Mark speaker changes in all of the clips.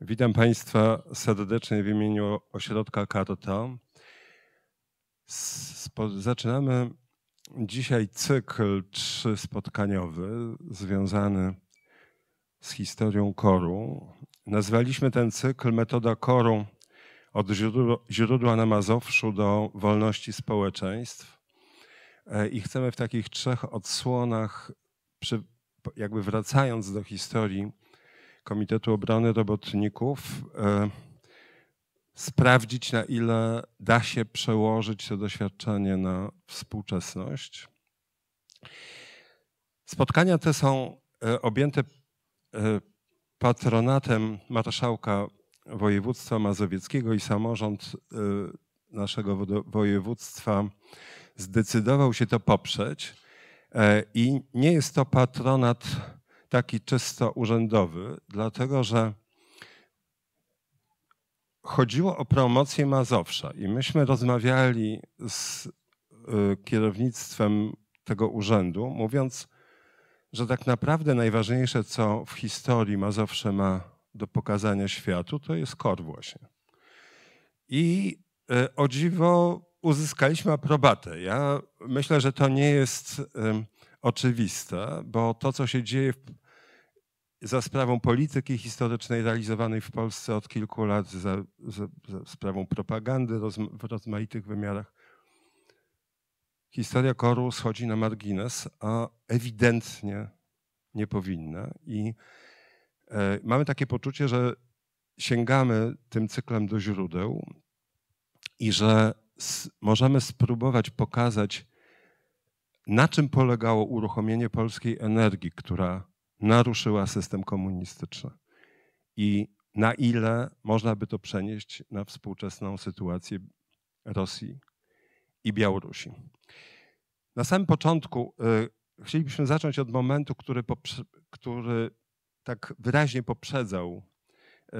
Speaker 1: Witam Państwa serdecznie w imieniu Ośrodka Karta. Zaczynamy dzisiaj cykl trzyspotkaniowy związany z historią koru. Nazwaliśmy ten cykl metoda koru od źródła na Mazowszu do wolności społeczeństw. E, I chcemy w takich trzech odsłonach, jakby wracając do historii, Komitetu Obrony Robotników e, sprawdzić, na ile da się przełożyć to doświadczenie na współczesność. Spotkania te są e, objęte e, patronatem marszałka województwa mazowieckiego i samorząd naszego województwa zdecydował się to poprzeć. I nie jest to patronat taki czysto urzędowy, dlatego że chodziło o promocję Mazowsza i myśmy rozmawiali z y, kierownictwem tego urzędu, mówiąc, że tak naprawdę najważniejsze, co w historii Mazowsze ma do pokazania światu, to jest KOR właśnie. I y, o dziwo uzyskaliśmy aprobatę. Ja myślę, że to nie jest oczywiste, bo to, co się dzieje w, za sprawą polityki historycznej realizowanej w Polsce od kilku lat, za, za, za sprawą propagandy w rozmaitych wymiarach, historia koru schodzi na margines, a ewidentnie nie powinna. I e, mamy takie poczucie, że sięgamy tym cyklem do źródeł i że możemy spróbować pokazać, na czym polegało uruchomienie polskiej energii, która naruszyła system komunistyczny i na ile można by to przenieść na współczesną sytuację Rosji i Białorusi. Na samym początku y, chcielibyśmy zacząć od momentu, który, który tak wyraźnie poprzedzał y,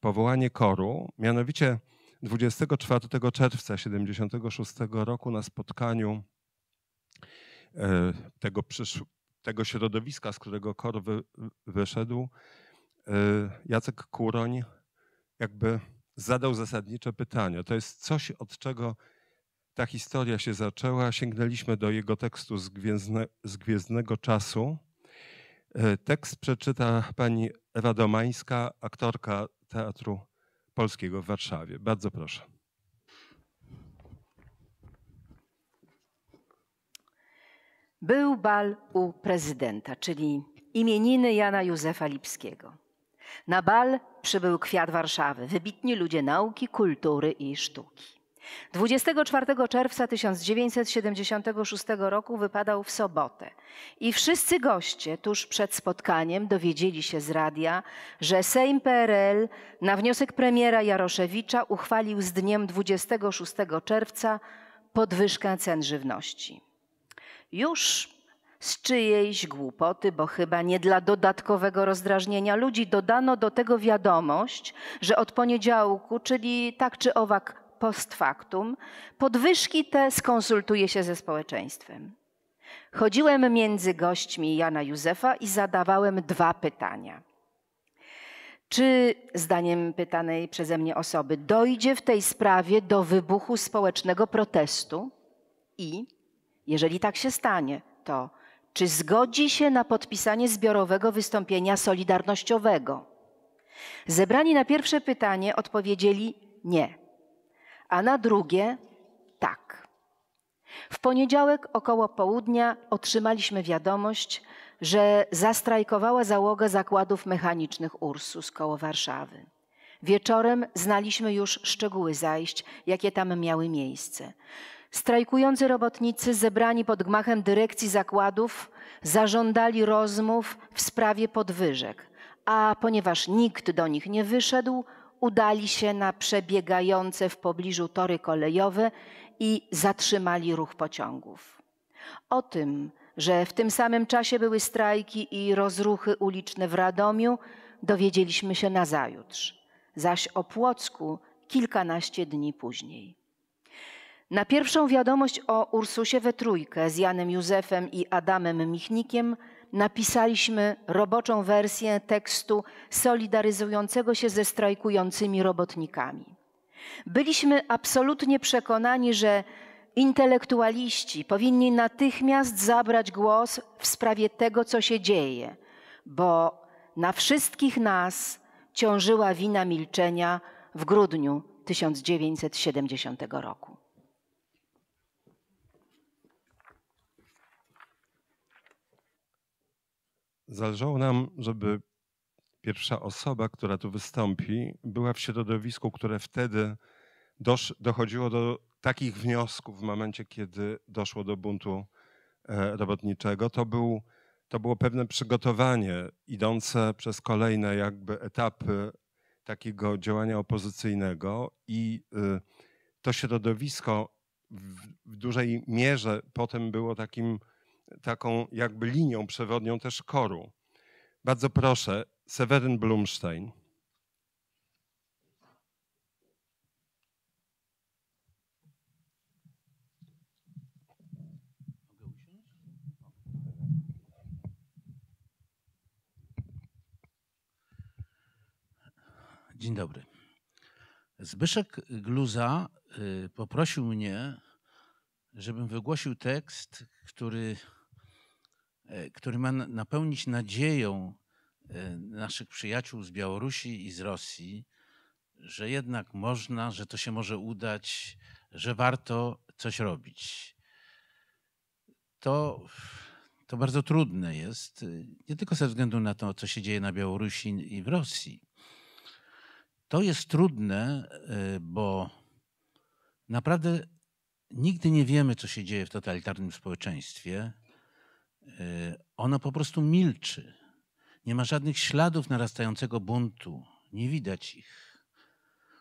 Speaker 1: powołanie koru, mianowicie 24 czerwca 1976 roku na spotkaniu E, tego, tego środowiska, z którego KOR wy, wyszedł, e, Jacek Kuroń jakby zadał zasadnicze pytanie. To jest coś, od czego ta historia się zaczęła. Sięgnęliśmy do jego tekstu z, Gwiezdne, z Gwiezdnego Czasu. E, tekst przeczyta pani Ewa Domańska, aktorka Teatru Polskiego w Warszawie. Bardzo proszę.
Speaker 2: Był bal u prezydenta, czyli imieniny Jana Józefa Lipskiego. Na bal przybył kwiat Warszawy, wybitni ludzie nauki, kultury i sztuki. 24 czerwca 1976 roku wypadał w sobotę i wszyscy goście tuż przed spotkaniem dowiedzieli się z radia, że Sejm PRL na wniosek premiera Jaroszewicza uchwalił z dniem 26 czerwca podwyżkę cen żywności. Już z czyjejś głupoty, bo chyba nie dla dodatkowego rozdrażnienia ludzi, dodano do tego wiadomość, że od poniedziałku, czyli tak czy owak post factum, podwyżki te skonsultuje się ze społeczeństwem. Chodziłem między gośćmi Jana Józefa i zadawałem dwa pytania. Czy, zdaniem pytanej przeze mnie osoby, dojdzie w tej sprawie do wybuchu społecznego protestu? I jeżeli tak się stanie, to czy zgodzi się na podpisanie zbiorowego wystąpienia solidarnościowego? Zebrani na pierwsze pytanie odpowiedzieli nie, a na drugie tak. W poniedziałek około południa otrzymaliśmy wiadomość, że zastrajkowała załoga zakładów mechanicznych Ursus koło Warszawy. Wieczorem znaliśmy już szczegóły zajść, jakie tam miały miejsce. Strajkujący robotnicy zebrani pod gmachem dyrekcji zakładów zażądali rozmów w sprawie podwyżek, a ponieważ nikt do nich nie wyszedł, udali się na przebiegające w pobliżu tory kolejowe i zatrzymali ruch pociągów. O tym, że w tym samym czasie były strajki i rozruchy uliczne w Radomiu, dowiedzieliśmy się nazajutrz, zaś o Płocku kilkanaście dni później. Na pierwszą wiadomość o Ursusie we trójkę z Janem Józefem i Adamem Michnikiem napisaliśmy roboczą wersję tekstu solidaryzującego się ze strajkującymi robotnikami. Byliśmy absolutnie przekonani, że intelektualiści powinni natychmiast zabrać głos w sprawie tego, co się dzieje, bo na wszystkich nas ciążyła wina milczenia w grudniu 1970 roku.
Speaker 1: Zależało nam, żeby pierwsza osoba, która tu wystąpi, była w środowisku, które wtedy dosz, dochodziło do takich wniosków w momencie, kiedy doszło do buntu e, robotniczego. To, był, to było pewne przygotowanie idące przez kolejne jakby etapy takiego działania opozycyjnego i y, to środowisko w, w dużej mierze potem było takim taką jakby linią przewodnią też koru. Bardzo proszę, Seweryn Blumstein.
Speaker 3: Dzień dobry. Zbyszek Gluza y, poprosił mnie, żebym wygłosił tekst, który E, który ma napełnić nadzieją e, naszych przyjaciół z Białorusi i z Rosji, że jednak można, że to się może udać, że warto coś robić. To, to bardzo trudne jest, y, nie tylko ze względu na to, co się dzieje na Białorusi i w Rosji. To jest trudne, y, bo naprawdę nigdy nie wiemy, co się dzieje w totalitarnym społeczeństwie Y, Ona po prostu milczy. Nie ma żadnych śladów narastającego buntu. Nie widać ich.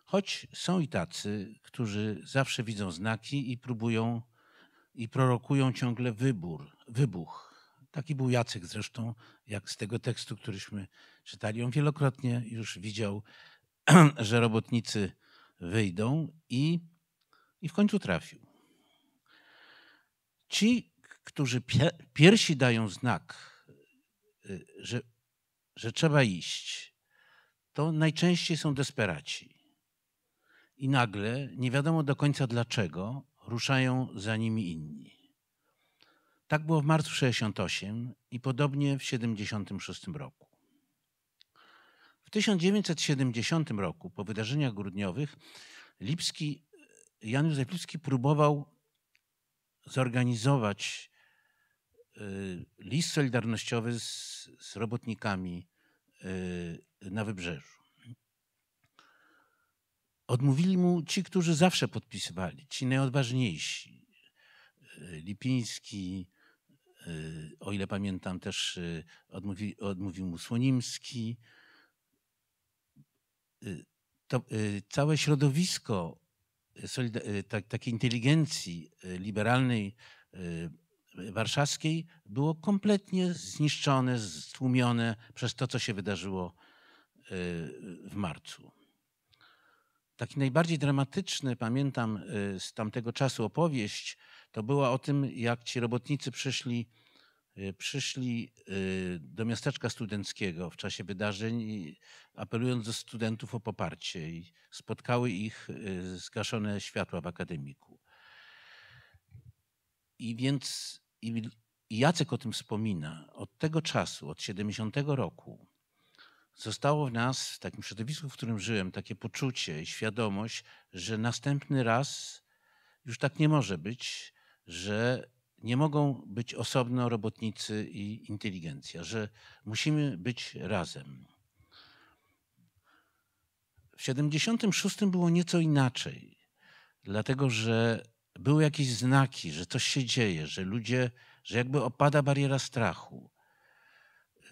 Speaker 3: Choć są i tacy, którzy zawsze widzą znaki i próbują i prorokują ciągle wybór, wybuch. Taki był Jacek zresztą, jak z tego tekstu, któryśmy czytali. On wielokrotnie już widział, że robotnicy wyjdą i, i w końcu trafił. Ci którzy pierwsi dają znak, y, że, że trzeba iść, to najczęściej są desperaci. I nagle, nie wiadomo do końca dlaczego, ruszają za nimi inni. Tak było w marcu 68 i podobnie w 76 roku. W 1970 roku, po wydarzeniach grudniowych, Lipski, Jan Józef Lipski próbował zorganizować Y, list solidarnościowy z, z robotnikami y, na wybrzeżu. Odmówili mu ci, którzy zawsze podpisywali, ci najodważniejsi. Y, Lipiński, o ile pamiętam, też odmówi, odmówił mu Słonimski. To, całe środowisko solida- tak, takiej inteligencji liberalnej, warszawskiej było kompletnie zniszczone, stłumione przez to, co się wydarzyło y, w marcu. Taki najbardziej dramatyczny, pamiętam y, z tamtego czasu opowieść, to była o tym, jak ci robotnicy przyszli, y, przyszli do miasteczka studenckiego w czasie wydarzeń, apelując do studentów o poparcie. I spotkały ich zgaszone światła w akademiku. I więc i Jacek o tym wspomina. Od tego czasu, od 70 roku, zostało w nas, w takim środowisku, w którym żyłem, takie poczucie i świadomość, że następny raz już tak nie może być, że nie mogą być osobno robotnicy i inteligencja, że musimy być razem. W 76 było nieco inaczej, dlatego że były jakieś znaki, że coś się dzieje, że ludzie, że jakby opada bariera strachu.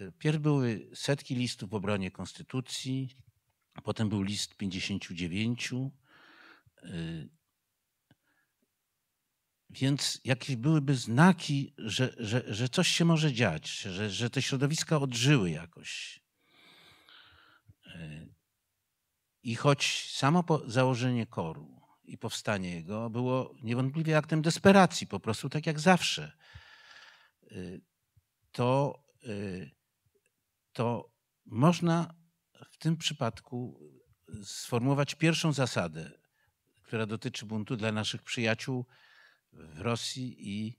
Speaker 3: Y, pierw były setki listów w obronie konstytucji, potem był list 59. Y, więc jakieś byłyby znaki, że, że, że coś się może dziać, że, że te środowiska odżyły jakoś. Y, I choć samo założenie koru i powstanie jego było niewątpliwie aktem desperacji, po prostu tak jak zawsze. Y, to, y, to można w tym przypadku y, sformułować pierwszą zasadę, która dotyczy buntu dla naszych przyjaciół w Rosji i,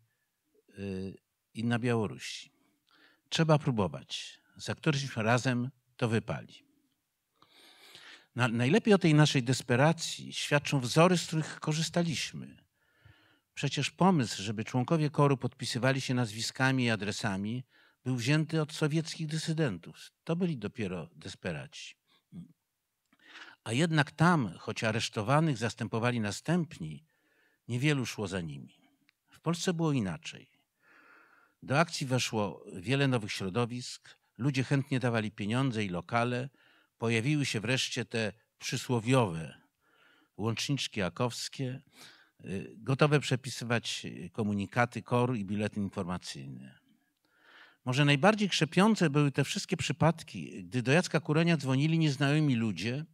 Speaker 3: i na Białorusi. Trzeba próbować. Za którymś razem to wypali. Na, najlepiej o tej naszej desperacji świadczą wzory, z których korzystaliśmy. Przecież pomysł, żeby członkowie koru podpisywali się nazwiskami i adresami, był wzięty od sowieckich dysydentów. To byli dopiero desperaci. A jednak tam, choć aresztowanych zastępowali następni, niewielu szło za nimi. W Polsce było inaczej. Do akcji weszło wiele nowych środowisk, ludzie chętnie dawali pieniądze i lokale – pojawiły się wreszcie te przysłowiowe łączniczki akowskie, y, gotowe przepisywać y, komunikaty KOR i bilety informacyjne. Może najbardziej krzepiące były te wszystkie przypadki, gdy do Jacka Kurenia dzwonili nieznajomi ludzie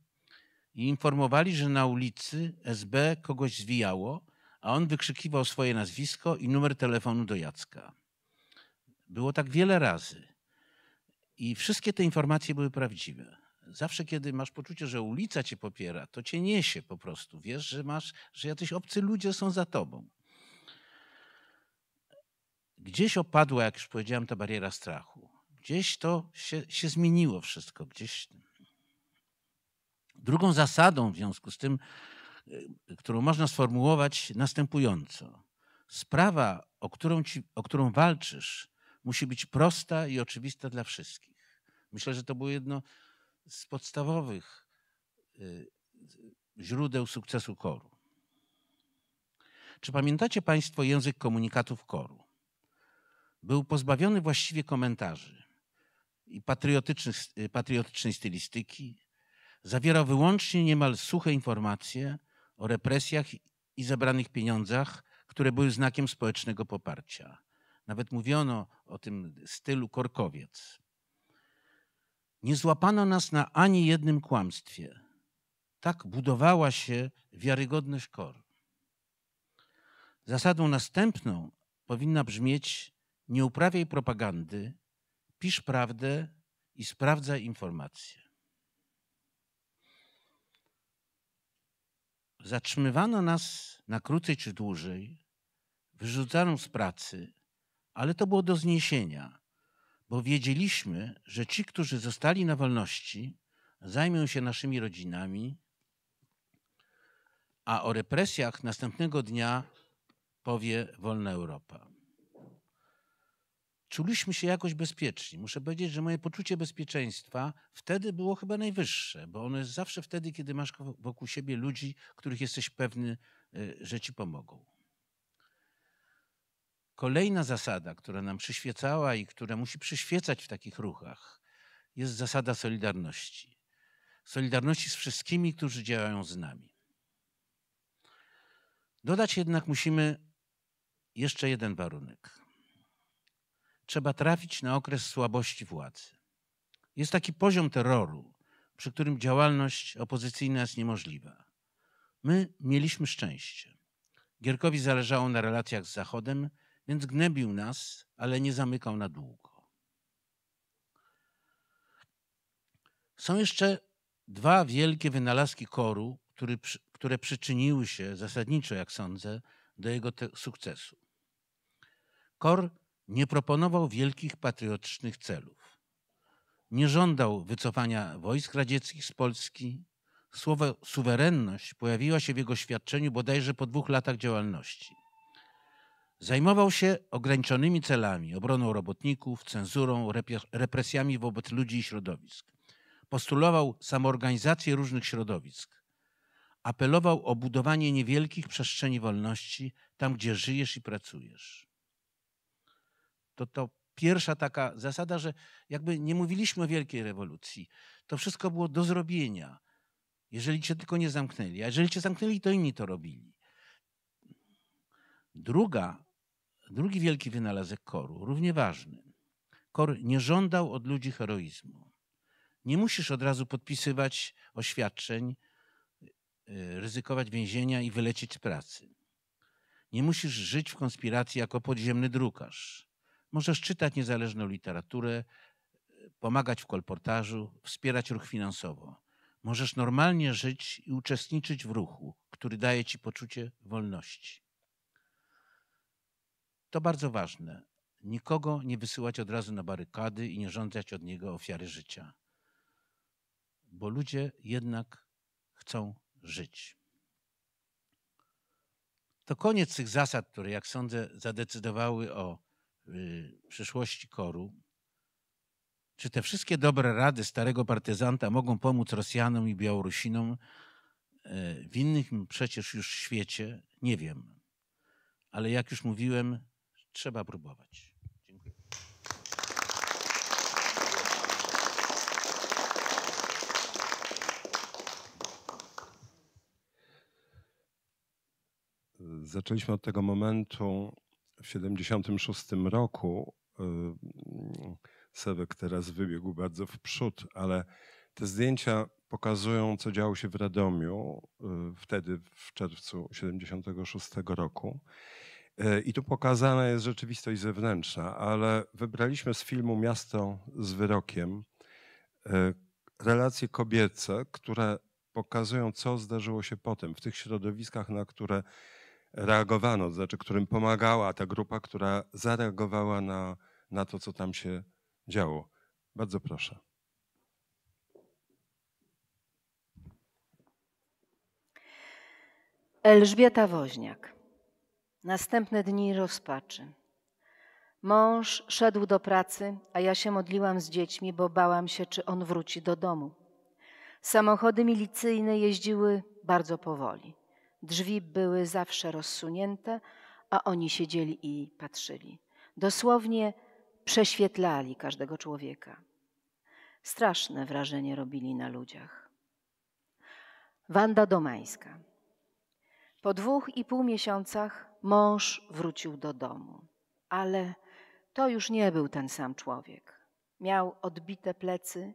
Speaker 3: i informowali, że na ulicy SB kogoś zwijało, a on wykrzykiwał swoje nazwisko i numer telefonu do Jacka. Było tak wiele razy. I wszystkie te informacje były prawdziwe zawsze kiedy masz poczucie, że ulica cię popiera, to cię niesie po prostu. Wiesz, że masz, że jacyś obcy ludzie są za tobą. Gdzieś opadła, jak już powiedziałem, ta bariera strachu. Gdzieś to się, się zmieniło wszystko. Gdzieś... Drugą zasadą w związku z tym, y, którą można sformułować następująco. Sprawa, o którą, ci, o którą walczysz, musi być prosta i oczywista dla wszystkich. Myślę, że to było jedno z podstawowych y, źródeł sukcesu koru. Czy pamiętacie Państwo język komunikatów koru? Był pozbawiony właściwie komentarzy i y, patriotycznej stylistyki. Zawierał wyłącznie niemal suche informacje o represjach i zebranych pieniądzach, które były znakiem społecznego poparcia. Nawet mówiono o tym stylu korkowiec. Nie złapano nas na ani jednym kłamstwie. Tak budowała się wiarygodność KOR. Zasadą następną powinna brzmieć: nie uprawiaj propagandy, pisz prawdę i sprawdzaj informacje. Zatrzymywano nas na krócej czy dłużej, wyrzucano z pracy, ale to było do zniesienia bo wiedzieliśmy, że ci, którzy zostali na wolności, zajmą się naszymi rodzinami, a o represjach następnego dnia powie Wolna Europa. Czuliśmy się jakoś bezpieczni. Muszę powiedzieć, że moje poczucie bezpieczeństwa wtedy było chyba najwyższe, bo ono jest zawsze wtedy, kiedy masz wokół siebie ludzi, których jesteś pewny, y, że ci pomogą. Kolejna zasada, która nam przyświecała i która musi przyświecać w takich ruchach, jest zasada solidarności. Solidarności z wszystkimi, którzy działają z nami. Dodać jednak musimy jeszcze jeden warunek. Trzeba trafić na okres słabości władzy. Jest taki poziom terroru, przy którym działalność opozycyjna jest niemożliwa. My mieliśmy szczęście. Gierkowi zależało na relacjach z Zachodem więc gnębił nas, ale nie zamykał na długo. Są jeszcze dwa wielkie wynalazki koru, który, które przyczyniły się zasadniczo, jak sądzę, do jego sukcesu. Kor nie proponował wielkich patriotycznych celów. Nie żądał wycofania wojsk radzieckich z Polski. Słowo suwerenność pojawiła się w jego świadczeniu bodajże po dwóch latach działalności. Zajmował się ograniczonymi celami obroną robotników, cenzurą, represjami wobec ludzi i środowisk. Postulował samoorganizację różnych środowisk. Apelował o budowanie niewielkich przestrzeni wolności tam, gdzie żyjesz i pracujesz. To to pierwsza taka zasada, że jakby nie mówiliśmy o wielkiej rewolucji. To wszystko było do zrobienia, jeżeli cię tylko nie zamknęli. A jeżeli cię zamknęli, to inni to robili. Druga Drugi wielki wynalazek koru, równie ważny. Kor nie żądał od ludzi heroizmu. Nie musisz od razu podpisywać oświadczeń, y, ryzykować więzienia i wylecieć z pracy. Nie musisz żyć w konspiracji jako podziemny drukarz. Możesz czytać niezależną literaturę, pomagać w kolportażu, wspierać ruch finansowo. Możesz normalnie żyć i uczestniczyć w ruchu, który daje ci poczucie wolności. To bardzo ważne. Nikogo nie wysyłać od razu na barykady i nie żądać od niego ofiary życia. Bo ludzie jednak chcą żyć. To koniec tych zasad, które, jak sądzę, zadecydowały o y, przyszłości koru. Czy te wszystkie dobre rady starego partyzanta mogą pomóc Rosjanom i Białorusinom y, w innym przecież już świecie? Nie wiem. Ale jak już mówiłem, trzeba próbować. Dziękuję.
Speaker 1: Zaczęliśmy od tego momentu w 76 roku. Yy, Sewek teraz wybiegł bardzo w przód, ale te zdjęcia pokazują, co działo się w Radomiu yy, wtedy w czerwcu 76 roku. E, I tu pokazana jest rzeczywistość zewnętrzna, ale wybraliśmy z filmu Miasto z wyrokiem e, relacje kobiece, które pokazują, co zdarzyło się potem w tych środowiskach, na które reagowano, to znaczy którym pomagała ta grupa, która zareagowała na, na to, co tam się działo. Bardzo proszę.
Speaker 2: Elżbieta Woźniak. Następne dni rozpaczy. Mąż szedł do pracy, a ja się modliłam z dziećmi, bo bałam się, czy on wróci do domu. Samochody milicyjne jeździły bardzo powoli. Drzwi były zawsze rozsunięte, a oni siedzieli i patrzyli. Dosłownie prześwietlali każdego człowieka. Straszne wrażenie robili na ludziach. Wanda Domańska. Po dwóch i pół miesiącach mąż wrócił do domu. Ale to już nie był ten sam człowiek. Miał odbite plecy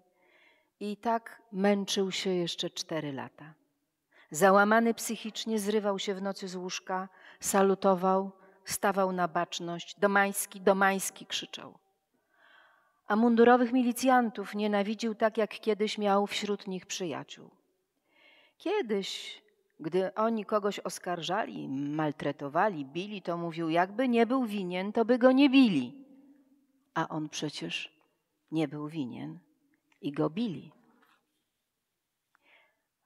Speaker 2: i tak męczył się jeszcze cztery lata. Załamany psychicznie zrywał się w nocy z łóżka, salutował, stawał na baczność, domański, domański krzyczał. A mundurowych milicjantów nienawidził tak, jak kiedyś miał wśród nich przyjaciół. Kiedyś gdy oni kogoś oskarżali, maltretowali, bili, to mówił, jakby nie był winien, to by go nie bili. A on przecież nie był winien i go bili.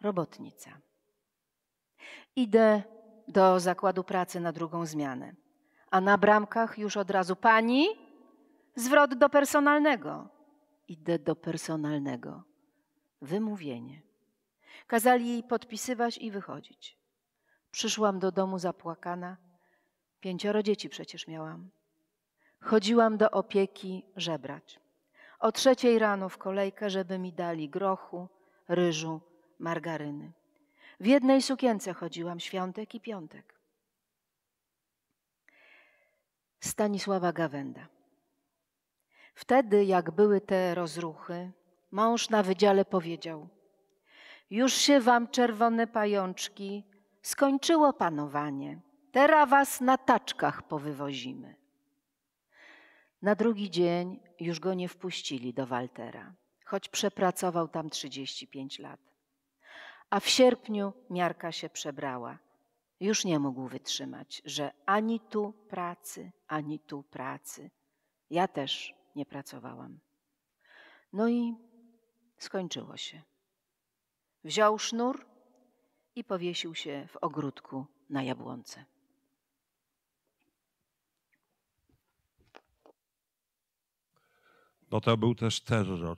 Speaker 2: Robotnica. Idę do zakładu pracy na drugą zmianę, a na bramkach już od razu pani, zwrot do personalnego. Idę do personalnego. Wymówienie. Kazali jej podpisywać i wychodzić. Przyszłam do domu zapłakana. Pięcioro dzieci przecież miałam. Chodziłam do opieki żebrać. O trzeciej rano w kolejkę, żeby mi dali grochu, ryżu, margaryny. W jednej sukience chodziłam świątek i piątek. Stanisława Gawenda. Wtedy, jak były te rozruchy, mąż na wydziale powiedział – już się wam, czerwone pajączki, skończyło panowanie. Teraz was na taczkach powywozimy. Na drugi dzień już go nie wpuścili do Waltera, choć przepracował tam 35 lat. A w sierpniu miarka się przebrała. Już nie mógł wytrzymać, że ani tu pracy, ani tu pracy. Ja też nie pracowałam. No i skończyło się. Wziął sznur i powiesił się w ogródku na jabłonce.
Speaker 1: No to był też terror.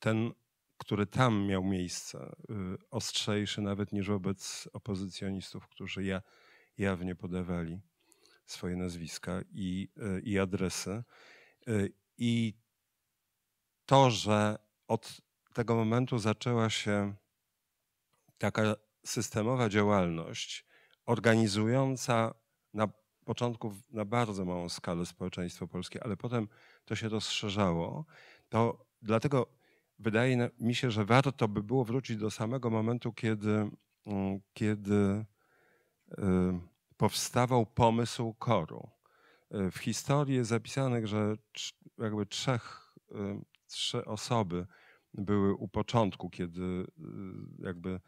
Speaker 1: Ten, który tam miał miejsce, y, ostrzejszy nawet niż wobec opozycjonistów, którzy ja, jawnie podawali swoje nazwiska i, y, i adresy. Y, I to, że od tego momentu zaczęła się taka systemowa działalność organizująca na początku na bardzo małą skalę społeczeństwo polskie, ale potem to się rozszerzało, to dlatego wydaje mi się, że warto by było wrócić do samego momentu, kiedy, mm, kiedy y, powstawał pomysł koru. Y, w historii jest zapisanych, że jakby trzech, y, trzy osoby były u początku, kiedy jakby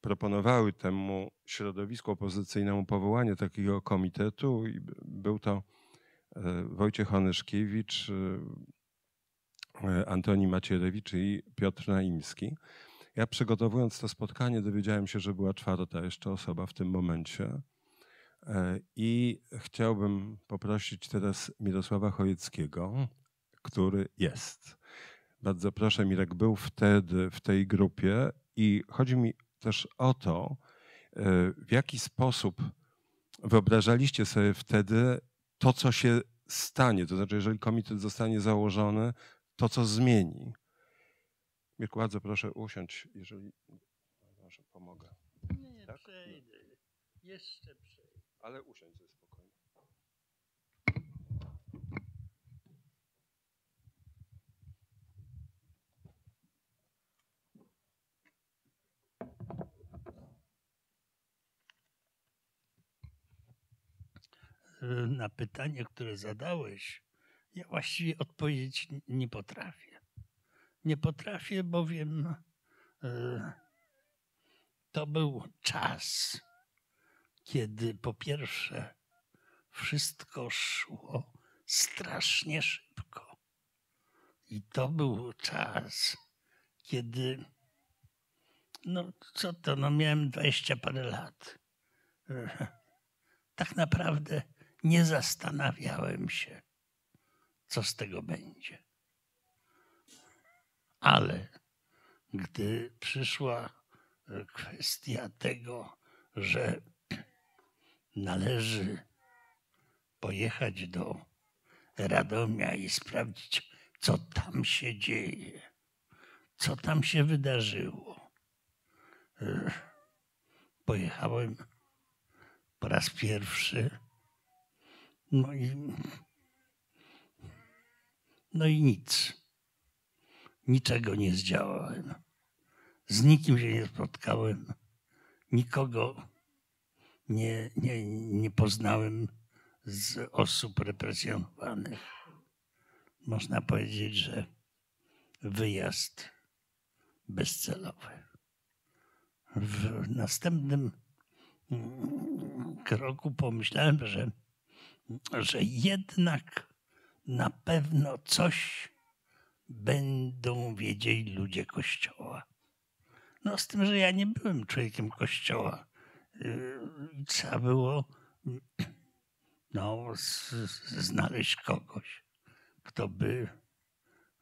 Speaker 1: proponowały temu środowisku opozycyjnemu powołanie takiego komitetu i był to e, Wojciech Honyszkiewicz, e, e, Antoni Macierewicz i Piotr Naimski. Ja przygotowując to spotkanie dowiedziałem się, że była czwarta jeszcze osoba w tym momencie. I chciałbym poprosić teraz Mirosława Chojeckiego, który jest. Bardzo proszę, Mirek był wtedy w tej grupie i chodzi mi też o to, e, w jaki sposób wyobrażaliście sobie wtedy to, co się stanie. To znaczy, jeżeli komitet zostanie założony, to co zmieni. ładzę, proszę usiąść, jeżeli może pomogę. Nie, tak? przejdę. No. Jeszcze przejdę. Ale usiądź ze
Speaker 4: na pytanie, które zadałeś, ja właściwie odpowiedzieć nie potrafię. Nie potrafię, bowiem e, to był czas, kiedy po pierwsze wszystko szło strasznie szybko. I to był czas, kiedy, no co to, no miałem dwadzieścia parę lat. Tak naprawdę nie zastanawiałem się, co z tego będzie. Ale gdy przyszła e, kwestia tego, że należy pojechać do Radomia i sprawdzić, co tam się dzieje, co tam się wydarzyło. E, pojechałem po raz pierwszy no i, no i nic. Niczego nie zdziałałem. Z nikim się nie spotkałem. Nikogo nie, nie, nie poznałem z osób represjonowanych. Można powiedzieć, że wyjazd bezcelowy. W następnym kroku pomyślałem, że że jednak na pewno coś będą wiedzieli ludzie Kościoła. No z tym, że ja nie byłem człowiekiem Kościoła. Trzeba było no, znaleźć kogoś, kto by,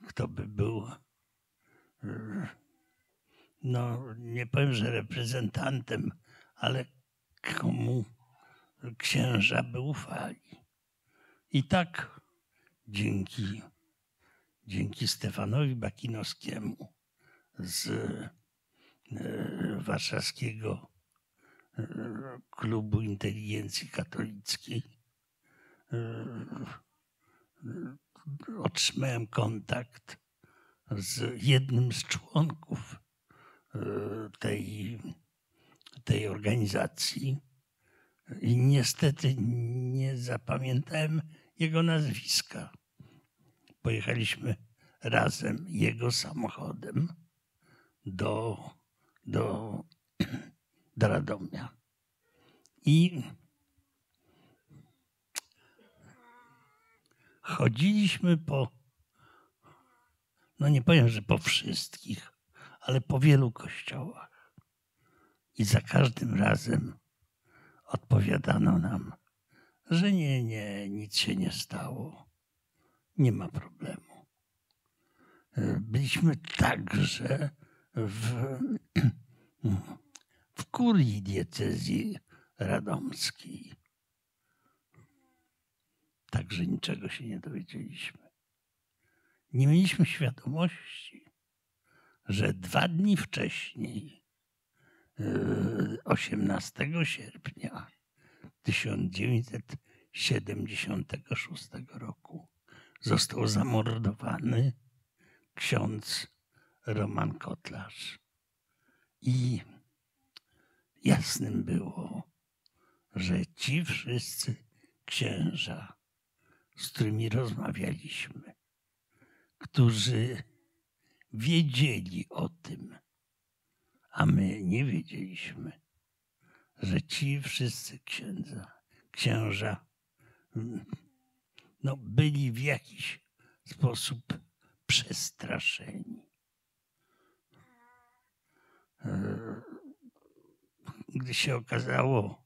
Speaker 4: kto by był no nie powiem, że reprezentantem, ale komu księża by ufali. I tak dzięki, dzięki Stefanowi Bakinowskiemu z e, warszawskiego e, klubu inteligencji katolickiej e, otrzymałem kontakt z jednym z członków tej, tej organizacji, i niestety nie zapamiętałem jego nazwiska. Pojechaliśmy razem jego samochodem do, do, do Radomia. I chodziliśmy po, no nie powiem, że po wszystkich, ale po wielu kościołach. I za każdym razem odpowiadano nam, że nie, nie, nic się nie stało. Nie ma problemu. E, byliśmy także w, w kurii diecezji radomskiej. Także niczego się nie dowiedzieliśmy. Nie mieliśmy świadomości, że dwa dni wcześniej 18 sierpnia 1976 roku został zamordowany ksiądz Roman Kotlarz. I jasnym było, że ci wszyscy księża, z którymi rozmawialiśmy, którzy wiedzieli o tym, a my nie wiedzieliśmy, że ci wszyscy księdza, księża, no, byli w jakiś sposób przestraszeni. E, gdy się okazało,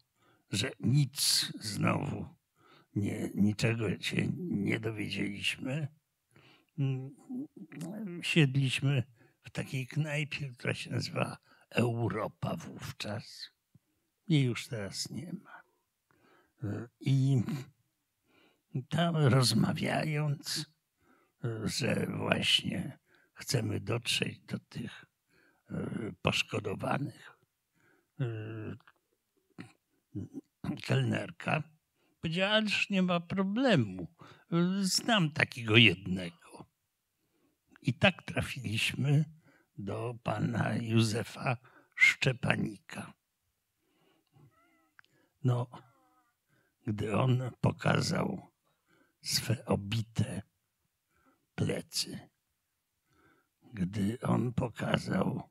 Speaker 4: że nic znowu, nie, niczego się nie dowiedzieliśmy, mm, siedliśmy w takiej knajpie, która się nazywa Europa wówczas. Jej już teraz nie ma. E, I tam rozmawiając, e, że właśnie chcemy dotrzeć do tych e, poszkodowanych, kelnerka powiedziała, ależ nie ma problemu, znam takiego jednego. I tak trafiliśmy do pana Józefa Szczepanika. No, gdy on pokazał swe obite plecy, gdy on pokazał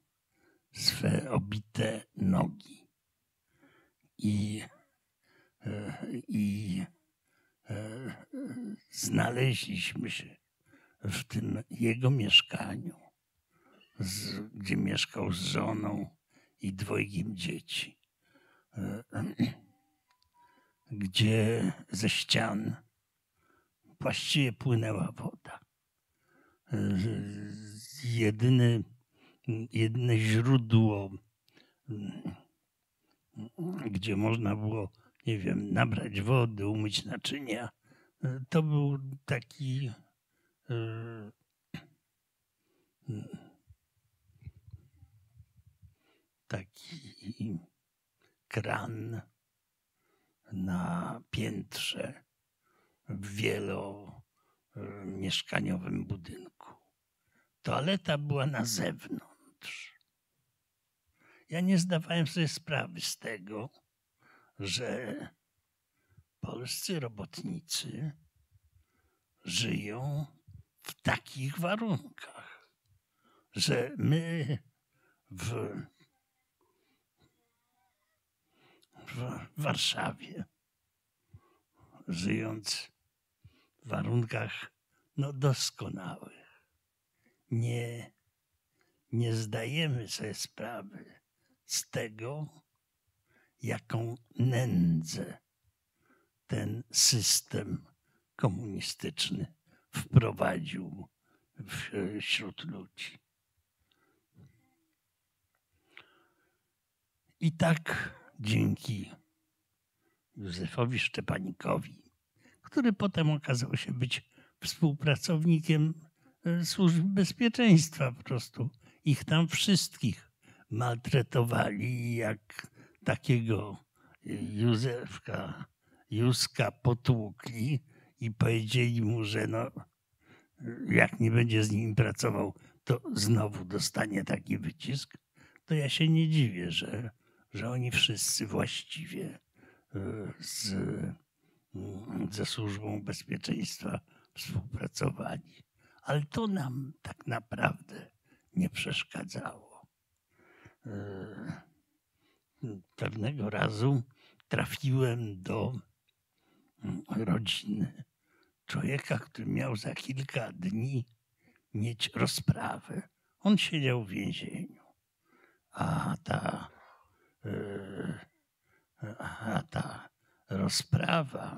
Speaker 4: swe obite nogi i, e, i e, e, znaleźliśmy się w tym jego mieszkaniu z, gdzie mieszkał z żoną i dwojgiem dzieci, e, gdzie ze ścian właściwie płynęła woda. E, jedyny, jedyne źródło, mm, gdzie można było, nie wiem, nabrać wody, umyć naczynia, e, to był taki. Mm, taki kran na piętrze w wielomieszkaniowym budynku. Toaleta była na zewnątrz. Ja nie zdawałem sobie sprawy z tego, że polscy robotnicy żyją w takich warunkach, że my w w Warszawie, żyjąc w warunkach no, doskonałych. Nie, nie zdajemy sobie sprawy z tego, jaką nędzę ten system komunistyczny wprowadził wśród ludzi. I tak dzięki Józefowi Szczepanikowi, który potem okazał się być współpracownikiem e, służb bezpieczeństwa po prostu. Ich tam wszystkich maltretowali jak takiego e, Józefka, Józka potłukli i powiedzieli mu, że no,
Speaker 5: jak nie będzie
Speaker 4: z nim pracował, to znowu dostanie taki wycisk, to ja się nie dziwię, że że oni wszyscy właściwie e, z, mm, ze służbą bezpieczeństwa współpracowali. Ale to nam tak naprawdę nie przeszkadzało. E, pewnego razu trafiłem do mm, rodziny człowieka, który miał za kilka dni mieć rozprawę. On siedział w więzieniu, a ta Yy, a ta rozprawa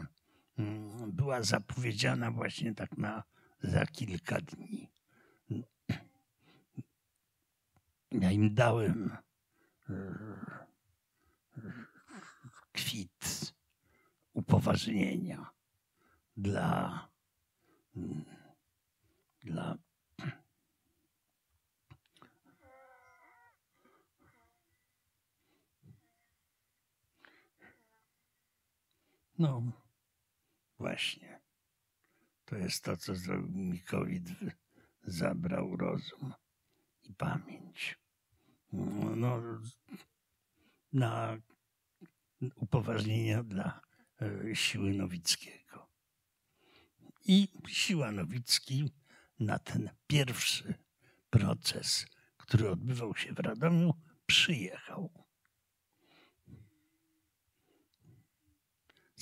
Speaker 4: mm, była zapowiedziana właśnie tak na za kilka dni. Ja im dałem yy, kwit upoważnienia dla, mm, dla No, właśnie. To jest to, co zrobił mi COVID. Zabrał rozum i pamięć. No, no na upoważnienia dla e, siły Nowickiego. I siła Nowicki na ten pierwszy proces, który odbywał się w Radomiu, przyjechał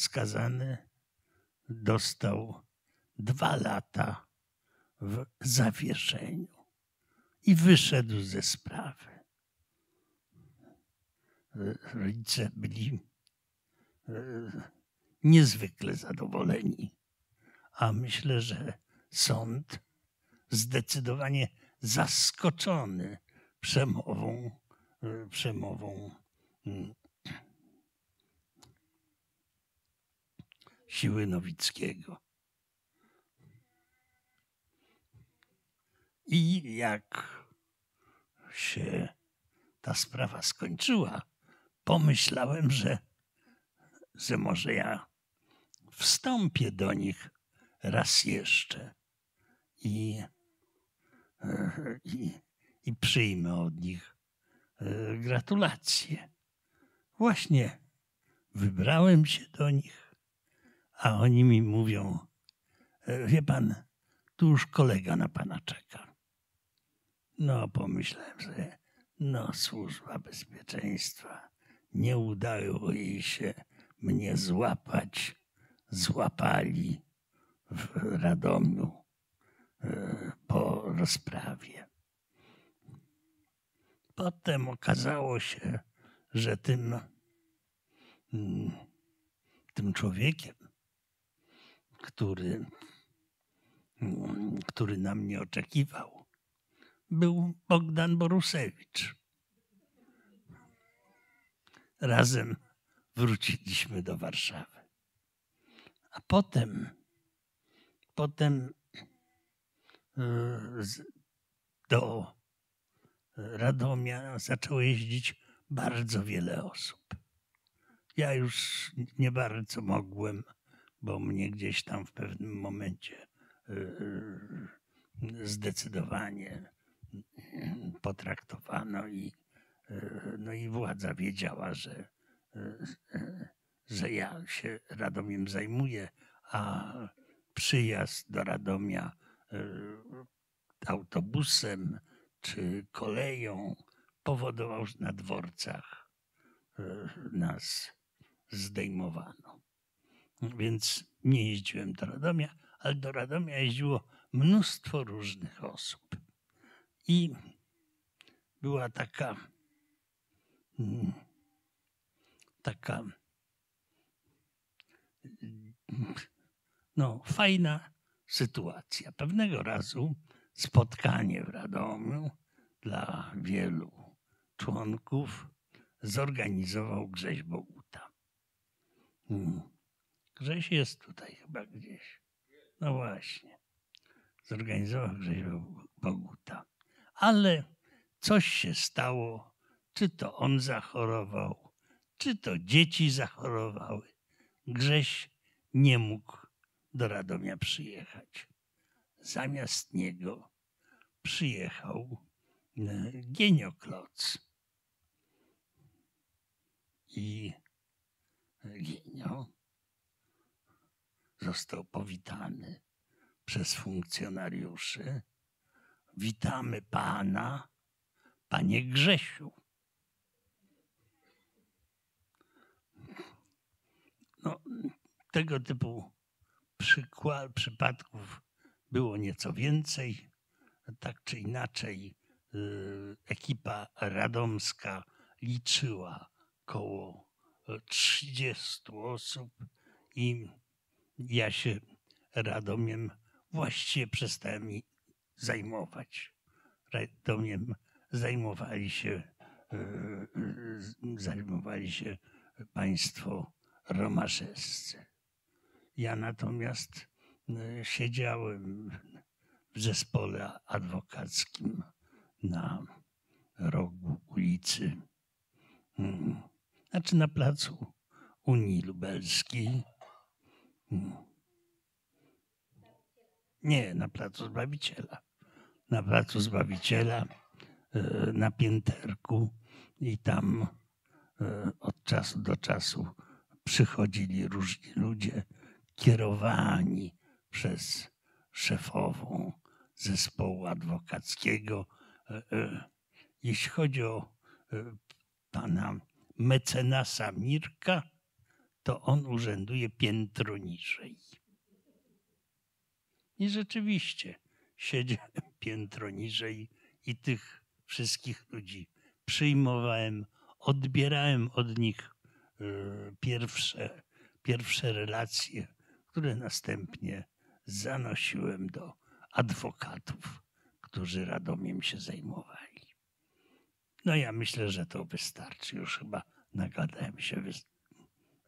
Speaker 4: skazany dostał dwa lata w zawieszeniu i wyszedł ze sprawy. Rodzice byli e, niezwykle zadowoleni, a myślę, że sąd zdecydowanie zaskoczony przemową, e, przemową siły Nowickiego. I jak się ta sprawa skończyła, pomyślałem, że, że może ja wstąpię do nich raz jeszcze i, i, i przyjmę od nich e, gratulacje. Właśnie wybrałem się do nich a oni mi mówią, e, wie pan, tu już kolega na pana czeka. No, pomyślałem sobie, no, służba bezpieczeństwa, nie udało jej się mnie złapać. Złapali w Radomiu e, po rozprawie. Potem okazało się, że tym, mm, tym człowiekiem, który, który na mnie oczekiwał, był Bogdan Borusewicz. Razem wróciliśmy do Warszawy. A potem, potem e, do Radomia zaczęło jeździć bardzo wiele osób. Ja już nie bardzo mogłem bo mnie gdzieś tam w pewnym momencie y, y, zdecydowanie y, potraktowano i, no i władza wiedziała, że, że ja się Radomiem zajmuję, a przyjazd do Radomia autobusem czy koleją powodował, że na dworcach nas zdejmowano. Więc nie jeździłem do Radomia, ale do Radomia jeździło mnóstwo różnych osób. I była taka, mm, taka, no, fajna sytuacja. Pewnego razu spotkanie w Radomiu dla wielu członków zorganizował Grześ Boguta. Mm. Grześ jest tutaj chyba gdzieś. No właśnie. Zorganizował Grześ Boguta. Ale coś się stało. Czy to on zachorował, czy to dzieci zachorowały. Grześ nie mógł do Radomia przyjechać. Zamiast niego przyjechał e, Gienio Kloc. I e, genio został powitany przez funkcjonariuszy. Witamy pana, panie Grzesiu. No, tego typu przykład, przypadków było nieco więcej. Tak czy inaczej, y, ekipa radomska liczyła koło 30 osób i ja się Radomiem właściwie przestałem zajmować. Radomiem zajmowali się, e, zajmowali się państwo romaszewscy. Ja natomiast e, siedziałem w zespole adwokackim na rogu ulicy, mm, znaczy na placu Unii Lubelskiej Hmm. Nie, na placu Zbawiciela. Na placu Zbawiciela, e, na pięterku i tam e, od czasu do czasu przychodzili różni ludzie kierowani przez szefową zespołu adwokackiego. E, jeśli chodzi o pana mecenasa Mirka, to on urzęduje piętro niżej. I rzeczywiście siedziałem piętro niżej i tych wszystkich ludzi przyjmowałem, odbierałem od nich e, pierwsze, pierwsze relacje, które następnie zanosiłem do adwokatów, którzy Radomiem się zajmowali. No ja myślę, że to wystarczy. Już chyba nagadałem się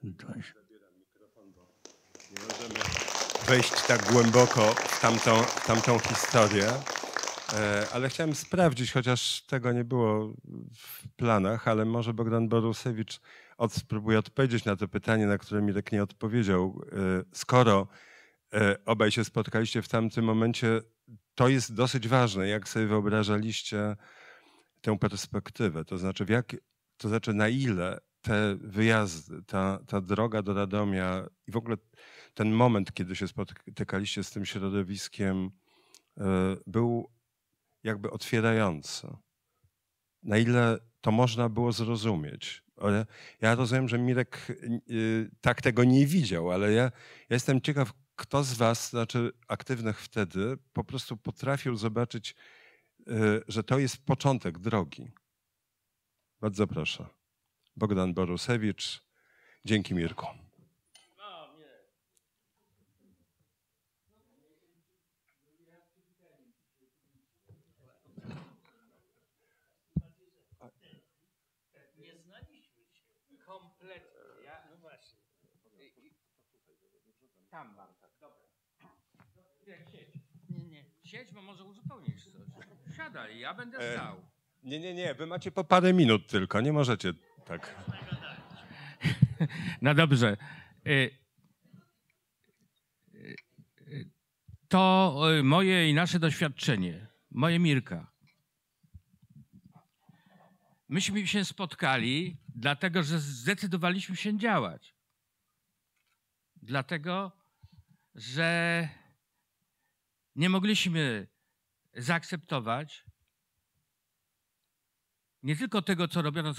Speaker 1: nie możemy wejść tak głęboko w tamtą, w tamtą historię, e, ale chciałem sprawdzić, chociaż tego nie było w planach, ale może Bogdan Borusewicz od, spróbuje odpowiedzieć na to pytanie, na które mi tak nie odpowiedział. E, skoro e, obaj się spotkaliście w tamtym momencie, to jest dosyć ważne, jak sobie wyobrażaliście tę perspektywę. To znaczy, jak, to znaczy na ile te wyjazdy, ta, ta droga do Radomia i w ogóle ten moment, kiedy się spotykaliście z tym środowiskiem, e, był jakby otwierający. Na ile to można było zrozumieć. Ale ja rozumiem, że Mirek y, tak tego nie widział, ale ja, ja jestem ciekaw, kto z was, znaczy aktywnych wtedy, po prostu potrafił zobaczyć, e, że to jest początek drogi. Bardzo proszę. Bogdan Borusewicz. Dzięki Mirku.
Speaker 6: Tam mam, tak. Dobra. siedź. Nie, nie. Siedź, bo może uzupełnisz coś. Siadaj, ja będę e, stał.
Speaker 1: E, nie, nie, nie. Wy macie po parę minut tylko. Nie możecie tak. No dobrze. Y,
Speaker 6: y, y, to moje i nasze doświadczenie, moje Mirka. Myśmy się spotkali, dlatego że zdecydowaliśmy się działać. Dlatego, że nie mogliśmy zaakceptować nie tylko tego, co robiono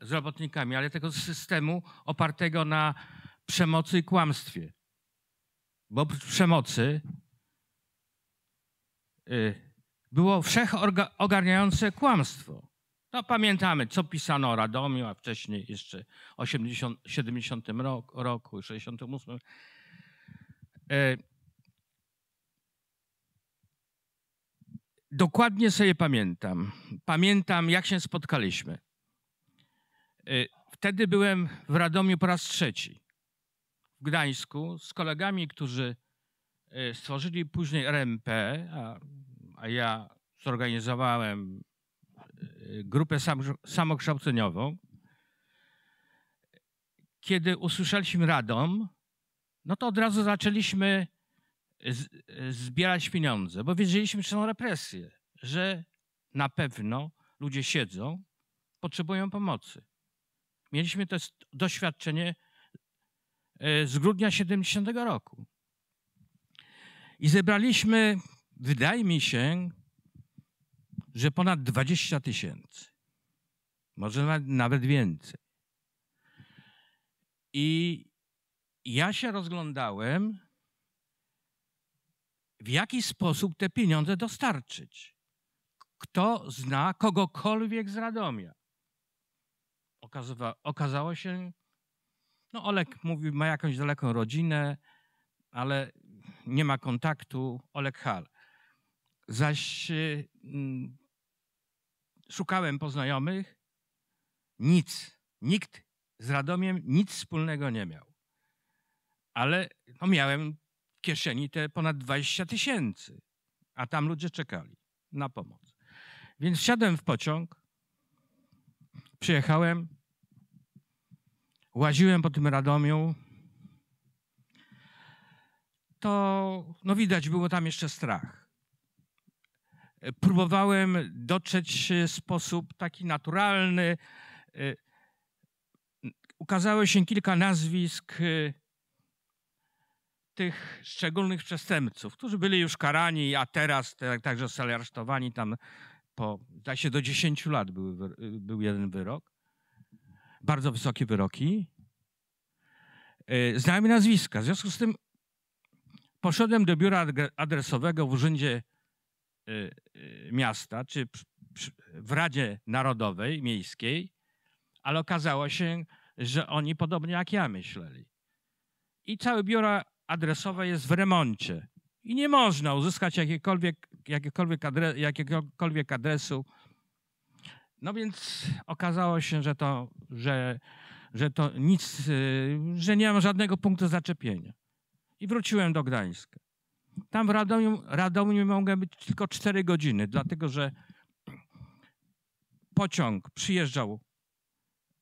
Speaker 6: z robotnikami, ale tego systemu opartego na przemocy i kłamstwie. Bo oprócz przemocy y, było wszechogarniające kłamstwo. No pamiętamy, co pisano o Radomiu, a wcześniej jeszcze w 80, 70 roku, 68. Dokładnie sobie pamiętam. Pamiętam, jak się spotkaliśmy. Y, wtedy byłem w Radomiu po raz trzeci, w Gdańsku, z kolegami, którzy y, stworzyli później RMP, a, a ja zorganizowałem y, grupę sam, samokształceniową. Kiedy usłyszeliśmy Radom, no to od razu zaczęliśmy z, zbierać pieniądze, bo wiedzieliśmy, że są represje, że na pewno ludzie siedzą, potrzebują pomocy. Mieliśmy to doświadczenie e, z grudnia 70 roku. I zebraliśmy, wydaje mi się, że ponad 20 tysięcy. Może nawet więcej. I ja się rozglądałem w jaki sposób te pieniądze dostarczyć. Kto zna kogokolwiek z Radomia? Okazywa, okazało się, no Olek mówi, ma jakąś daleką rodzinę, ale nie ma kontaktu, Olek Hal. Zaś mm, szukałem poznajomych, nic, nikt z Radomiem nic wspólnego nie miał. Ale no, miałem kieszeni te ponad 20 tysięcy, a tam ludzie czekali na pomoc. Więc wsiadłem w pociąg, przyjechałem, łaziłem po tym Radomiu. To no widać było tam jeszcze strach. Próbowałem dotrzeć w sposób taki naturalny. Y, ukazało się kilka nazwisk y, tych szczególnych przestępców, którzy byli już karani, a teraz także zostali aresztowani tam po, zdaje się, do 10 lat były, y, był jeden wyrok. Bardzo wysokie wyroki. Y, Znamy nazwiska. W związku z tym poszedłem do biura adresowego w urzędzie y, miasta, czy w Radzie Narodowej Miejskiej, ale okazało się, że oni podobnie jak ja myśleli. I całe biuro adresowe jest w remoncie i nie można uzyskać jakiekolwiek, jakiekolwiek, adre, jakiegokolwiek adresu. No więc okazało się, że to, że, że to nic, y, że nie mam żadnego punktu zaczepienia. I wróciłem do Gdańska. Tam w Radomiu, Radomiu mogłem być tylko 4 godziny, dlatego że pociąg przyjeżdżał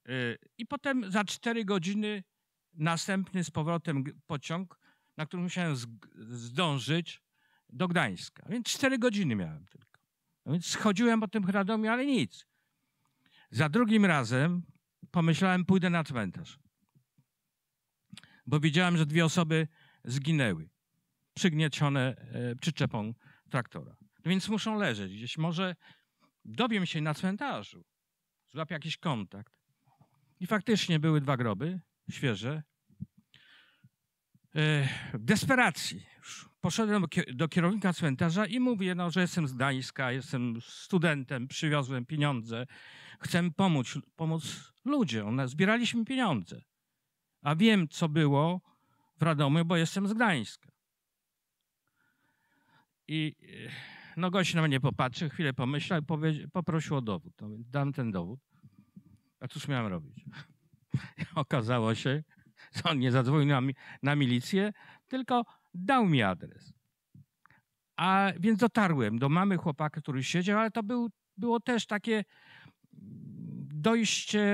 Speaker 6: y, i potem za 4 godziny następny z powrotem pociąg na którym musiałem zdążyć do Gdańska. Więc cztery godziny miałem tylko. No więc schodziłem po tym Radomiu, ale nic. Za drugim razem pomyślałem, pójdę na cmentarz. Bo widziałem, że dwie osoby zginęły. Przygniecione e, przyczepą traktora. No więc muszą leżeć gdzieś. Może dowiem się na cmentarzu. Złap jakiś kontakt. I faktycznie były dwa groby, świeże w e, desperacji poszedłem do kierownika cmentarza i mówię, no, że jestem z Gdańska, jestem studentem, przywiozłem pieniądze, chcę pomóc, pomóc ludziom. No, zbieraliśmy pieniądze. A wiem, co było w Radomiu, bo jestem z Gdańska. I e, no gość na mnie popatrzył, chwilę pomyślał i poprosił o dowód. No, dam ten dowód. A cóż miałem robić? Okazało się, on nie zadzwonił na, na milicję, tylko dał mi adres. A więc dotarłem do mamy chłopaka, który siedział, ale to był, było też takie dojście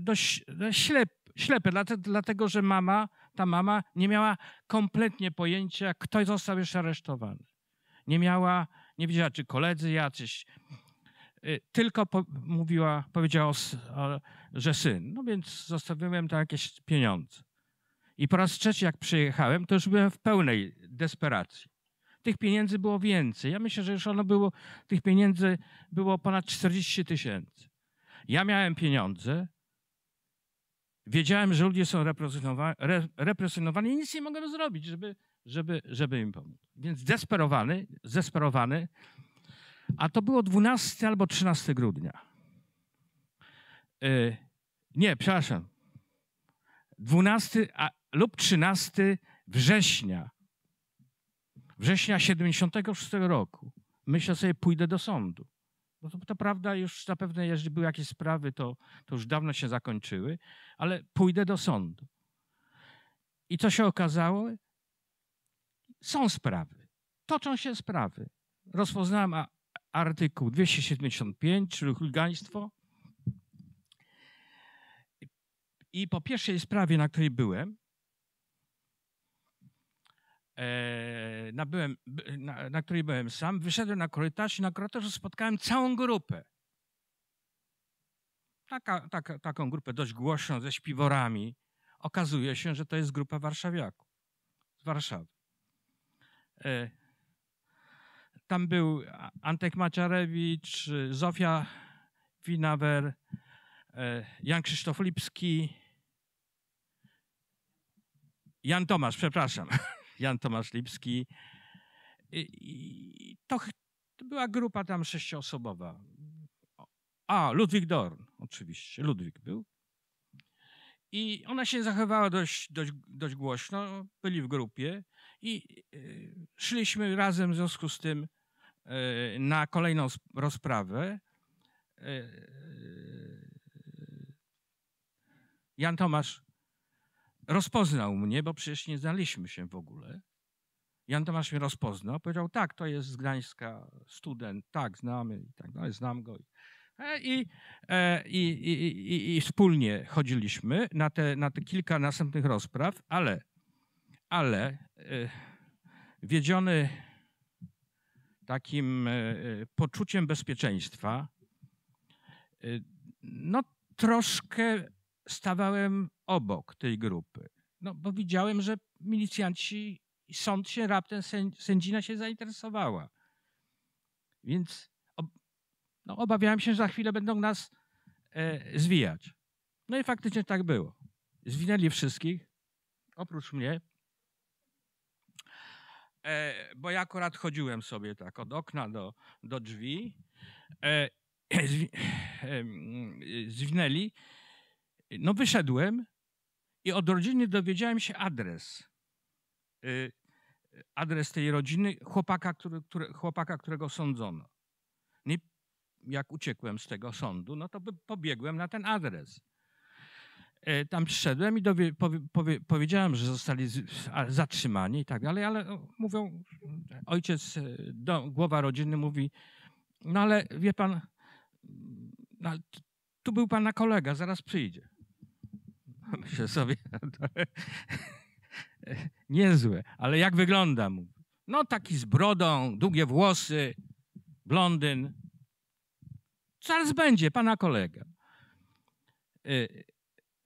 Speaker 6: dość ślep, ślepe, dlatego że mama, ta mama nie miała kompletnie pojęcia, kto został jeszcze aresztowany. Nie miała, nie wiedziała, czy koledzy jacyś, Y, tylko po, mówiła, powiedziała, że syn. No więc zostawiłem tam jakieś pieniądze. I po raz trzeci, jak przyjechałem, to już byłem w pełnej desperacji. Tych pieniędzy było więcej. Ja myślę, że już ono było, tych pieniędzy było ponad 40 tysięcy. Ja miałem pieniądze, wiedziałem, że ludzie są represjonowani, i nic nie mogłem zrobić, żeby, żeby, żeby im pomóc. Więc desperowany, zesperowany, a to było 12 albo 13 grudnia. Y, nie, przepraszam. 12 a, lub 13 września. Września 76 roku. Myślę sobie, pójdę do sądu. No to, to prawda, już zapewne, jeżeli były jakieś sprawy, to, to już dawno się zakończyły, ale pójdę do sądu. I co się okazało? Są sprawy. Toczą się sprawy. Rozpoznałem artykuł 275, czyli chuligaństwo. I po pierwszej sprawie, na której byłem, e, na, na której byłem sam, wyszedłem na korytarz i na korytarzu spotkałem całą grupę. Taka, taka, taką grupę dość głośną, ze śpiworami. Okazuje się, że to jest grupa warszawiaków z Warszawy. E, tam był Antek Maciarewicz, Zofia Winawer, e, Jan Krzysztof Lipski, Jan Tomasz, przepraszam, Jan Tomasz Lipski. I to, była grupa tam sześcioosobowa. A, Ludwik Dorn, oczywiście, Ludwik był. I ona się zachowała dość, dość, dość głośno, byli w grupie i e, szliśmy razem w związku z tym Y, na kolejną rozprawę. Y, Jan Tomasz rozpoznał mnie, bo przecież nie znaliśmy się w ogóle. Jan Tomasz mnie rozpoznał, powiedział, tak, to jest z Gdańska student, tak, znamy tak no, znam go. E, e, I, i, i, i, wspólnie chodziliśmy na te, na te kilka następnych rozpraw, ale, ale y, wiedziony takim e, e, poczuciem bezpieczeństwa, e, no troszkę stawałem obok tej grupy. No bo widziałem, że milicjanci, sąd się raptem, sędzina się zainteresowała. Więc no, obawiałem się, że za chwilę będą nas e, zwijać. No i faktycznie tak było. Zwinęli wszystkich, oprócz mnie, e, bo ja akurat chodziłem sobie tak od okna do, do drzwi, e, zwi, e, zwinęli, no wyszedłem i od rodziny dowiedziałem się adres. Y, adres tej rodziny, chłopaka, który, który, chłopaka którego sądzono. Nie, jak uciekłem z tego sądu, no to pobiegłem na ten adres. E, tam przyszedłem i dowie, powie, powie, powiedziałem, że zostali zatrzymani i tak dalej, ale mówią, ojciec, e, do, głowa rodziny mówi, no ale wie pan, no, tu był pana kolega, zaraz przyjdzie. Myślę sobie, e, niezłe, ale jak wygląda? Mówi. No taki z brodą, długie włosy, blondyn. Zaraz będzie pana kolega.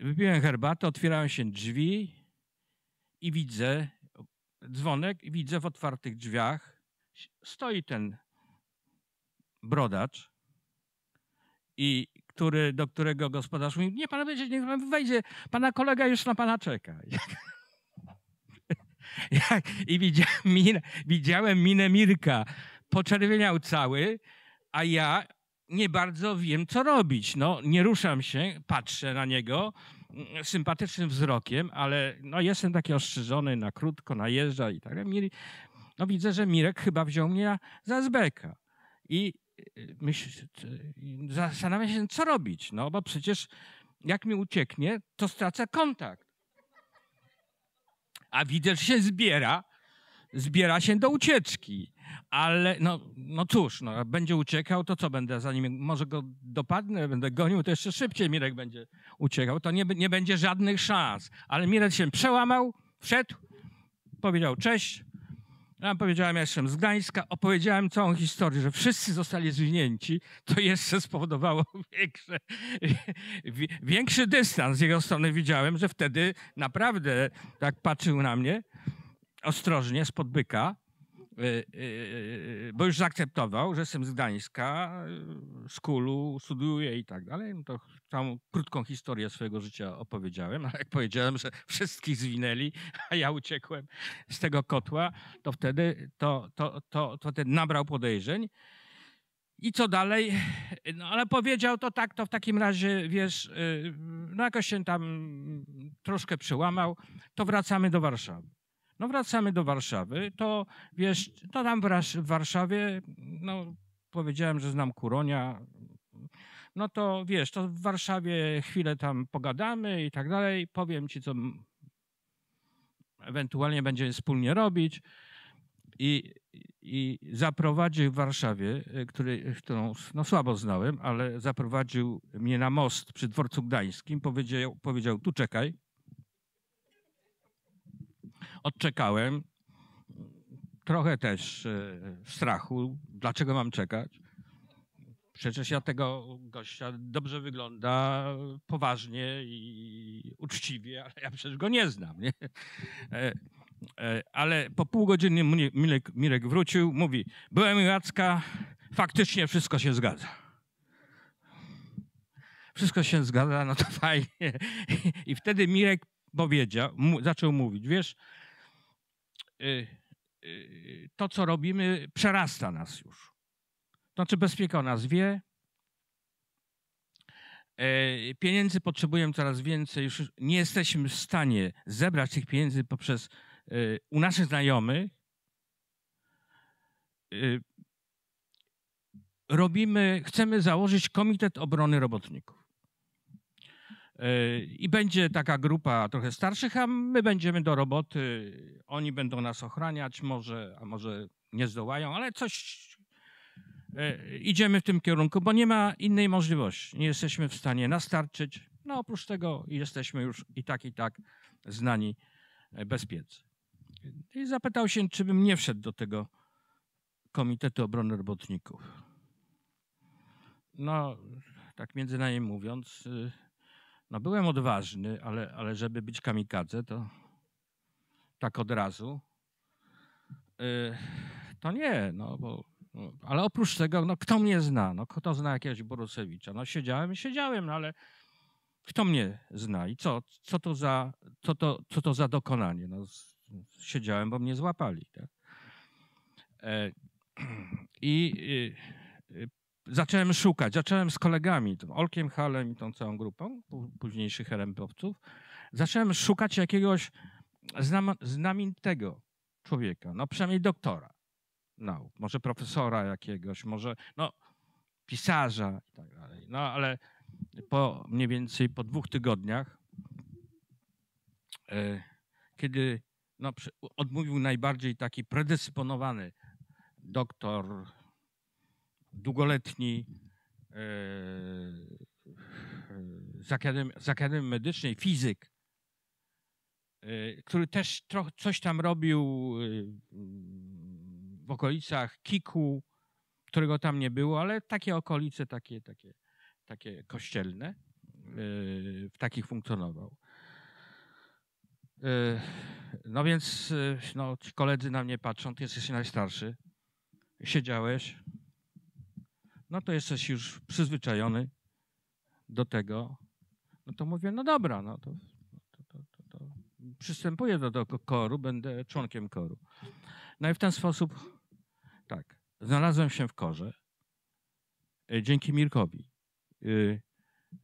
Speaker 6: Wypiłem herbatę, otwierają się drzwi i widzę dzwonek, i widzę w otwartych drzwiach stoi ten brodacz i który, do którego gospodarz mówi, nie, pan wejdzie, niech pan wejdzie, pana kolega już na pana czeka. I widziałem minę, widziałem minę Mirka, poczerwieniał cały, a ja nie bardzo wiem, co robić. No, nie ruszam się, patrzę na niego, sympatycznym wzrokiem, ale no jestem taki ostrzyżony na krótko, najeżdża i tak. No widzę, że Mirek chyba wziął mnie za zbeka. I y, myśl, y, zastanawiam się, co robić, no bo przecież jak mi ucieknie, to stracę kontakt. A widzę, że się zbiera, zbiera się do ucieczki ale no, no cóż, no, będzie uciekał, to co będę za nim, może go dopadnę, będę gonił, to jeszcze szybciej Mirek będzie uciekał, to nie, nie będzie żadnych szans. Ale Mirek się przełamał, wszedł, powiedział cześć, ja powiedziałem, ja jestem z Gdańska, opowiedziałem całą historię, że wszyscy zostali zwinięci, to jeszcze spowodowało większe, większy dystans z jego strony. Widziałem, że wtedy naprawdę tak patrzył na mnie ostrożnie spod byka, Y, y, y, bo już zaakceptował, że jestem z Gdańska, z Kulu, studiuję i tak dalej. No to tam krótką historię swojego życia opowiedziałem, ale jak powiedziałem, że wszystkich zwinęli, a ja uciekłem z tego kotła, to wtedy to, to, to, to ten nabrał podejrzeń. I co dalej? No ale powiedział to tak, to w takim razie, wiesz, no jakoś się tam troszkę przełamał, to wracamy do Warszawy no wracamy do Warszawy, to wiesz, to tam w Warszawie, no powiedziałem, że znam Kuronia, no to wiesz, to w Warszawie chwilę tam pogadamy i tak dalej, powiem ci, co ewentualnie będziemy wspólnie robić i, i zaprowadził w Warszawie, e, który, którą no słabo znałem, ale zaprowadził mnie na most przy dworcu gdańskim, powiedział, powiedział tu czekaj, odczekałem. Trochę też w e, strachu. Dlaczego mam czekać? Przecież ja tego gościa dobrze wygląda, poważnie i uczciwie, ale ja przecież go nie znam. Nie? E, e, ale po pół godziny Mirek, Mirek wrócił, mówi, byłem Jacka, faktycznie wszystko się zgadza. Wszystko się zgadza, no to fajnie. I wtedy Mirek powiedział, zaczął mówić, wiesz, Y, y, to, co robimy, przerasta nas już. Znaczy bezpieka o nas wie, e, pieniędzy potrzebujemy coraz więcej, już nie jesteśmy w stanie zebrać tych pieniędzy poprzez e, u naszych znajomych. E, robimy, chcemy założyć Komitet Obrony Robotników. Yy, I będzie taka grupa trochę starszych, a my będziemy do roboty. Oni będą nas ochraniać, może, a może nie zdołają, ale coś yy, idziemy w tym kierunku, bo nie ma innej możliwości. Nie jesteśmy w stanie nastarczyć. No oprócz tego jesteśmy już i tak, i tak znani yy, bezpiec. I zapytał się, czy bym nie wszedł do tego Komitetu Obrony Robotników. No, tak między nami mówiąc, no byłem odważny, ale, ale żeby być kamikadze, to tak od razu, y, to nie, no bo... No, ale oprócz tego, no kto mnie zna? No kto zna jakiegoś Borusewicza? No siedziałem i siedziałem, no ale kto mnie zna i co, co, to, za, co, to, co to za dokonanie? No, siedziałem, bo mnie złapali. Tak? E, I y, zacząłem szukać, zacząłem z kolegami, tym Olkiem Halem i tą całą grupą późniejszych RMP-owców, zacząłem szukać jakiegoś znam, znamitego człowieka, no przynajmniej doktora nauk, no, może profesora jakiegoś, może no, pisarza i tak dalej. No ale po mniej więcej po dwóch tygodniach, e, kiedy no, odmówił najbardziej taki predysponowany doktor długoletni e, z Akademii, z Akademii Medycznej, fizyk, e, który też troch, coś tam robił e, w okolicach Kiku, którego tam nie było, ale takie okolice, takie, takie, takie kościelne, w takich funkcjonował. No więc no, ci koledzy na mnie patrzą, ty jesteś najstarszy, siedziałeś, no to jesteś już przyzwyczajony do tego. No to mówię, no dobra, no to, to, to, to, to. przystępuję do tego koru, będę członkiem koru. No i w ten sposób, tak, znalazłem się w korze e, dzięki Mirkowi, e,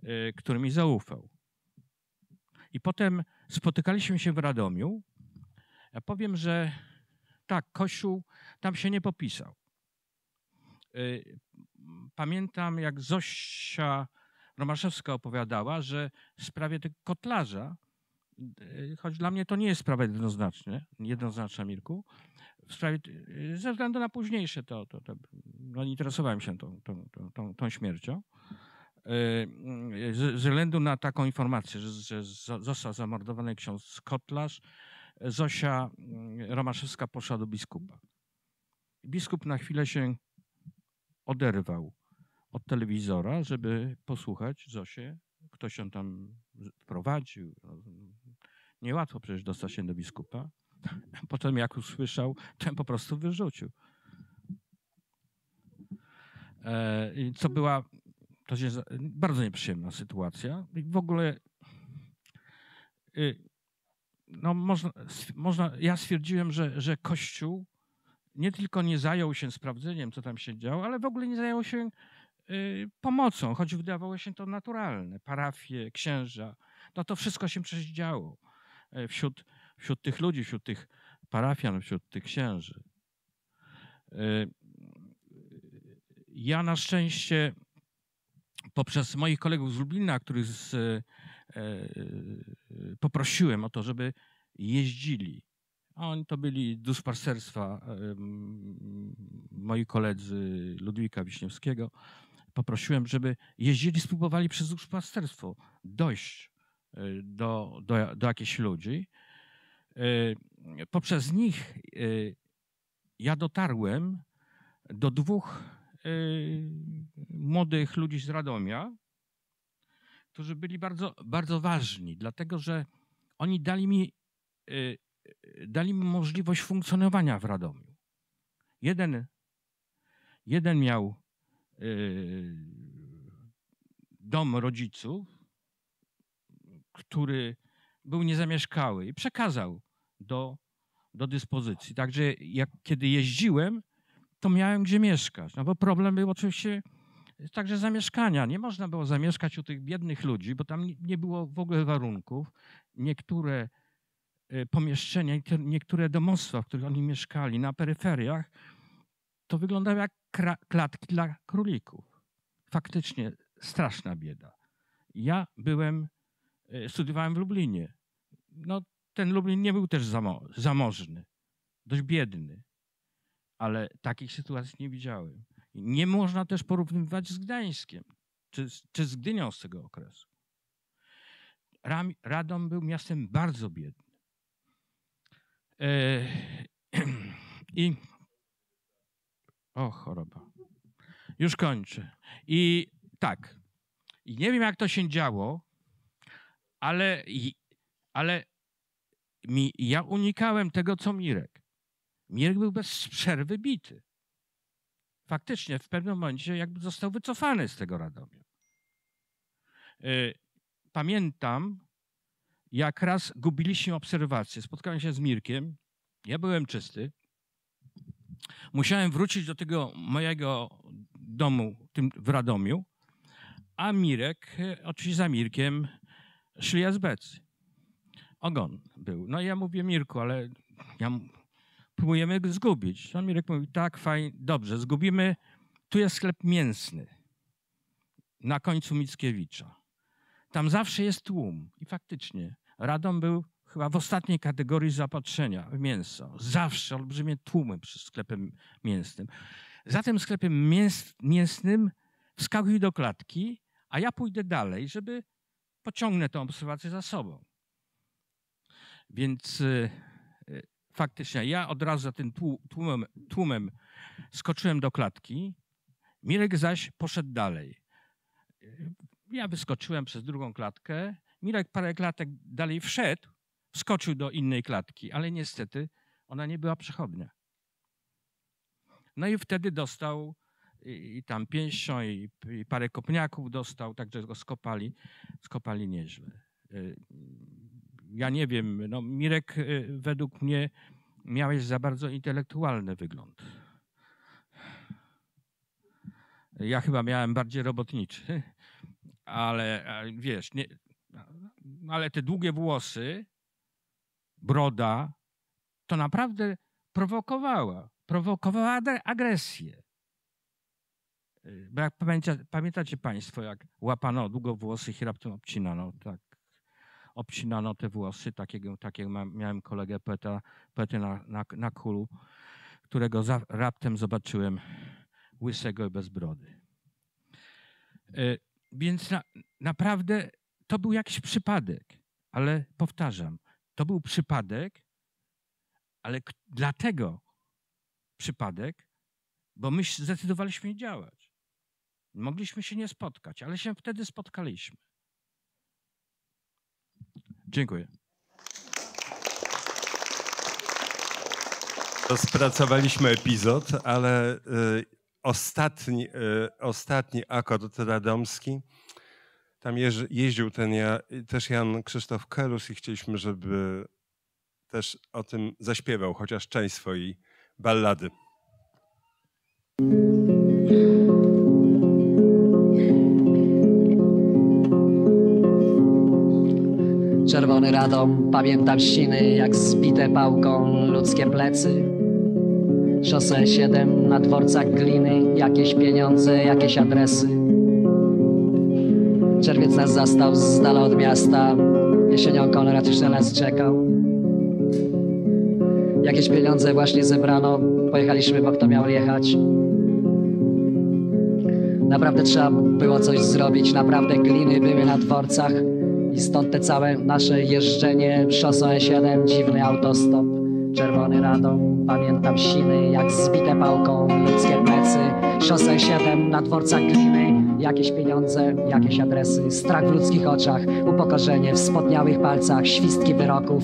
Speaker 6: e, który mi zaufał. I potem spotykaliśmy się w Radomiu. Ja powiem, że tak, Kościół tam się nie popisał pamiętam, jak Zosia Romaszewska opowiadała, że w sprawie tego kotlarza, y, choć dla mnie to nie jest sprawa jednoznaczna, jednoznaczna Mirku, w sprawie, y, ze względu na późniejsze to, to, to no interesowałem się tą, tą, tą, tą śmiercią, y, ze względu na taką informację, że, że został zamordowany ksiądz Kotlarz, Zosia Romaszewska poszła do biskupa. Biskup na chwilę się oderwał od telewizora, żeby posłuchać Zosie. Ktoś ją tam prowadził. No, niełatwo przecież dostać się do biskupa. Potem jak usłyszał, ten po prostu wyrzucił. E, co była to się, bardzo nieprzyjemna sytuacja. w ogóle y, no można, można, ja stwierdziłem, że, że Kościół nie tylko nie zajął się sprawdzeniem, co tam się działo, ale w ogóle nie zajął się Y, pomocą, choć wydawało się to naturalne. Parafie, księża, no to wszystko się przecież e, wśród, wśród tych ludzi, wśród tych parafian, wśród tych księży. E, ja na szczęście poprzez moich kolegów z Lublina, których z, e, e poprosiłem o to, żeby jeździli. Oni to byli dusparserstwa, e, moi koledzy Ludwika Wiśniewskiego, poprosiłem, żeby jeździli, spróbowali przez duszpasterstwo dojść y, do, do, do jakichś ludzi. Y, poprzez nich y, ja dotarłem do dwóch młodych ludzi z Radomia, którzy byli bardzo, bardzo ważni, dlatego że oni dali mi, dali mi możliwość funkcjonowania w Radomiu. Jeden, jeden miał Y, dom rodziców, który był niezamieszkały i przekazał do, do dyspozycji. Także jak, kiedy jeździłem, to miałem gdzie mieszkać. No bo problem był oczywiście także zamieszkania. Nie można było zamieszkać u tych biednych ludzi, bo tam nie było w ogóle warunków. Niektóre y, pomieszczenia, niektóre domostwa, w których oni mieszkali na peryferiach, to wyglądało jak klatki dla królików. Faktycznie straszna bieda. Ja byłem, e, studiowałem w Lublinie. No, ten Lublin nie był też zamożny, dość biedny, ale takich sytuacji nie widziałem. Nie można też porównywać z Gdańskiem czy, czy z Gdynią z tego okresu. Ram, Radom był miastem bardzo biednym. E, I o, choroba. Już kończę. I tak. I nie wiem, jak to się działo, ale, ale mi, ja unikałem tego, co Mirek. Mirek był bez przerwy bity. Faktycznie w pewnym momencie jakby został wycofany z tego Radomia. Y, pamiętam, jak raz gubiliśmy obserwację. Spotkałem się z Mirkiem. Ja byłem czysty musiałem wrócić do tego mojego domu tym w Radomiu, a Mirek, e, oczywiście za Mirkiem, szli azbecy. Ogon był. No i ja mówię, Mirku, ale ja próbujemy zgubić. No Mirek mówi, tak, fajnie, dobrze, zgubimy. Tu jest sklep mięsny na końcu Mickiewicza. Tam zawsze jest tłum. I faktycznie Radom był chyba w ostatniej kategorii zaopatrzenia w mięso. Zawsze olbrzymie tłumy przy sklepem mięsnym. Za tym sklepem mięs, mięsnym wskakuj do klatki, a ja pójdę dalej, żeby pociągnę tę obserwację za sobą. Więc y, y, faktycznie ja od razu za tym tłumem, tłumem skoczyłem do klatki, Mirek zaś poszedł dalej. Ja wyskoczyłem przez drugą klatkę, Mirek parę klatek dalej wszedł, wskoczył do innej klatki, ale niestety ona nie była przechodnia. No i wtedy dostał i tam pięścią i, i parę kopniaków dostał, także go skopali, skopali nieźle. E, ja nie wiem, no Mirek e, według mnie miałeś za bardzo intelektualny wygląd. Ja chyba miałem bardziej robotniczy, ale e, wiesz, nie, ale te długie włosy broda, to naprawdę prowokowała, prowokowała agresję. Bo jak pamiętacie, pamiętacie Państwo, jak łapano włosy i raptem obcinano, tak, obcinano te włosy, takiego, takiego miałem kolegę Peta, Pety na, na, na kulu, którego za, raptem zobaczyłem łysego i bez brody. E, więc na, naprawdę to był jakiś przypadek, ale powtarzam, to był przypadek, ale dlatego przypadek, bo my zdecydowaliśmy działać. Mogliśmy się nie spotkać, ale się wtedy spotkaliśmy.
Speaker 1: Dziękuję. Rozpracowaliśmy spracowaliśmy epizod, ale y, ostatni, y, ostatni akord radomski tam jeździł ten ja, też Jan Krzysztof Kerus i chcieliśmy, żeby też o tym zaśpiewał, chociaż część swojej ballady.
Speaker 7: Czerwony radom, pamiętam ściny, jak spite pałką ludzkie plecy. Szosę 7 na dworcach gliny, jakieś pieniądze, jakieś adresy. Czerwiec nas zastał z dala od miasta. Jesienią Konrad już na nas czekał. Jakieś pieniądze właśnie zebrano. Pojechaliśmy, bo kto miał jechać. Naprawdę trzeba było coś zrobić. Naprawdę gliny były na dworcach. I stąd te całe nasze jeżdżenie szosą E7, dziwny autostop, czerwony radom. Pamiętam siny jak zbite pałką ludzkie plecy. Szosę E7 na dworcach gliny jakieś pieniądze, jakieś adresy, strach w ludzkich oczach, upokorzenie w spodniałych palcach, świstki wyroków,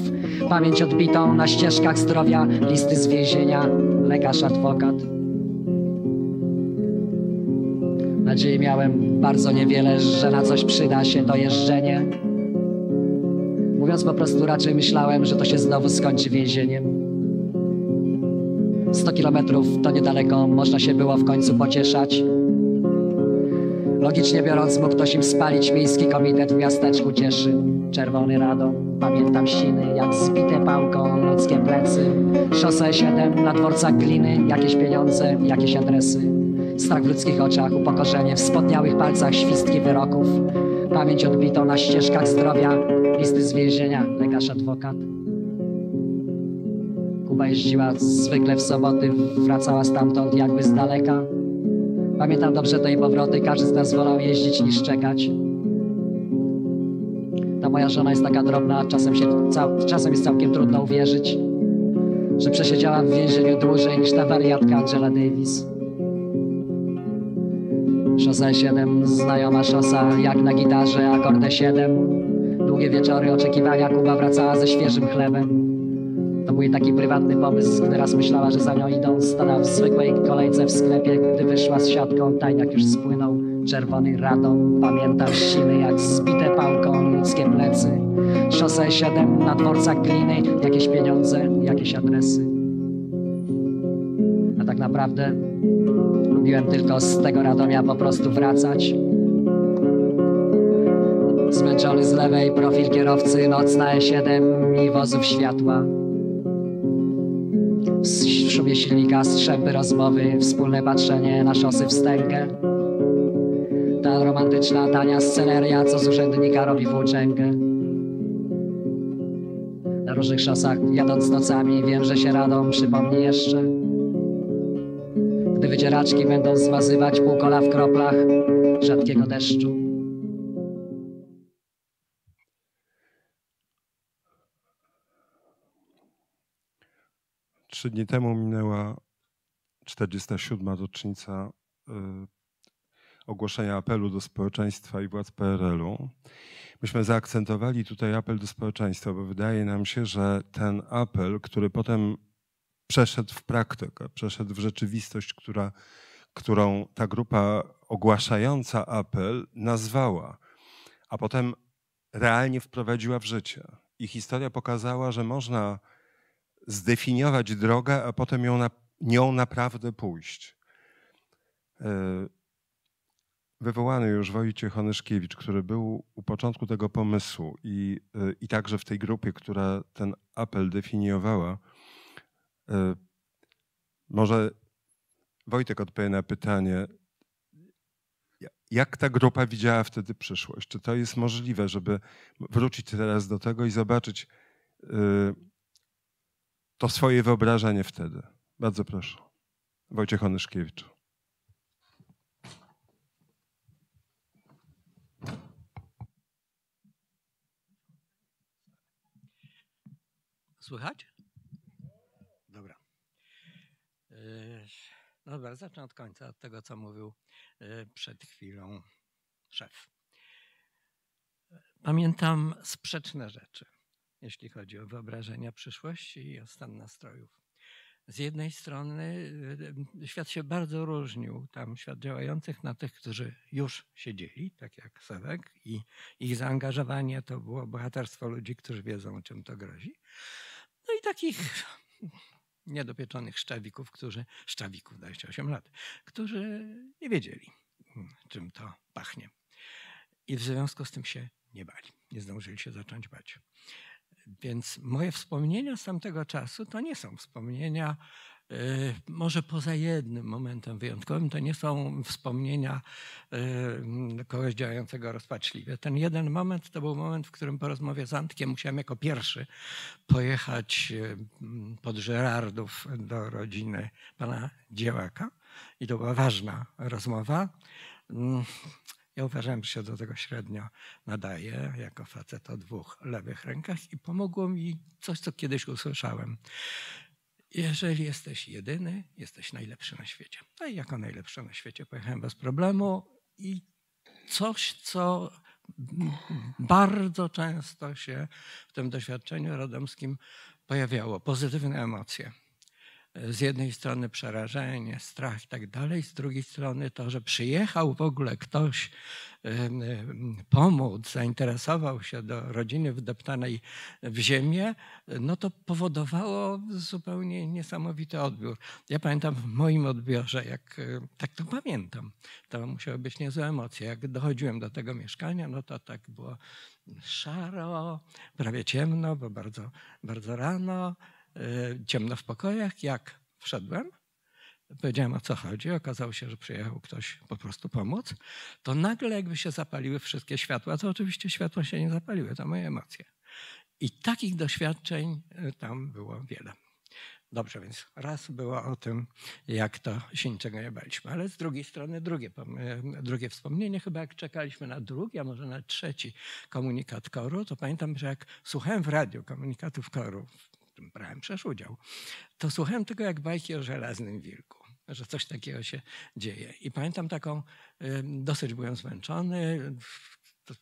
Speaker 7: pamięć odbitą na ścieżkach zdrowia, listy z więzienia, lekarz, adwokat. Nadziei miałem bardzo niewiele, że na coś przyda się dojeżdżenie. Mówiąc po prostu raczej myślałem, że to się znowu skończy więzieniem. 100 kilometrów to niedaleko, można się było w końcu pocieszać. Logicznie biorąc, mógł ktoś im spalić miejski komitet w miasteczku cieszy. Czerwony Radom, pamiętam siny, jak zbite pałką ludzkie plecy. Szosę 7 na dworcach gliny, jakieś pieniądze, jakieś adresy. Strach w ludzkich oczach, upokorzenie, w spodniałych palcach świstki wyroków. Pamięć odbita na ścieżkach zdrowia, listy z więzienia, lekarz, adwokat. Kuba jeździła zwykle w soboty, wracała stamtąd jakby z daleka. Pamiętam dobrze te powroty, każdy z nas wolał jeździć niż czekać. Ta moja żona jest taka drobna, czasem, się, cał, czasem jest całkiem trudno uwierzyć, że przesiedziała w więzieniu dłużej niż ta wariatka Angela Davis. Szosę 7, znajoma szosa, jak na gitarze, akordę 7. Długie wieczory oczekiwania, Kuba wracała ze świeżym chlebem mój taki prywatny pomysł, gdy raz myślała, że za nią idą, stada w zwykłej kolejce w sklepie, gdy wyszła z siatką, tajniak już spłynął, czerwony radą, pamiętam siły jak zbite pałką ludzkie plecy, szosę 7 na dworcach gliny, jakieś pieniądze, jakieś adresy. A tak naprawdę lubiłem tylko z tego Radomia po prostu wracać, Zmęczony z lewej profil kierowcy, nocna E7 i wozów światła z szumie silnika, strzępy rozmowy, wspólne patrzenie na szosy wstęgę. Ta romantyczna, tania sceneria, co z urzędnika robi włóczęgę. Na różnych szosach, jadąc nocami, wiem, że się radą przypomni jeszcze. Gdy wydzieraczki będą zmazywać półkola w kroplach rzadkiego deszczu.
Speaker 1: Trzy dni temu minęła 47. rocznica y, ogłoszenia apelu do społeczeństwa i władz PRL-u. Myśmy zaakcentowali tutaj apel do społeczeństwa, bo wydaje nam się, że ten apel, który potem przeszedł w praktykę, przeszedł w rzeczywistość, która, którą ta grupa ogłaszająca apel nazwała, a potem realnie wprowadziła w życie. I historia pokazała, że można zdefiniować drogę, a potem ją nią naprawdę pójść. E, wywołany już Wojciech Honyszkiewicz, który był u początku tego pomysłu i, e, i także w tej grupie, która ten apel definiowała, e, może Wojtek odpowie na pytanie, jak ta grupa widziała wtedy przyszłość? Czy to jest możliwe, żeby wrócić teraz do tego i zobaczyć, to swoje wyobrażenie wtedy. Bardzo proszę. Wojciech Onyszkiewicz.
Speaker 8: Słychać?
Speaker 4: Dobra. E,
Speaker 8: dobra, zacznę od końca, od tego, co mówił e, przed chwilą szef. E, pamiętam sprzeczne rzeczy jeśli chodzi o wyobrażenia przyszłości i o stan nastrojów. Z jednej strony y, y, świat się bardzo różnił, tam świat działających na tych, którzy już siedzieli, tak jak Sewek, i ich zaangażowanie to było bohaterstwo ludzi, którzy wiedzą, czym to grozi. No i takich niedopieczonych szczawików, którzy, szczawików 28 lat, którzy nie wiedzieli, mm, czym to pachnie. I w związku z tym się nie bali, nie zdążyli się zacząć bać. Więc moje wspomnienia z tamtego czasu to nie są wspomnienia, y, może poza jednym momentem wyjątkowym, to nie są wspomnienia y, kogoś działającego rozpaczliwie. Ten jeden moment to był moment, w którym po rozmowie z Antkiem musiałem jako pierwszy pojechać y, pod Żerardów do rodziny pana Dziełaka. I to była ważna rozmowa mm, ja uważam, że się do tego średnio nadaje, jako facet o dwóch lewych rękach i pomogło mi coś, co kiedyś usłyszałem. Jeżeli jesteś jedyny, jesteś najlepszy na świecie. No i jako najlepszy na świecie pojechałem bez problemu i coś, co bardzo często się w tym doświadczeniu radomskim pojawiało, pozytywne emocje z jednej strony przerażenie, strach i tak dalej, z drugiej strony to, że przyjechał w ogóle ktoś pomóc, zainteresował się do rodziny wdeptanej w ziemię, no to powodowało zupełnie niesamowity odbiór. Ja pamiętam w moim odbiorze, jak e, tak to pamiętam, to musiały być niezłe emocje. Jak dochodziłem do tego mieszkania, no to tak było szaro, prawie ciemno, bo bardzo, bardzo rano. Y, ciemno w pokojach. Jak wszedłem, powiedziałem o co chodzi, okazało się, że przyjechał ktoś po prostu pomóc, to nagle jakby się zapaliły wszystkie światła, to oczywiście światła się nie zapaliły, to moje emocje. I takich doświadczeń y, tam było wiele. Dobrze, więc raz było o tym, jak to się niczego nie baliśmy, ale z drugiej strony drugie, y, drugie wspomnienie, chyba jak czekaliśmy na drugi, a może na trzeci komunikat koru, to pamiętam, że jak słuchałem w radiu komunikatów koru tym brałem przecież udział, to słuchałem tylko jak bajki o żelaznym wilku że coś takiego się dzieje. I pamiętam taką, dosyć byłem zmęczony,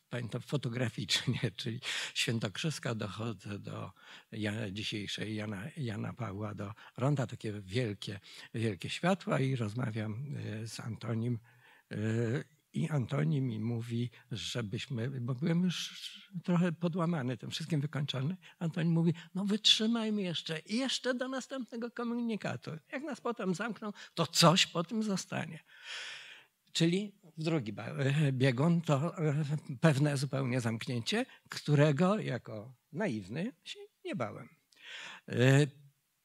Speaker 8: pamiętam fotograficznie, czyli Świętokrzyska dochodzę do Jana, dzisiejszej Jana, Jana Pawła do Ronda, takie wielkie, wielkie światła i rozmawiam e, z Antonim e, i Antoni mi mówi, żebyśmy, bo byłem już trochę podłamany tym wszystkim wykończony. Antoni mówi, no wytrzymajmy jeszcze, jeszcze do następnego komunikatu. Jak nas potem zamkną, to coś po tym zostanie. Czyli w drugi e, biegun to e, pewne zupełnie zamknięcie, którego jako naiwny się nie bałem. E,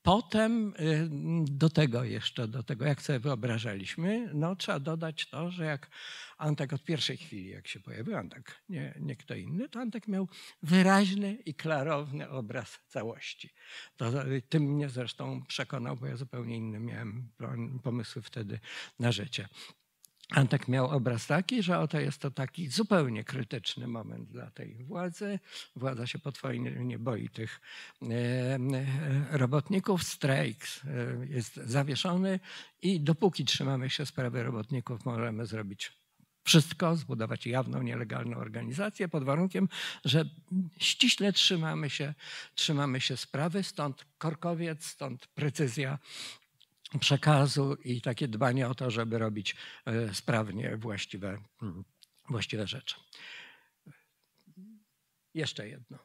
Speaker 8: Potem y, do tego jeszcze, do tego jak sobie wyobrażaliśmy, no trzeba dodać to, że jak Antek od pierwszej chwili, jak się pojawił Antek, nie, nie kto inny, to Antek miał wyraźny i klarowny obraz całości. To, y, tym mnie zresztą przekonał, bo ja zupełnie inny miałem pomysły wtedy na życie. Antek miał obraz taki, że oto jest to taki zupełnie krytyczny moment dla tej władzy. Władza się potwornie boi tych e, e, robotników. Strajk e, jest zawieszony i dopóki trzymamy się sprawy robotników, możemy zrobić wszystko, zbudować jawną, nielegalną organizację pod warunkiem, że ściśle trzymamy się, trzymamy się sprawy, stąd korkowiec, stąd precyzja przekazu i takie dbanie o to, żeby robić e, sprawnie właściwe, mm, właściwe rzeczy. Jeszcze jedno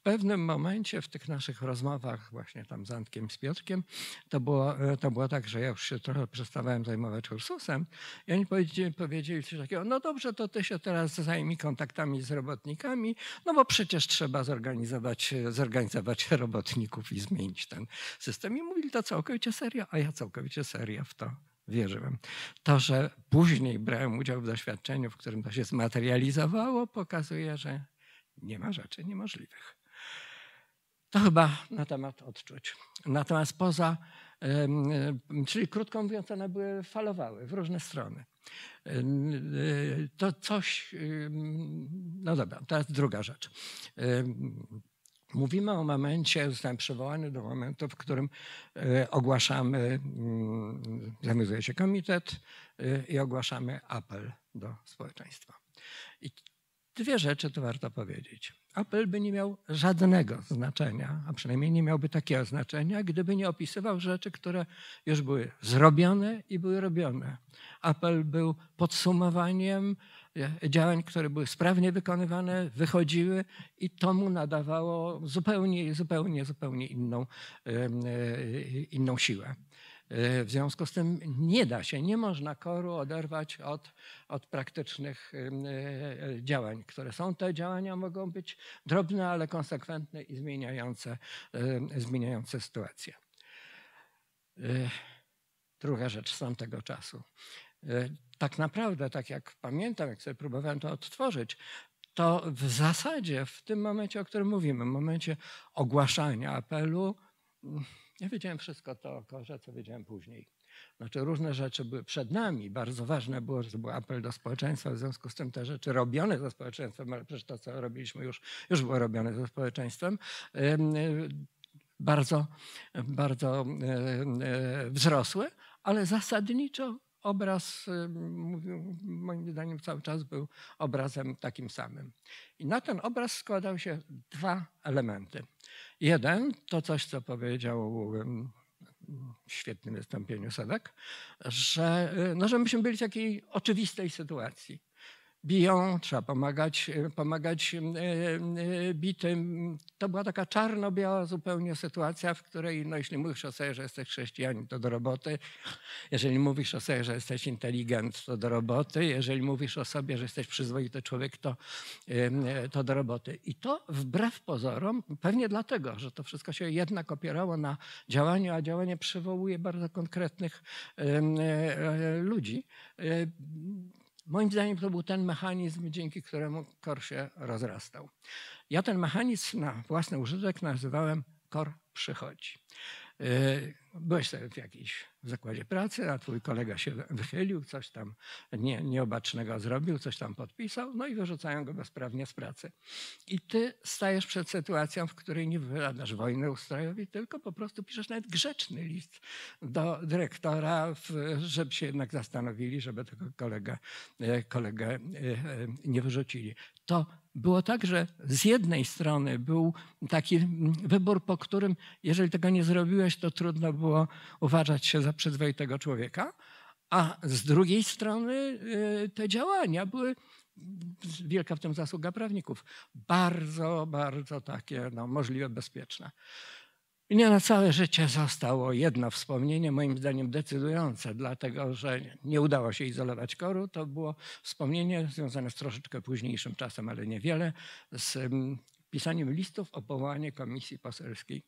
Speaker 8: w pewnym momencie w tych naszych rozmowach właśnie tam z Antkiem, z Piotrkiem, to było, e, to było tak, że ja już się trochę przestawałem zajmować Ursusem i oni powiedzieli, powiedzieli coś takiego, no dobrze, to ty się teraz zajmij kontaktami z robotnikami, no bo przecież trzeba zorganizować, zorganizować robotników i zmienić ten system. I mówili to całkowicie serio, a ja całkowicie serio w to wierzyłem. To, że później brałem udział w doświadczeniu, w którym to się zmaterializowało, pokazuje, że nie ma rzeczy niemożliwych. To chyba na temat odczuć. Natomiast poza, czyli krótko mówiąc, one były falowały w różne strony. E, to coś, no dobra, teraz druga rzecz. Mówimy o momencie, zostałem przywołany do momentu, w którym e, ogłaszamy, mm, zamizuje się komitet e, i ogłaszamy apel do społeczeństwa. I dwie rzeczy tu warto powiedzieć apel by nie miał żadnego znaczenia, a przynajmniej nie miałby takiego znaczenia, gdyby nie opisywał rzeczy, które już były zrobione i były robione. Apel był podsumowaniem e, działań, które były sprawnie wykonywane, wychodziły i to mu nadawało zupełnie, zupełnie, zupełnie inną, e, inną siłę. E, w związku z tym nie da się, nie można koru oderwać od, od praktycznych y, e, e, działań, które są. Te działania mogą być drobne, ale konsekwentne i zmieniające, zmieniające sytuację. Druga rzecz z tamtego czasu. Tak naprawdę, tak jak pamiętam, jak sobie próbowałem to odtworzyć, to w zasadzie w tym momencie, o którym mówimy, w momencie ogłaszania apelu, ja wiedziałem wszystko to o korze, co wiedziałem później. Znaczy różne rzeczy były przed nami. Bardzo ważne było, że to był apel do społeczeństwa, w związku z tym te rzeczy robione ze społeczeństwem, ale przecież to, co robiliśmy już, już było robione ze społeczeństwem. E, bardzo, bardzo e, e, wzrosły, ale zasadniczo obraz, moim zdaniem, cały czas był obrazem takim samym. I na ten obraz składały się dwa elementy. Jeden to coś, co powiedział w świetnym wystąpieniu Sadek, że, y, no, że myśmy byli w takiej oczywistej sytuacji biją, trzeba pomagać, e, pomagać e, e, bitym. To była taka czarno-biała zupełnie sytuacja, w której no, jeśli mówisz o sobie, że jesteś chrześcijanin, to do roboty. Jeżeli mówisz o sobie, że jesteś inteligent, to do roboty. Jeżeli mówisz o sobie, że jesteś przyzwoity człowiek, to, to do roboty. I to wbrew pozorom, pewnie dlatego, że to wszystko się jednak opierało na działaniu, a działanie przywołuje bardzo konkretnych ludzi Moim zdaniem to był ten mechanizm, dzięki któremu kor się rozrastał. Ja ten mechanizm na własny użytek nazywałem kor przychodzi. E, byłeś w jakiejś w zakładzie pracy, a twój kolega się wychylił, coś tam nie, nieobacznego zrobił, coś tam podpisał, no i wyrzucają go bezprawnie z pracy. I ty stajesz przed sytuacją, w której nie wypowiadasz wojny ustrojowi, tylko po prostu piszesz nawet grzeczny list do dyrektora, żeby się jednak zastanowili, żeby tego e, kolegę, kolegę e, nie wyrzucili. To było tak, że z jednej strony był taki wybór, po którym jeżeli tego nie zrobiłeś, to trudno było uważać się za przyzwoitego człowieka, a z drugiej strony y, te działania były, wielka w tym zasługa prawników, bardzo, bardzo takie no, możliwe bezpieczne. Nie na no, całe życie zostało jedno wspomnienie, moim zdaniem decydujące, dlatego że nie udało się izolować koru. To było wspomnienie związane z troszeczkę późniejszym czasem, ale niewiele, z mm, pisaniem listów o powołanie komisji poselskiej.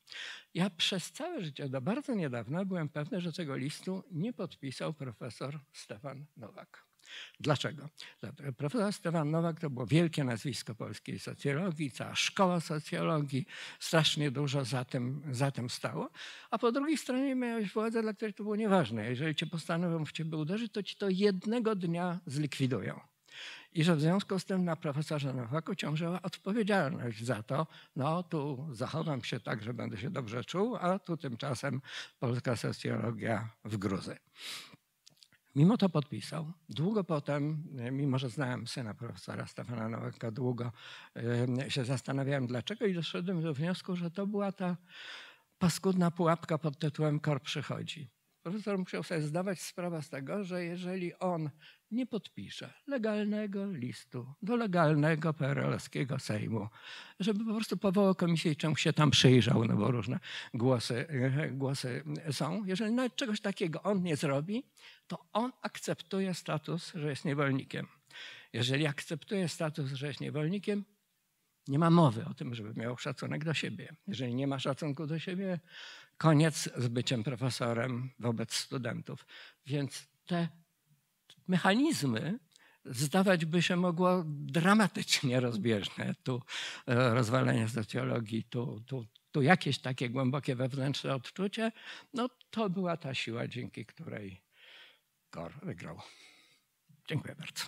Speaker 8: Ja przez całe życie, do bardzo niedawna, byłem pewny, że tego listu nie podpisał profesor Stefan Nowak. Dlaczego? Profesor Stefan Nowak to było wielkie nazwisko polskiej socjologii, cała szkoła socjologii, strasznie dużo za tym, za tym stało. A po drugiej stronie miałeś władzę, dla której to było nieważne. Jeżeli cię postanowią w ciebie uderzyć, to ci to jednego dnia zlikwidują i że w związku z tym na profesorze Nowaku ciążyła odpowiedzialność za to, no tu zachowam się tak, że będę się dobrze czuł, a tu tymczasem polska socjologia w gruzy. Mimo to podpisał. Długo potem, e, mimo że znałem syna profesora Stefana Nowaka, długo e, się zastanawiałem dlaczego i doszedłem do wniosku, że to była ta paskudna pułapka pod tytułem Kor przychodzi profesor musiał sobie zdawać sprawę z tego, że jeżeli on nie podpisze legalnego listu do legalnego PRL-owskiego Sejmu, żeby po prostu powołał komisję i czemuś się tam przyjrzał, no bo różne głosy, e, głosy są. Jeżeli nawet czegoś takiego on nie zrobi, to on akceptuje status, że jest niewolnikiem. Jeżeli akceptuje status, że jest niewolnikiem, nie ma mowy o tym, żeby miał szacunek do siebie. Jeżeli nie ma szacunku do siebie, koniec z byciem profesorem wobec studentów. Więc te mechanizmy zdawać by się mogło dramatycznie rozbieżne. Tu e, rozwalenie socjologii, tu, tu, tu jakieś takie głębokie wewnętrzne odczucie. No to była ta siła, dzięki której Gor wygrał. Dziękuję bardzo.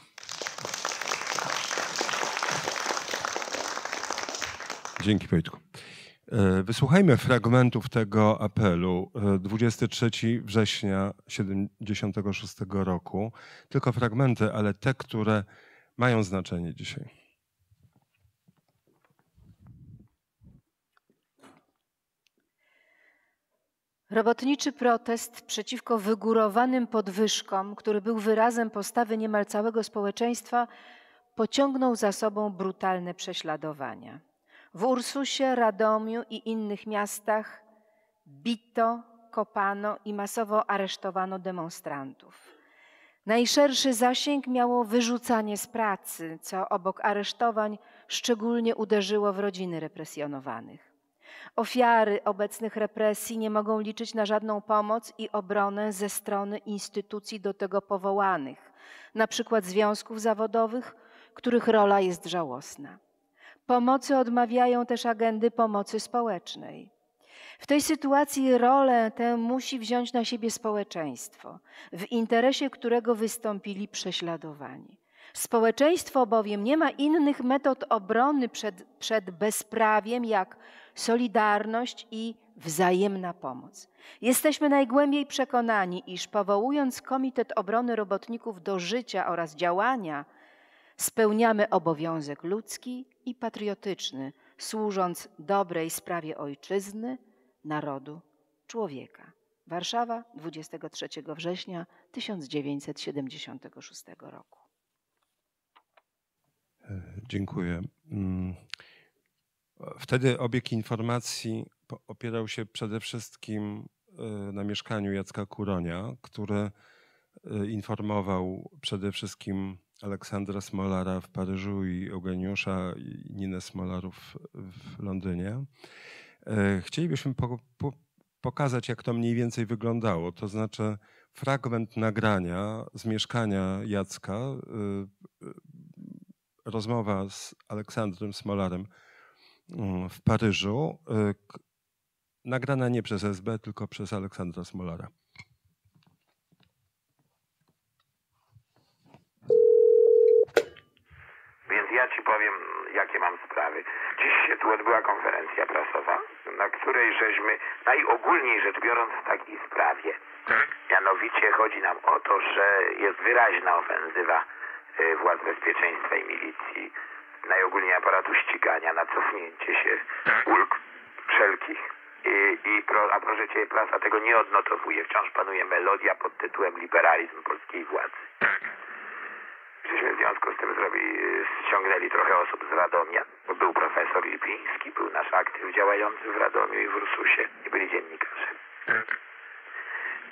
Speaker 1: Dzięki Wojtku. E, wysłuchajmy fragmentów tego apelu 23 e, września 76 roku. Tylko fragmenty, ale te, które mają znaczenie dzisiaj.
Speaker 2: Robotniczy protest przeciwko wygórowanym podwyżkom, który był wyrazem postawy niemal całego społeczeństwa, pociągnął za sobą brutalne prześladowania. W Ursusie, Radomiu i innych miastach bito, kopano i masowo aresztowano demonstrantów. Najszerszy zasięg miało wyrzucanie z pracy, co obok aresztowań szczególnie uderzyło w rodziny represjonowanych. Ofiary obecnych represji nie mogą liczyć na żadną pomoc i obronę ze strony instytucji do tego powołanych, na przykład związków zawodowych, których rola jest żałosna. Pomocy odmawiają też agendy pomocy społecznej. W tej sytuacji rolę tę musi wziąć na siebie społeczeństwo, w interesie którego wystąpili prześladowani. Społeczeństwo bowiem nie ma innych metod obrony przed, przed bezprawiem jak solidarność i wzajemna pomoc. Jesteśmy najgłębiej przekonani, iż powołując Komitet Obrony Robotników do życia oraz działania, spełniamy obowiązek ludzki i patriotyczny, służąc dobrej sprawie ojczyzny, narodu, człowieka. Warszawa 23 września 1976 roku.
Speaker 1: E, dziękuję. Mm. Wtedy obieg informacji opierał się przede wszystkim e, na mieszkaniu Jacka Kuronia, który e, informował przede wszystkim Aleksandra Smolara w Paryżu i Eugeniusza i Ninę Smolarów w Londynie. E, chcielibyśmy po, po, pokazać, jak to mniej więcej wyglądało. To znaczy fragment nagrania z mieszkania Jacka, e, e, rozmowa z Aleksandrem Smolarem mm, w Paryżu, nagrana nie przez SB, tylko przez Aleksandra Smolara.
Speaker 9: Dziś się tu odbyła konferencja prasowa, na której żeśmy najogólniej rzecz biorąc w takiej sprawie. Tak? Mianowicie chodzi nam o to, że jest wyraźna ofensywa y, władz bezpieczeństwa i milicji, najogólniej aparatu ścigania, na cofnięcie się tak? ulg wszelkich. I, i pro, a proszę Cię, prasa tego nie odnotowuje. Wciąż panuje melodia pod tytułem liberalizm polskiej władzy. Tak żeśmy w związku z tym zrobili, y, ściągnęli trochę osób z Radomia. Był profesor Lipiński, był nasz aktyw działający w Radomiu i w Rususie, i byli dziennikarze.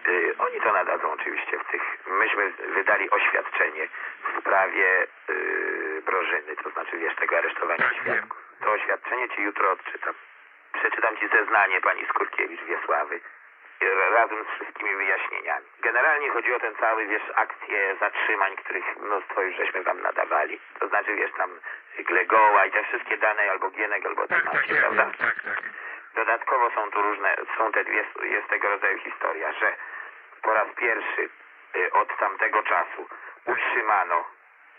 Speaker 9: Y, oni to nadadzą oczywiście w tych... Myśmy wydali oświadczenie w sprawie yy, Brożyny, to znaczy wiesz, tego aresztowania tak, świadków. To oświadczenie ci jutro odczytam. Przeczytam ci zeznanie pani Skurkiewicz Wiesławy, E, razem z wszystkimi wyjaśnieniami. Generalnie chodzi o ten cały, wiesz, akcję zatrzymań, których mnóstwo już żeśmy wam nadawali. To znaczy, wiesz, tam Glegoła i te wszystkie dane, albo Gienek, albo tak, tak, tak, prawda? tak, tak. Dodatkowo są tu różne, są te dwie, jest tego rodzaju historia, że po raz pierwszy e, od tamtego czasu utrzymano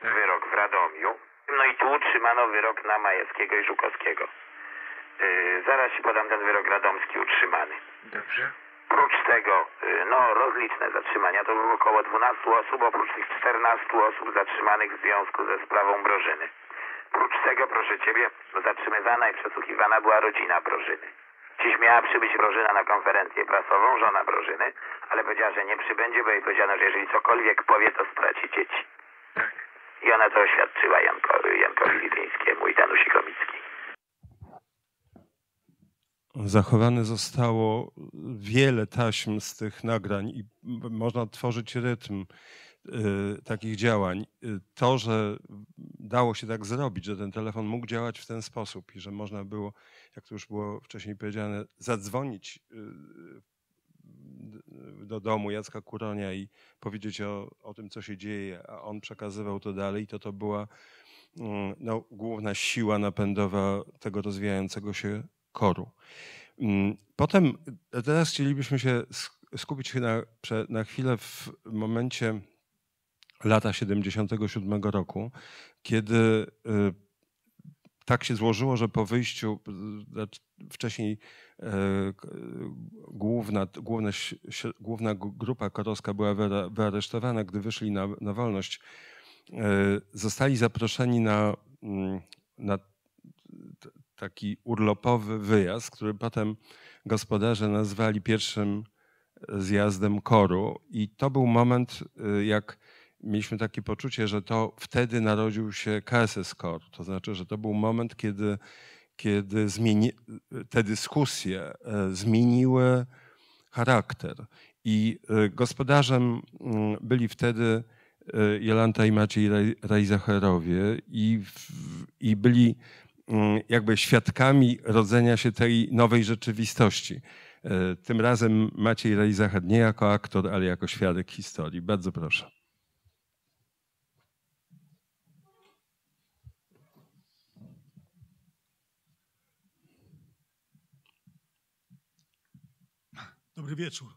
Speaker 9: tak. wyrok w Radomiu, no i tu utrzymano wyrok na Majewskiego i Żukowskiego. Yy, zaraz ci podam ten wyrok radomski utrzymany. Dobrze. Oprócz tego, y, no rozliczne zatrzymania, to było około 12 osób, oprócz tych 14 osób zatrzymanych w związku ze sprawą Brożyny. Oprócz tego, proszę Ciebie, zatrzymywana i przesłuchiwana była rodzina Brożyny. Dziś miała przybyć Brożyna na konferencję prasową, żona Brożyny, ale powiedziała, że nie przybędzie, bo jej powiedziano, że jeżeli cokolwiek powie, to straci dzieci. Tak. I ona to oświadczyła Janko, Jankowi Lipińskiemu i Danusi Komicki.
Speaker 1: Zachowane zostało wiele taśm z tych nagrań i można tworzyć rytm y, takich działań. Y, to, że dało się tak zrobić, że ten telefon mógł działać w ten sposób i że można było, jak to już było wcześniej powiedziane, zadzwonić y, do domu Jacka Kuronia i powiedzieć o, o tym, co się dzieje, a on przekazywał to dalej, to to była mm, no, główna siła napędowa tego rozwijającego się koru. Mm, potem, e, teraz chcielibyśmy się skupić na, na chwilę w momencie lata 77 roku, kiedy e, tak się złożyło, że po wyjściu e, znaczy wcześniej główna, główna, główna grupa korowska była wyaresztowana, gdy wyszli na, na wolność, zostali zaproszeni na, mm, na taki urlopowy wyjazd, który potem gospodarze nazwali pierwszym e, zjazdem koru. I to był moment, e, jak mieliśmy takie poczucie, że to wtedy narodził się KSS KOR. To znaczy, że to był moment, kiedy, kiedy zmieni, e, te dyskusje zmieniły charakter. I gospodarzem mm, byli wtedy Jolanta i Maciej Rajzacherowie i, i byli Mm, jakby świadkami rodzenia się tej nowej rzeczywistości. E, tym razem Maciej Rejzachat nie jako aktor, ale jako świadek historii. Bardzo proszę.
Speaker 5: Dobry wieczór.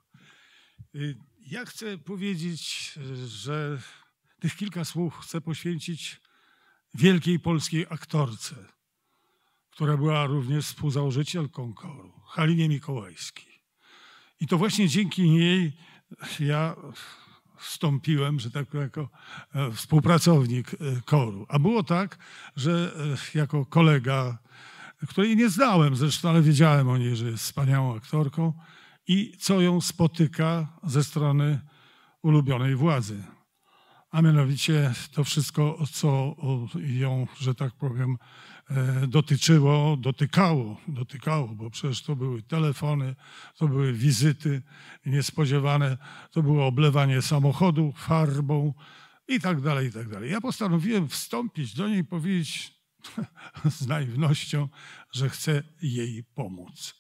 Speaker 5: Y, ja chcę powiedzieć, że tych kilka słów chcę poświęcić wielkiej polskiej aktorce która była również współzałożycielką koru, Halinie Mikołajskiej. I to właśnie dzięki niej ja wstąpiłem, że tak jako e, współpracownik e, koru. A było tak, że e, jako kolega, której nie znałem zresztą, ale wiedziałem o niej, że jest wspaniałą aktorką i co ją spotyka ze strony ulubionej władzy. A mianowicie to wszystko, co ją, że tak powiem, E, dotyczyło, dotykało, dotykało, bo przecież to były telefony, to były wizyty niespodziewane, to było oblewanie samochodu farbą i tak dalej, i tak dalej. Ja postanowiłem wstąpić do niej i powiedzieć z naiwnością, że chcę jej pomóc.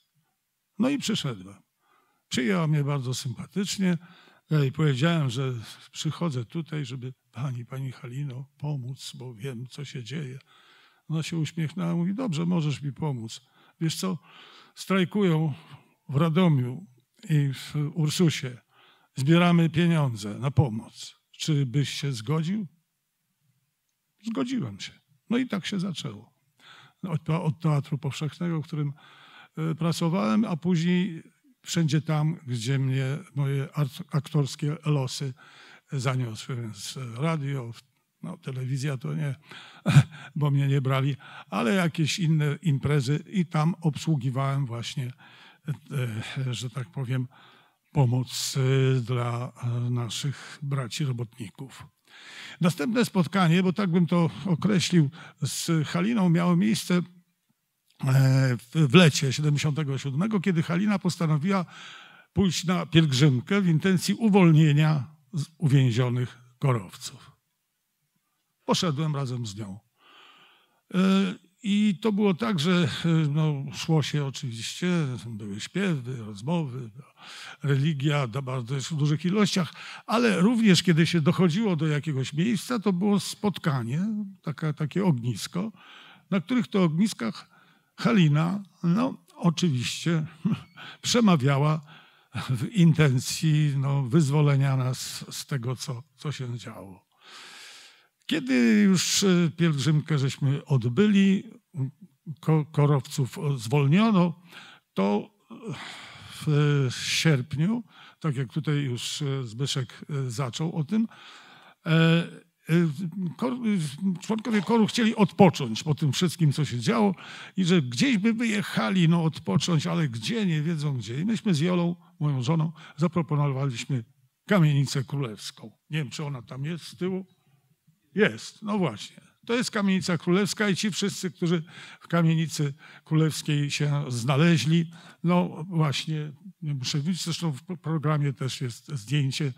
Speaker 5: No i przyszedłem. Przyjęła mnie bardzo sympatycznie. Ja jej powiedziałem, że przychodzę tutaj, żeby pani, pani Halino pomóc, bo wiem, co się dzieje. Ona się uśmiechnęła, mówi, dobrze, możesz mi pomóc. Wiesz co, strajkują w Radomiu i w Ursusie. Zbieramy pieniądze na pomoc. Czy byś się zgodził? Zgodziłem się. No i tak się zaczęło. Od, od Teatru Powszechnego, w którym e, pracowałem, a później wszędzie tam, gdzie mnie moje aktorskie losy zaniosły. Więc radio, no, telewizja to nie, bo mnie nie brali, ale jakieś inne imprezy i tam obsługiwałem właśnie, e, że tak powiem, pomoc e, dla e, naszych braci robotników. Następne spotkanie, bo tak bym to określił, z Haliną miało miejsce w lecie 77, kiedy Halina postanowiła pójść na pielgrzymkę w intencji uwolnienia uwięzionych korowców. Poszedłem razem z nią. E, I to było tak, że e, no, szło się oczywiście, były śpiewy, rozmowy, religia na bardzo w dużych ilościach, ale również kiedy się dochodziło do jakiegoś miejsca, to było spotkanie, taka, takie ognisko, na których to ogniskach Halina, no oczywiście, przemawiała w intencji no, wyzwolenia nas z tego, co, co się działo. Kiedy już e, pielgrzymkę żeśmy odbyli, korowców zwolniono, to w e, sierpniu, tak jak tutaj już e, Zbyszek zaczął o tym, członkowie koru chcieli odpocząć po tym wszystkim, co się działo i że gdzieś by wyjechali no, odpocząć, ale gdzie, nie wiedzą gdzie. I myśmy z Jolą, moją żoną, zaproponowaliśmy Kamienicę Królewską. Nie wiem, czy ona tam jest z tyłu. Jest, no właśnie. To jest Kamienica Królewska i ci wszyscy, którzy w Kamienicy Królewskiej się znaleźli, no właśnie, nie muszę mówić, zresztą w programie też jest zdjęcie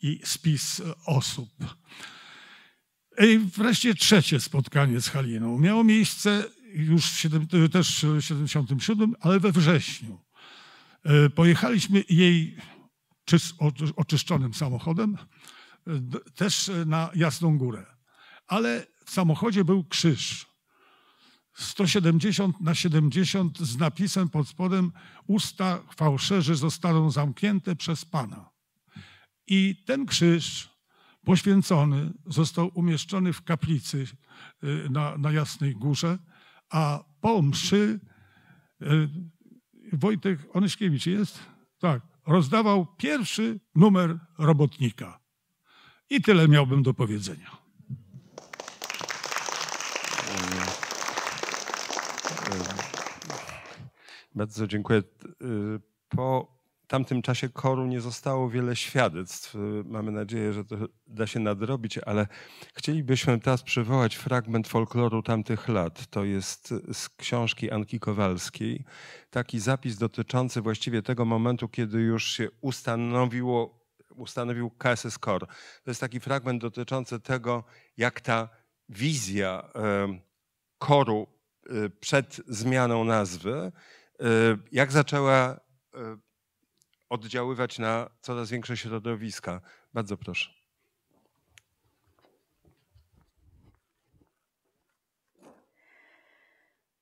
Speaker 5: i spis osób. I wreszcie trzecie spotkanie z Haliną. Miało miejsce już w 7, też w 77, ale we wrześniu. E, pojechaliśmy jej oczyszczonym samochodem e, też na Jasną Górę ale w samochodzie był krzyż. 170 na 70 z napisem pod spodem usta fałszerzy zostaną zamknięte przez Pana. I ten krzyż poświęcony został umieszczony w kaplicy y, na, na Jasnej Górze, a po mszy y, Wojtek Onyszkiewicz jest? Tak. Rozdawał pierwszy numer robotnika. I tyle miałbym do powiedzenia.
Speaker 1: Bardzo dziękuję. Y, po tamtym czasie koru nie zostało wiele świadectw. Y, mamy nadzieję, że to da się nadrobić, ale chcielibyśmy teraz przywołać fragment folkloru tamtych lat. To jest z książki Anki Kowalskiej. Taki zapis dotyczący właściwie tego momentu, kiedy już się ustanowiło, ustanowił KSS KOR. To jest taki fragment dotyczący tego, jak ta wizja y, koru przed zmianą nazwy E, jak zaczęła e, oddziaływać na coraz większe środowiska. Bardzo proszę.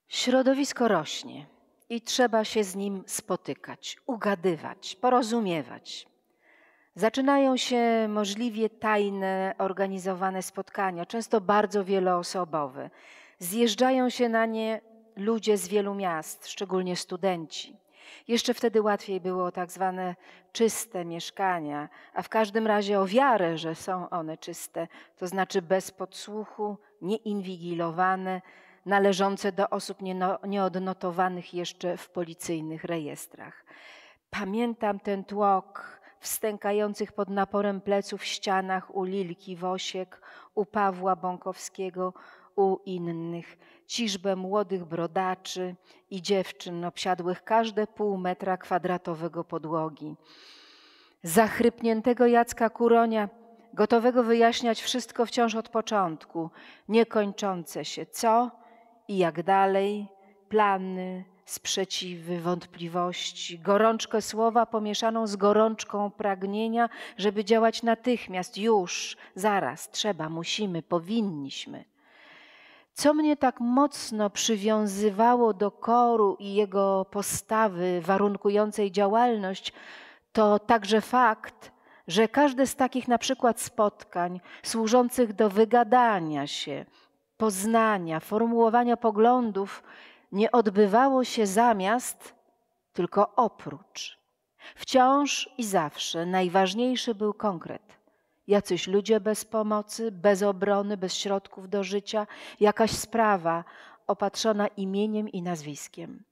Speaker 2: Środowisko rośnie i trzeba się z nim spotykać, ugadywać, porozumiewać. Zaczynają się możliwie tajne, organizowane spotkania, często bardzo wieloosobowe. Zjeżdżają się na nie ludzie z wielu miast, szczególnie studenci. Jeszcze wtedy łatwiej było o tak zwane czyste mieszkania, a w każdym razie o wiarę, że są one czyste, to znaczy bez podsłuchu, nieinwigilowane, należące do osób nieodnotowanych jeszcze w policyjnych rejestrach. Pamiętam ten tłok wstękających pod naporem pleców ścianach u Lilki Wosiek, u Pawła Bąkowskiego, u innych, ciżbę młodych brodaczy i dziewczyn obsiadłych każde pół metra kwadratowego podłogi. Zachrypniętego Jacka Kuronia, gotowego wyjaśniać wszystko wciąż od początku, niekończące się co i jak dalej, plany, sprzeciwy, wątpliwości, gorączkę słowa pomieszaną z gorączką pragnienia, żeby działać natychmiast, już, zaraz, trzeba, musimy, powinniśmy. Co mnie tak mocno przywiązywało do koru i jego postawy warunkującej działalność, to także fakt, że każde z takich na przykład spotkań służących do wygadania się, poznania, formułowania poglądów nie odbywało się zamiast, tylko oprócz. Wciąż i zawsze najważniejszy był konkret jacyś ludzie bez pomocy, bez obrony, bez środków do życia, jakaś sprawa opatrzona imieniem i nazwiskiem.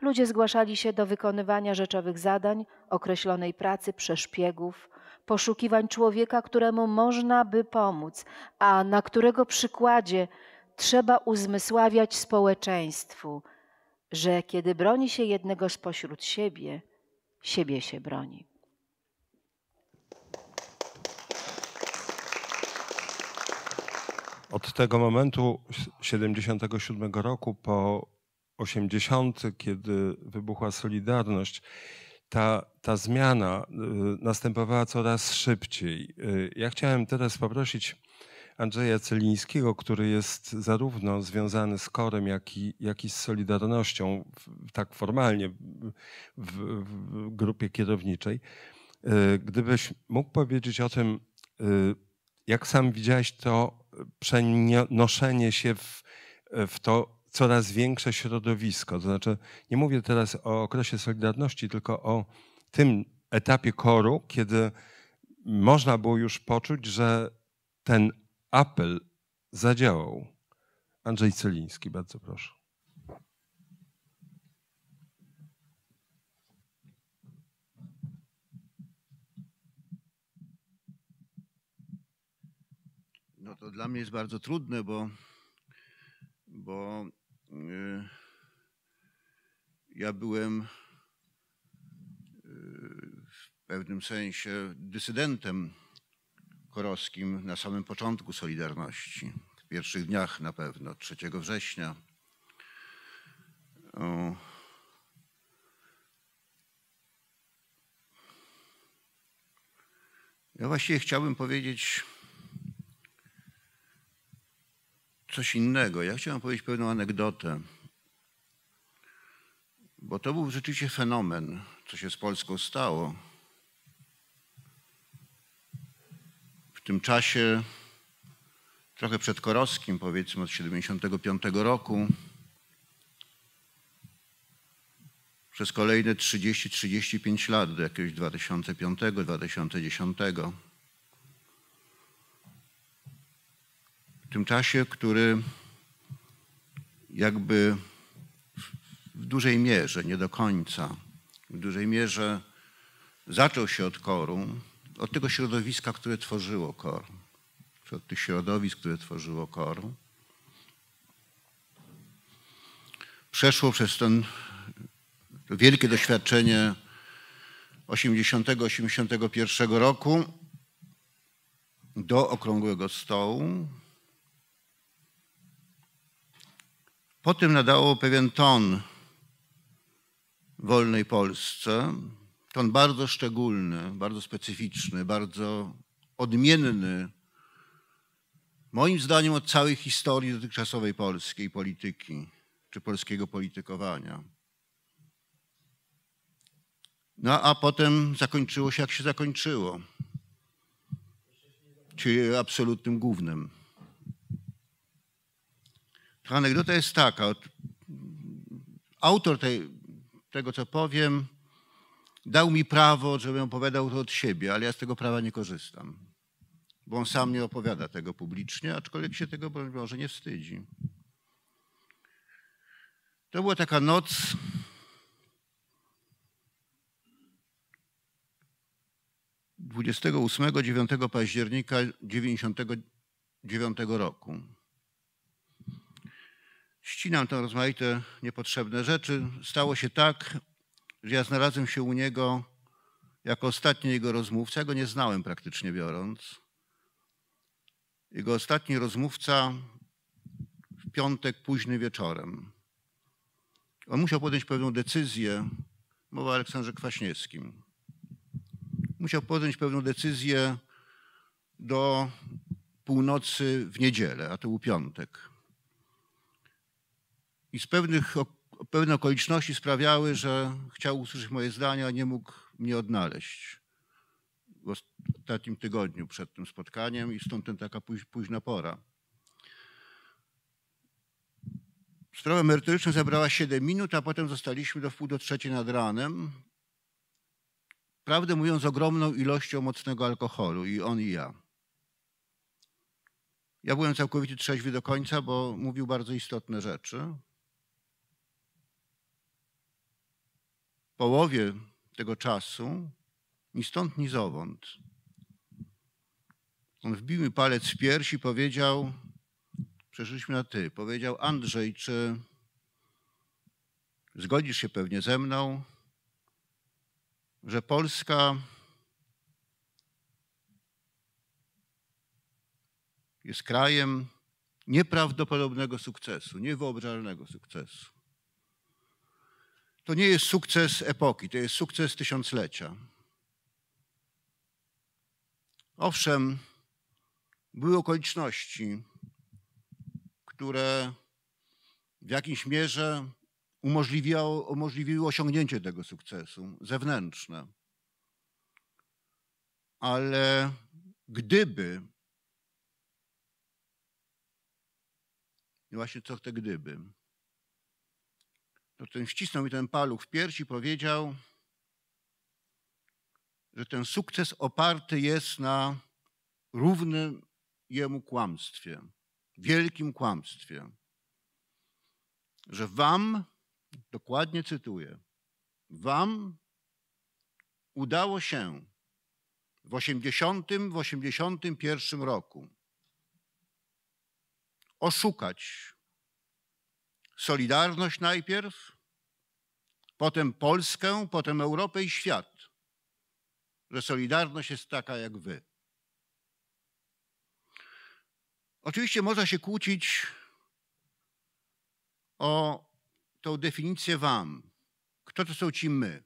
Speaker 2: Ludzie zgłaszali się do wykonywania rzeczowych zadań, określonej pracy, przeszpiegów, poszukiwań człowieka, któremu można by pomóc, a na którego przykładzie trzeba uzmysławiać społeczeństwu, że kiedy broni się jednego spośród siebie, siebie się broni.
Speaker 1: Od tego momentu 77 roku po 80, kiedy wybuchła Solidarność, ta, ta zmiana y, następowała coraz szybciej. Y, ja chciałem teraz poprosić Andrzeja Celińskiego, który jest zarówno związany z Korem, jak i, jak i z Solidarnością, tak formalnie w, w grupie kierowniczej. Y, gdybyś mógł powiedzieć o tym, jak sam widziałeś to, przenoszenie się w, w to coraz większe środowisko. To znaczy, nie mówię teraz o okresie Solidarności, tylko o tym etapie koru, kiedy można było już poczuć, że ten apel zadziałał. Andrzej Celiński, bardzo proszę.
Speaker 10: dla mnie jest bardzo trudne, bo, bo y, ja byłem y, w pewnym sensie dysydentem korowskim na samym początku Solidarności, w pierwszych dniach na pewno, 3 września. O, ja właściwie chciałbym powiedzieć coś innego. Ja chciałem powiedzieć pewną anegdotę, bo to był rzeczywiście fenomen, co się z Polską stało. W tym czasie, trochę przed Korowskim, powiedzmy od 75 roku, przez kolejne 30-35 lat, do jakiegoś 2005-2010. tym czasie, który jakby w dużej mierze, nie do końca, w dużej mierze zaczął się od koru, od tego środowiska, które tworzyło kor, od tych środowisk, które tworzyło kor. Przeszło przez ten wielkie doświadczenie 80-81 roku do okrągłego stołu, Po tym nadało pewien ton wolnej Polsce. Ton bardzo szczególny, bardzo specyficzny, bardzo odmienny, moim zdaniem, od całej historii dotychczasowej polskiej polityki czy polskiego politykowania. No a potem zakończyło się, jak się zakończyło. Czyli absolutnym głównym. Anegdota jest taka. Autor tej, tego, co powiem, dał mi prawo, żebym opowiadał to od siebie, ale ja z tego prawa nie korzystam. Bo on sam nie opowiada tego publicznie, aczkolwiek się tego, broń Boże, nie wstydzi. To była taka noc. Dwudziestego 28-9 października 99 roku. Ścinam te rozmaite niepotrzebne rzeczy. Stało się tak, że ja znalazłem się u niego jako ostatni jego rozmówca. Ja go nie znałem praktycznie biorąc. Jego ostatni rozmówca w piątek późny wieczorem. On musiał podjąć pewną decyzję. Mowa o Aleksandrze Kwaśniewskim. Musiał podjąć pewną decyzję do północy w niedzielę, a to był piątek i z pewnych, pewne okoliczności sprawiały, że chciał usłyszeć moje zdanie, a nie mógł mnie odnaleźć w ostatnim tygodniu przed tym spotkaniem i stąd ten taka późna pora. Sprawa merytoryczna zabrała 7 minut, a potem zostaliśmy do wpół do trzeciej nad ranem. Prawdę mówiąc, ogromną ilością mocnego alkoholu i on i ja. Ja byłem całkowicie trzeźwy do końca, bo mówił bardzo istotne rzeczy. połowie tego czasu, ni stąd, ni zowąd, on wbił mi palec w piersi i powiedział, przeszliśmy na ty, powiedział Andrzej, czy zgodzisz się pewnie ze mną, że Polska jest krajem nieprawdopodobnego sukcesu, niewyobrażalnego sukcesu to nie jest sukces epoki, to jest sukces tysiąclecia. Owszem, były okoliczności, które w jakiejś mierze umożliwiały umożliwiły osiągnięcie tego sukcesu zewnętrzne. Ale gdyby, właśnie co te gdyby, ten ścisnął mi ten paluch w piersi i powiedział, że ten sukces oparty jest na równym jemu kłamstwie, wielkim kłamstwie. Że wam, dokładnie cytuję, wam udało się w 80, w 81 roku oszukać Solidarność najpierw, potem Polskę, potem Europę i świat. Że Solidarność jest taka jak wy. Oczywiście można się kłócić o tą definicję wam. Kto to są ci my?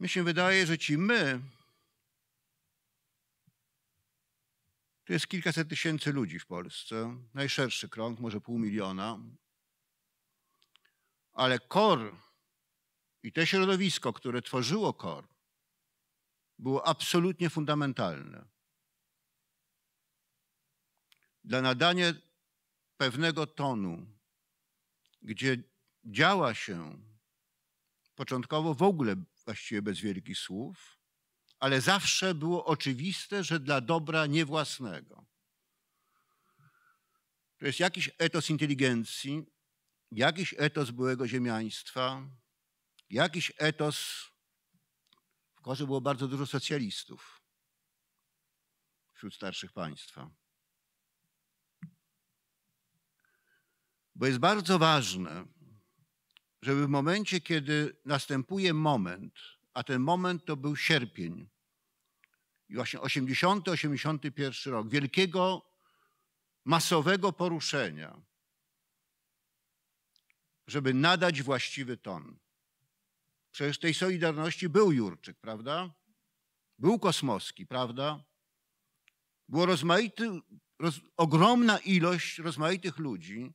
Speaker 10: Mi się wydaje, że ci my Tu jest kilkaset tysięcy ludzi w Polsce, najszerszy krąg, może pół miliona. Ale KOR i to środowisko, które tworzyło KOR, było absolutnie fundamentalne dla nadania pewnego tonu, gdzie działa się początkowo w ogóle właściwie bez wielkich słów, ale zawsze było oczywiste, że dla dobra niewłasnego. To jest jakiś etos inteligencji, jakiś etos byłego ziemiaństwa, jakiś etos. W Korze było bardzo dużo socjalistów wśród starszych państwa. Bo jest bardzo ważne, żeby w momencie, kiedy następuje moment, a ten moment to był sierpień i właśnie 80, 81 rok, wielkiego masowego poruszenia, żeby nadać właściwy ton. Przecież tej Solidarności był Jurczyk, prawda? Był Kosmowski, prawda? Było roz, ogromna ilość rozmaitych ludzi,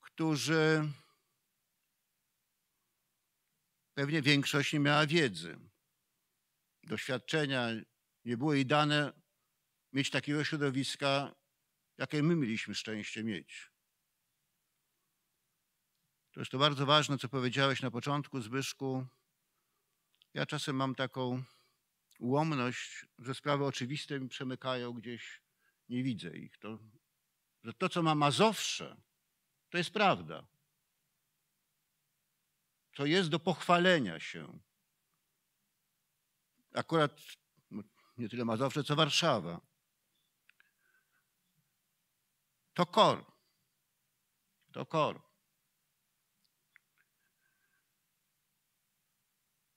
Speaker 10: którzy pewnie większość nie miała wiedzy, doświadczenia, nie było jej dane mieć takiego środowiska, jakie my mieliśmy szczęście mieć. To jest to bardzo ważne, co powiedziałeś na początku, Zbyszku. Ja czasem mam taką ułomność, że sprawy oczywiste mi przemykają gdzieś, nie widzę ich. To, że to, co ma Mazowsze, to jest prawda. To jest do pochwalenia się akurat no, nie tyle Mazowsze, co Warszawa. To kor. To kor.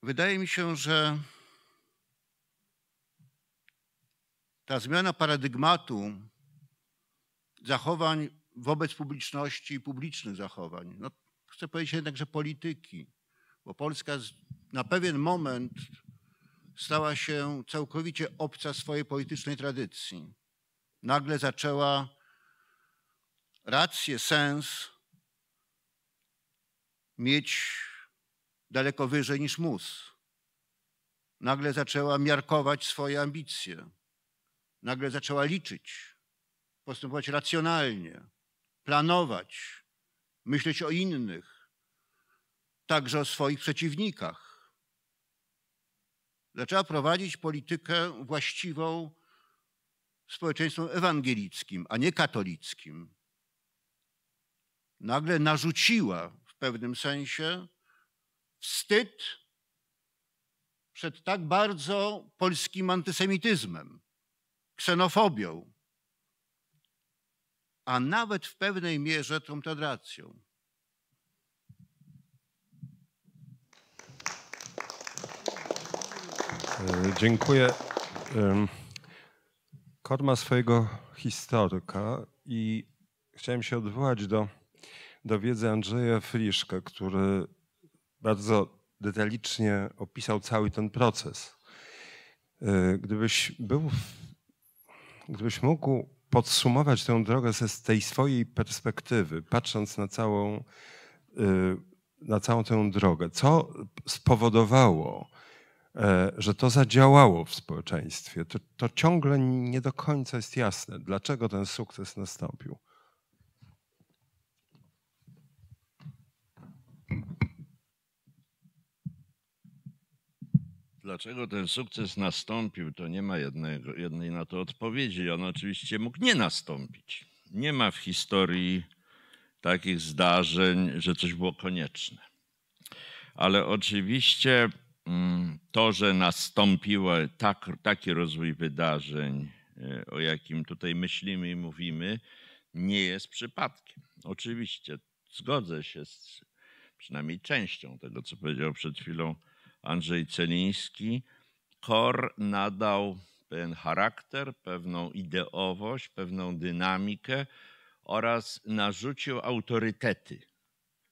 Speaker 10: Wydaje mi się, że ta zmiana paradygmatu zachowań wobec publiczności i publicznych zachowań, no, chcę powiedzieć jednak, że polityki, bo Polska na pewien moment stała się całkowicie obca swojej politycznej tradycji. Nagle zaczęła rację, sens mieć daleko wyżej niż mus. Nagle zaczęła miarkować swoje ambicje. Nagle zaczęła liczyć, postępować racjonalnie, planować, myśleć o innych, także o swoich przeciwnikach zaczęła prowadzić politykę właściwą społeczeństwom ewangelickim, a nie katolickim. Nagle narzuciła w pewnym sensie wstyd przed tak bardzo polskim antysemityzmem, ksenofobią, a nawet w pewnej mierze tą tradycją.
Speaker 1: E, dziękuję. Kot ma swojego historyka i chciałem się odwołać do, do wiedzy Andrzeja Friszka, który bardzo detalicznie opisał cały ten proces. E, gdybyś był, gdybyś mógł podsumować tę drogę ze, z tej swojej perspektywy, patrząc na całą, e, na całą tę drogę, co spowodowało, E, że to zadziałało w społeczeństwie. To, to, ciągle nie do końca jest jasne, dlaczego ten sukces nastąpił.
Speaker 11: Dlaczego ten sukces nastąpił, to nie ma jednego, jednej na to odpowiedzi. On oczywiście mógł nie nastąpić. Nie ma w historii takich zdarzeń, że coś było konieczne. Ale oczywiście Mm, to, że nastąpił tak, taki rozwój wydarzeń, e, o jakim tutaj myślimy i mówimy, nie jest przypadkiem. Oczywiście zgodzę się z przynajmniej częścią tego, co powiedział przed chwilą Andrzej Celiński. KOR nadał pewien charakter, pewną ideowość, pewną dynamikę oraz narzucił autorytety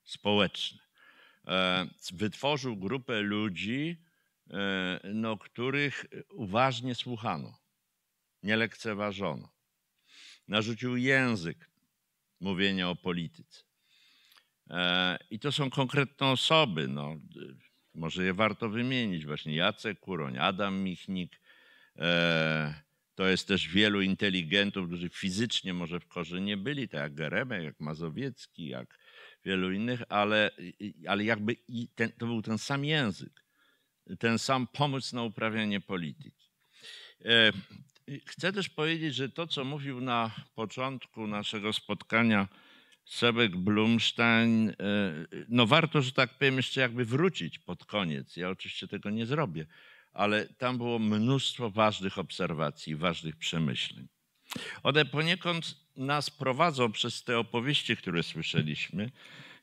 Speaker 11: społeczne. E, wytworzył grupę ludzi, e, no, których uważnie słuchano, nie lekceważono. Narzucił język mówienia o polityce. E, I to są konkretne osoby. No, może je warto wymienić. Właśnie Jacek Kuroń, Adam Michnik. To jest też wielu inteligentów, którzy fizycznie może w korze nie byli, tak jak Geremek, jak Mazowiecki, jak wielu innych, ale, ale jakby ten, to był ten sam język, ten sam pomysł na uprawianie polityki. E, chcę też powiedzieć, że to, co mówił na początku naszego spotkania Sebek Blumstein, e, no warto, że tak powiem, jeszcze jakby wrócić pod koniec. Ja oczywiście tego nie zrobię, ale tam było mnóstwo ważnych obserwacji, ważnych przemyśleń. One poniekąd nas prowadzą przez te opowieści, które słyszeliśmy.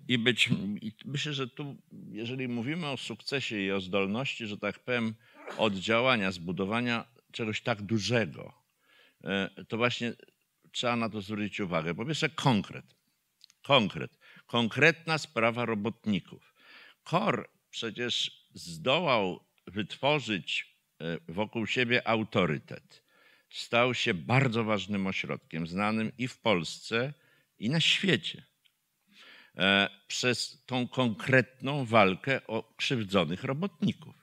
Speaker 11: I być, i myślę, że tu, jeżeli mówimy o sukcesie i o zdolności, że tak powiem, oddziałania, zbudowania czegoś tak dużego, e, to właśnie trzeba na to zwrócić uwagę. Po pierwsze, konkret. Konkret. Konkretna sprawa robotników. KOR przecież zdołał wytworzyć e, wokół siebie autorytet stał się bardzo ważnym ośrodkiem, znanym i w Polsce, i na świecie e, przez tą konkretną walkę o krzywdzonych robotników.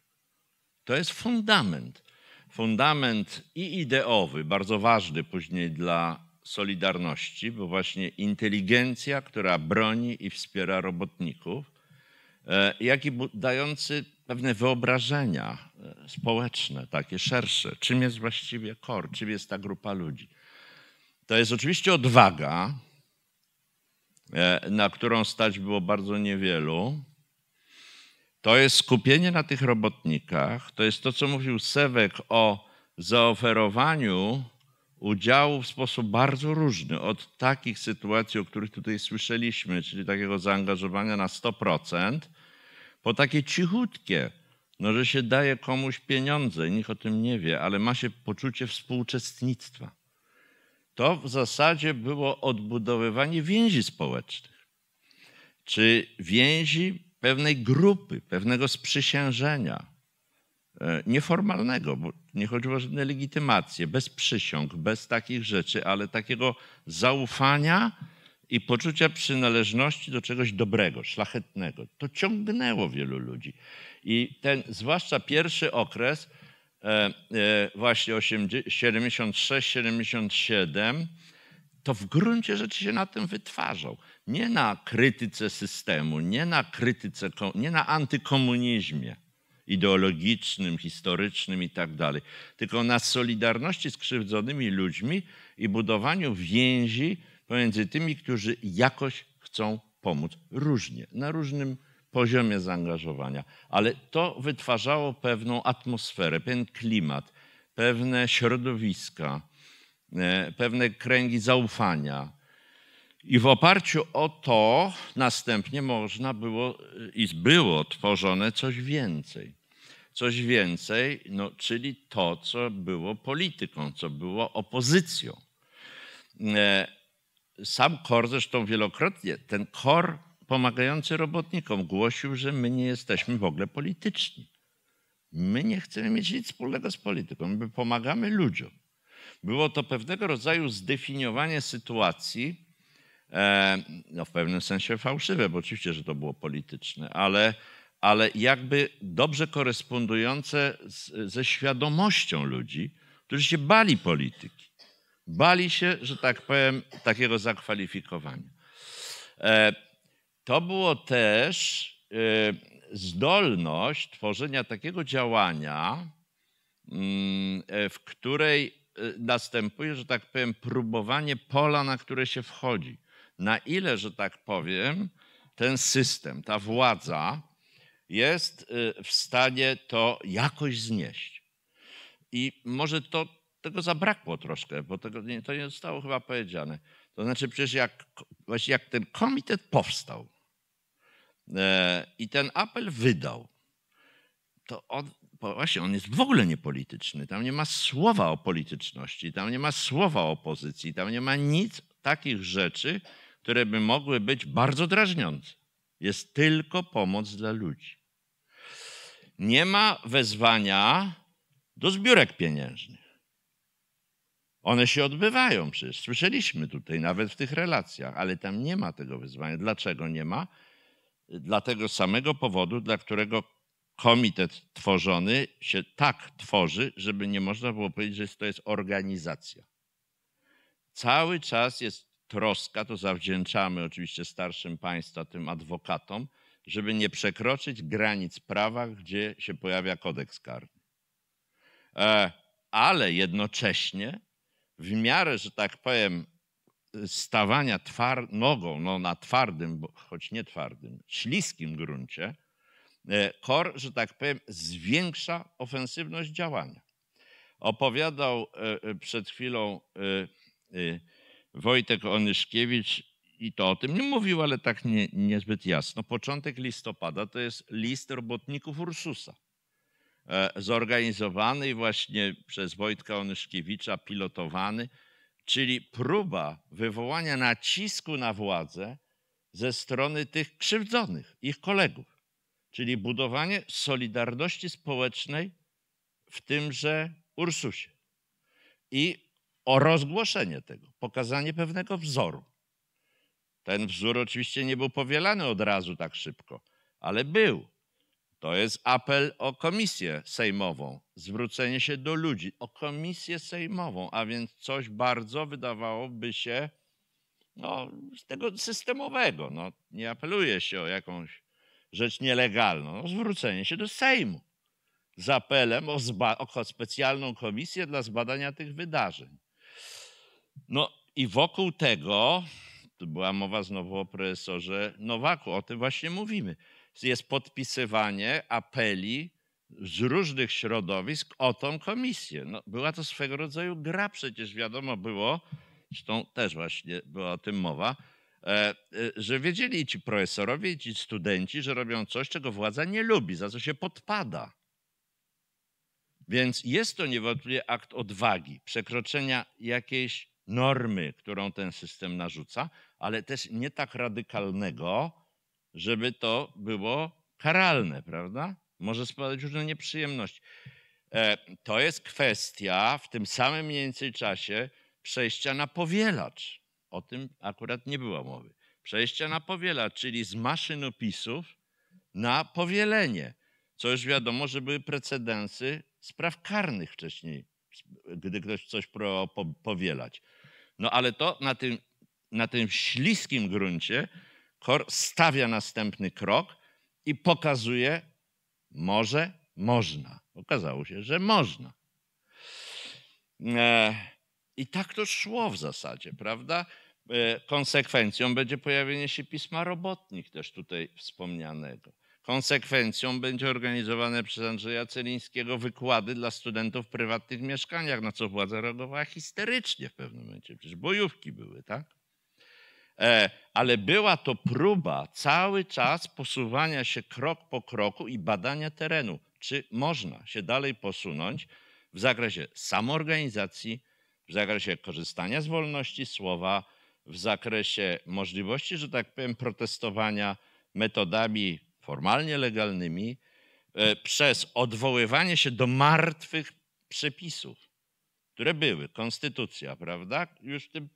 Speaker 11: To jest fundament. Fundament i ideowy, bardzo ważny później dla Solidarności, bo właśnie inteligencja, która broni i wspiera robotników, E, jak i dający pewne wyobrażenia e, społeczne, takie szersze. Czym jest właściwie KOR, czym jest ta grupa ludzi. To jest oczywiście odwaga, e, na którą stać było bardzo niewielu. To jest skupienie na tych robotnikach. To jest to, co mówił Sewek o zaoferowaniu udziału w sposób bardzo różny. Od takich sytuacji, o których tutaj słyszeliśmy, czyli takiego zaangażowania na 100%, po takie cichutkie, no, że się daje komuś pieniądze i nikt o tym nie wie, ale ma się poczucie współuczestnictwa. To w zasadzie było odbudowywanie więzi społecznych, czy więzi pewnej grupy, pewnego sprzysiężenia, E, nieformalnego, bo nie chodziło o żadne legitymacje, bez przysiąg, bez takich rzeczy, ale takiego zaufania i poczucia przynależności do czegoś dobrego, szlachetnego. To ciągnęło wielu ludzi. I ten, zwłaszcza pierwszy okres, e, e, właśnie 76-77, to w gruncie rzeczy się na tym wytwarzał. Nie na krytyce systemu, nie na krytyce, nie na antykomunizmie, ideologicznym, historycznym i tak dalej. Tylko na solidarności z krzywdzonymi ludźmi i budowaniu więzi pomiędzy tymi, którzy jakoś chcą pomóc. Różnie, na różnym poziomie zaangażowania. Ale to wytwarzało pewną atmosferę, pewien klimat, pewne środowiska, e, pewne kręgi zaufania i w oparciu o to następnie można było i było tworzone coś więcej. Coś więcej, no, czyli to, co było polityką, co było opozycją. E, sam KOR zresztą wielokrotnie, ten KOR pomagający robotnikom głosił, że my nie jesteśmy w ogóle polityczni. My nie chcemy mieć nic wspólnego z polityką, my pomagamy ludziom. Było to pewnego rodzaju zdefiniowanie sytuacji, E, no w pewnym sensie fałszywe, bo oczywiście, że to było polityczne, ale, ale jakby dobrze korespondujące z, ze świadomością ludzi, którzy się bali polityki. Bali się, że tak powiem, takiego zakwalifikowania. E, to było też e, zdolność tworzenia takiego działania, mm, w której następuje, że tak powiem, próbowanie pola, na które się wchodzi na ile, że tak powiem, ten system, ta władza jest y, w stanie to jakoś znieść. I może to, tego zabrakło troszkę, bo tego, nie, to nie zostało chyba powiedziane. To znaczy przecież jak, właśnie jak ten komitet powstał e, i ten apel wydał, to on, właśnie on jest w ogóle niepolityczny. Tam nie ma słowa o polityczności, tam nie ma słowa o opozycji, tam nie ma nic takich rzeczy, które by mogły być bardzo drażniące. Jest tylko pomoc dla ludzi. Nie ma wezwania do zbiórek pieniężnych. One się odbywają przecież. Słyszeliśmy tutaj nawet w tych relacjach, ale tam nie ma tego wezwania. Dlaczego nie ma? Dla tego samego powodu, dla którego komitet tworzony się tak tworzy, żeby nie można było powiedzieć, że to jest organizacja. Cały czas jest troska, to zawdzięczamy oczywiście starszym państwa, tym adwokatom, żeby nie przekroczyć granic prawa, gdzie się pojawia kodeks karny. E, ale jednocześnie w miarę, że tak powiem, stawania twar- nogą no, na twardym, choć nie twardym, śliskim gruncie, e, KOR, że tak powiem, zwiększa ofensywność działania. Opowiadał e, przed chwilą Wojtek Onyszkiewicz i to o tym nie mówił, ale tak nie, niezbyt jasno. Początek listopada to jest list robotników Ursusa. E, zorganizowany właśnie przez Wojtka Onyszkiewicza, pilotowany, czyli próba wywołania nacisku na władzę ze strony tych krzywdzonych, ich kolegów. Czyli budowanie solidarności społecznej w tymże Ursusie. I o rozgłoszenie tego, pokazanie pewnego wzoru. Ten wzór oczywiście nie był powielany od razu tak szybko, ale był. To jest apel o komisję sejmową, zwrócenie się do ludzi, o komisję sejmową, a więc coś bardzo wydawałoby się no, z tego systemowego. No, nie apeluje się o jakąś rzecz nielegalną, no, zwrócenie się do Sejmu z apelem o, o specjalną komisję dla zbadania tych wydarzeń. No i wokół tego, tu była mowa znowu o profesorze Nowaku, o tym właśnie mówimy, jest podpisywanie apeli z różnych środowisk o tą komisję. No, była to swego rodzaju gra, przecież wiadomo było, zresztą też właśnie była o tym mowa, e, e, że wiedzieli ci profesorowie, ci studenci, że robią coś, czego władza nie lubi, za co się podpada. Więc jest to niewątpliwie akt odwagi, przekroczenia jakiejś normy, którą ten system narzuca, ale też nie tak radykalnego, żeby to było karalne, prawda? Może spadać różne nieprzyjemności. E, to jest kwestia w tym samym mniej więcej czasie przejścia na powielacz. O tym akurat nie było mowy. Przejścia na powielacz, czyli z maszynopisów na powielenie. Co już wiadomo, że były precedensy spraw karnych wcześniej gdy ktoś coś próbował powielać. No ale to na tym, na tym śliskim gruncie Kor stawia następny krok i pokazuje, może, można. Okazało się, że można. E, I tak to szło w zasadzie, prawda? E, konsekwencją będzie pojawienie się pisma robotnik, też tutaj wspomnianego. Konsekwencją będzie organizowane przez Andrzeja Celińskiego wykłady dla studentów w prywatnych mieszkaniach, na co władza reagowała histerycznie w pewnym momencie. Przecież bojówki były, tak? E, ale była to próba cały czas posuwania się krok po kroku i badania terenu, czy można się dalej posunąć w zakresie samoorganizacji, w zakresie korzystania z wolności słowa, w zakresie możliwości, że tak powiem, protestowania metodami formalnie legalnymi e, przez odwoływanie się do martwych przepisów, które były. Konstytucja, prawda? Już w tym,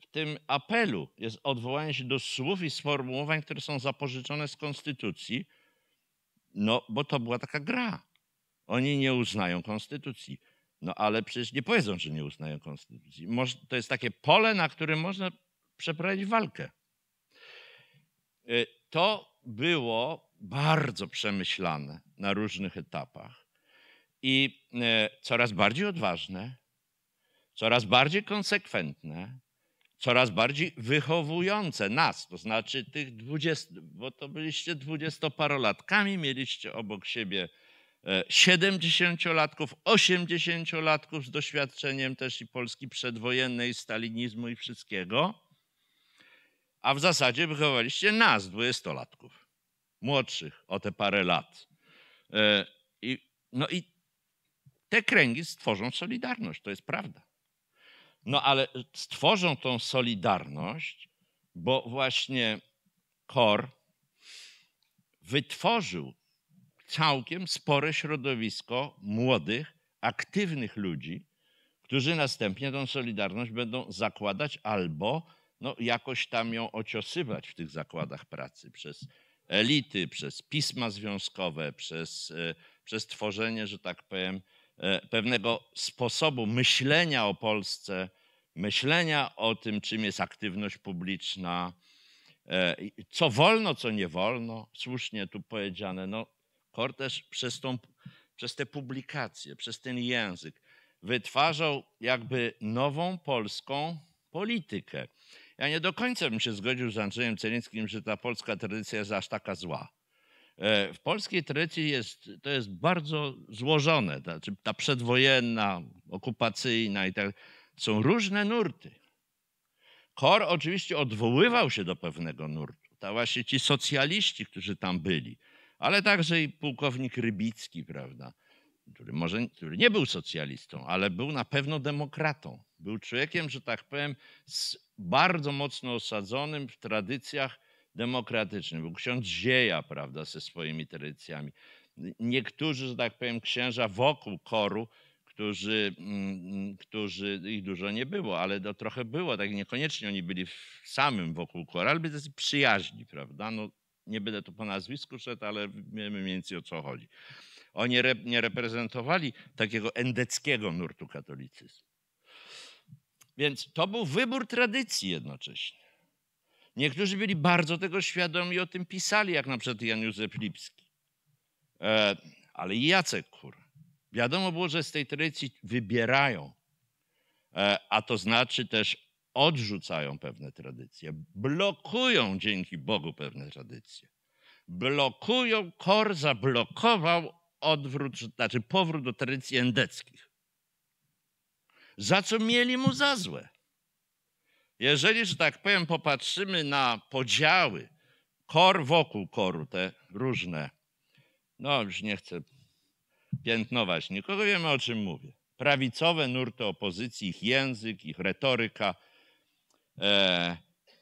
Speaker 11: w tym apelu jest odwołanie się do słów i sformułowań, które są zapożyczone z Konstytucji, no bo to była taka gra. Oni nie uznają Konstytucji. No ale przecież nie powiedzą, że nie uznają konstytucji. To jest takie pole, na którym można przeprowadzić walkę. E, to było bardzo przemyślane na różnych etapach i e, coraz bardziej odważne, coraz bardziej konsekwentne, coraz bardziej wychowujące nas, to znaczy tych dwudziestu, bo to byliście dwudziestoparolatkami, mieliście obok siebie e, siedemdziesięciolatków, osiemdziesięciolatków z doświadczeniem też i Polski przedwojennej, stalinizmu i wszystkiego, a w zasadzie wychowaliście nas, dwudziestolatków młodszych o te parę lat. E, I, no i te kręgi stworzą solidarność, to jest prawda. No ale stworzą tą solidarność, bo właśnie KOR wytworzył całkiem spore środowisko młodych, aktywnych ludzi, którzy następnie tą solidarność będą zakładać albo no, jakoś tam ją ociosywać w tych zakładach pracy przez elity, przez pisma związkowe, przez, e, przez tworzenie, że tak powiem, e, pewnego sposobu myślenia o Polsce, myślenia o tym, czym jest aktywność publiczna, e, co wolno, co nie wolno. Słusznie tu powiedziane, no Kortesz przez, tą, przez te publikacje, przez ten język wytwarzał jakby nową polską politykę. Ja nie do końca bym się zgodził z Andrzejem Celińskim, że ta polska tradycja jest aż taka zła. E, w polskiej tradycji jest, to jest bardzo złożone. Ta, znaczy ta przedwojenna, okupacyjna i tak. Są różne nurty. Kor oczywiście odwoływał się do pewnego nurtu. Ta właśnie ci socjaliści, którzy tam byli, ale także i pułkownik Rybicki, prawda? który może który nie był socjalistą, ale był na pewno demokratą. Był człowiekiem, że tak powiem, bardzo mocno osadzonym w tradycjach demokratycznych. Był ksiądz Zieja, prawda, ze swoimi tradycjami. Niektórzy, że tak powiem, księża wokół koru, którzy, mm, którzy ich dużo nie było, ale to trochę było, tak niekoniecznie oni byli w samym wokół koru, ale byli przyjaźni, prawda? No, nie będę tu po nazwisku szedł, ale wiemy mniej więcej o co chodzi. Oni re, nie reprezentowali takiego endeckiego nurtu katolicyzmu. Więc to był wybór tradycji jednocześnie. Niektórzy byli bardzo tego świadomi i o tym pisali, jak na przykład Jan Józef Lipski. E, ale i Jacek Kur. Wiadomo było, że z tej tradycji wybierają, e, a to znaczy też odrzucają pewne tradycje, blokują dzięki Bogu pewne tradycje. Blokują, Kor zablokował odwrót, znaczy powrót do tradycji endeckich. Za co mieli mu za złe? Jeżeli, że tak powiem, popatrzymy na podziały, kor wokół koru, te różne, no już nie chcę piętnować nikogo, wiemy o czym mówię. Prawicowe nurty opozycji, ich język, ich retoryka, e,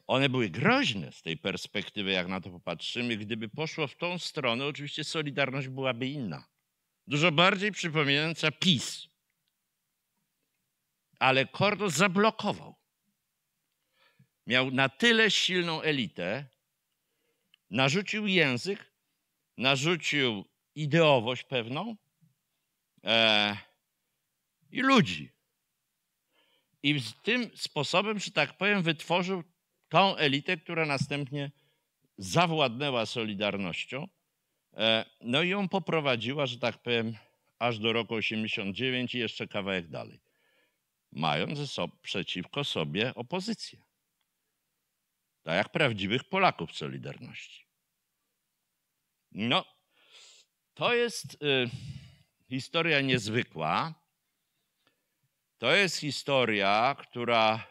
Speaker 11: one były groźne z tej perspektywy, jak na to popatrzymy. Gdyby poszło w tą stronę, oczywiście Solidarność byłaby inna dużo bardziej przypominająca PiS. Ale Kordos zablokował. Miał na tyle silną elitę, narzucił język, narzucił ideowość pewną e, i ludzi. I z tym sposobem, że tak powiem, wytworzył tą elitę, która następnie zawładnęła Solidarnością E, no i on poprowadziła, że tak powiem, aż do roku 89 i jeszcze kawałek dalej, mając so przeciwko sobie opozycję. Tak jak prawdziwych Polaków Solidarności. No, to jest y, historia niezwykła. To jest historia, która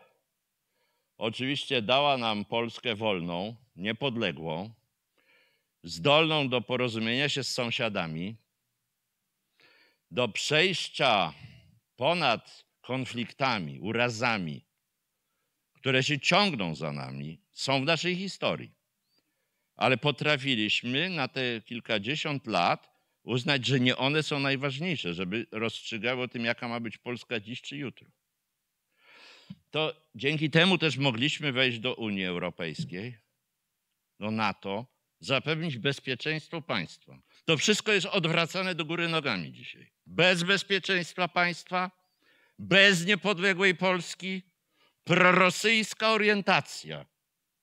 Speaker 11: oczywiście dała nam Polskę wolną, niepodległą, zdolną do porozumienia się z sąsiadami, do przejścia ponad konfliktami, urazami, które się ciągną za nami, są w naszej historii. Ale potrafiliśmy na te kilkadziesiąt lat uznać, że nie one są najważniejsze, żeby rozstrzygały o tym, jaka ma być Polska dziś czy jutro. To dzięki temu też mogliśmy wejść do Unii Europejskiej, do NATO, zapewnić bezpieczeństwo państwa. To wszystko jest odwracane do góry nogami dzisiaj. Bez bezpieczeństwa państwa, bez niepodległej Polski, prorosyjska orientacja,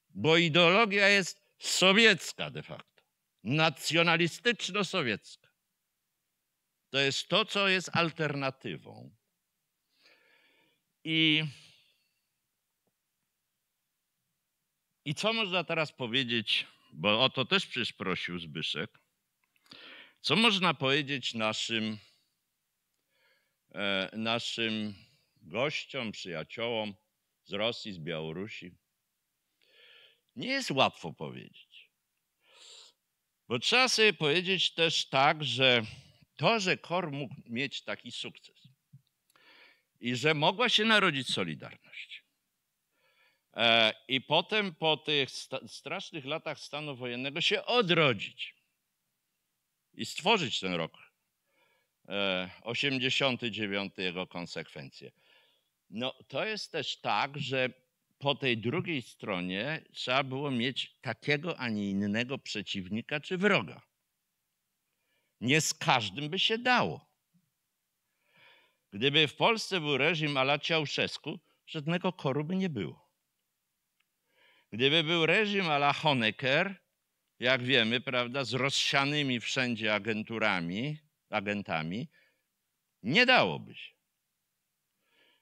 Speaker 11: bo ideologia jest sowiecka de facto, nacjonalistyczno-sowiecka. To jest to, co jest alternatywą. I, I co można teraz powiedzieć bo o to też przecież prosił Zbyszek. Co można powiedzieć naszym, e, naszym gościom, przyjaciołom z Rosji, z Białorusi? Nie jest łatwo powiedzieć. Bo trzeba sobie powiedzieć też tak, że to, że KOR mógł mieć taki sukces i że mogła się narodzić Solidarność, E, i potem po tych strasznych latach stanu wojennego się odrodzić i stworzyć ten rok 89, e, jego konsekwencje. No to jest też tak, że po tej drugiej stronie trzeba było mieć takiego, a nie innego przeciwnika czy wroga. Nie z każdym by się dało. Gdyby w Polsce był reżim ala Ciałszewsku, żadnego koru by nie było. Gdyby był reżim la Honecker, jak wiemy, prawda, z rozsianymi wszędzie agenturami, agentami, nie dałoby się.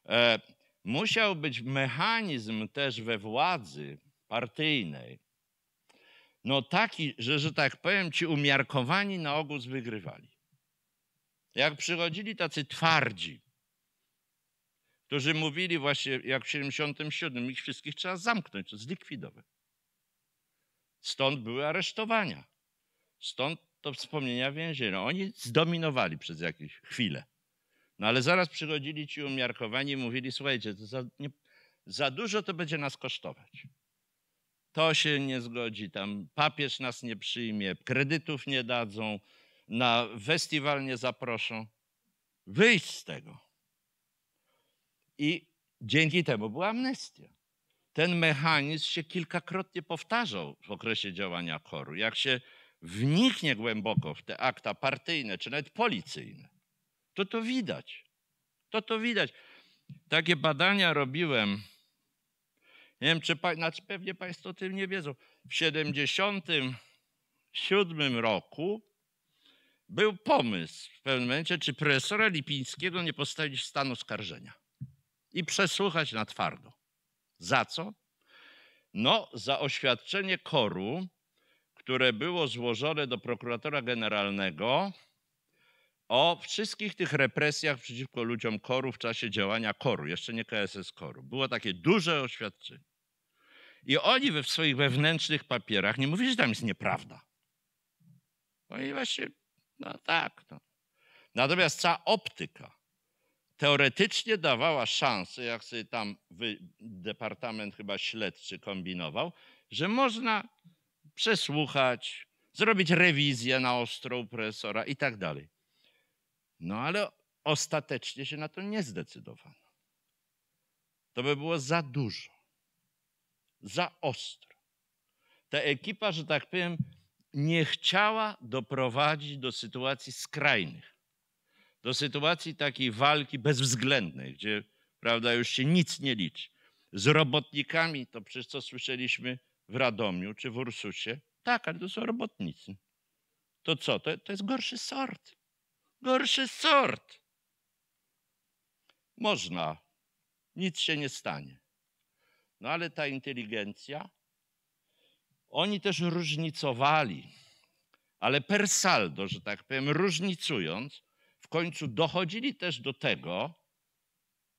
Speaker 11: E, musiał być mechanizm też we władzy partyjnej, no taki, że, że tak powiem, ci umiarkowani na ogół wygrywali. Jak przychodzili tacy twardzi, którzy mówili właśnie jak w 77, ich wszystkich trzeba zamknąć, zlikwidować. Stąd były aresztowania. Stąd to wspomnienia więzienia. Oni zdominowali przez jakieś chwilę. No ale zaraz przychodzili ci umiarkowani i mówili, słuchajcie, za, nie, za dużo to będzie nas kosztować. To się nie zgodzi, tam papież nas nie przyjmie, kredytów nie dadzą, na festiwal nie zaproszą. Wyjdź z tego. I dzięki temu była amnestia. Ten mechanizm się kilkakrotnie powtarzał w okresie działania koru. Jak się wniknie głęboko w te akta partyjne, czy nawet policyjne, to to widać. To to widać. Takie badania robiłem. Nie wiem, czy znaczy pewnie Państwo o tym nie wiedzą. W 1977 roku był pomysł w pewnym momencie, czy profesora Lipińskiego nie postawić w stan oskarżenia i przesłuchać na twardo. Za co? No, za oświadczenie koru, które było złożone do prokuratora generalnego o wszystkich tych represjach przeciwko ludziom koru w czasie działania koru, jeszcze nie KSS koru. Było takie duże oświadczenie. I oni we swoich wewnętrznych papierach nie mówili, że tam jest nieprawda. Oni właśnie, no tak. No. Natomiast cała optyka, teoretycznie dawała szansę, jak sobie tam departament chyba śledczy kombinował, że można przesłuchać, zrobić rewizję na ostrą profesora i tak dalej. No ale ostatecznie się na to nie zdecydowano. To by było za dużo, za ostro. Ta ekipa, że tak powiem, nie chciała doprowadzić do sytuacji skrajnych do sytuacji takiej walki bezwzględnej, gdzie prawda, już się nic nie liczy. Z robotnikami, to przez co słyszeliśmy w Radomiu czy w Ursusie, tak, ale to są robotnicy. To co? To, to jest gorszy sort. Gorszy sort. Można, nic się nie stanie. No ale ta inteligencja, oni też różnicowali, ale per saldo, że tak powiem, różnicując, końcu dochodzili też do tego,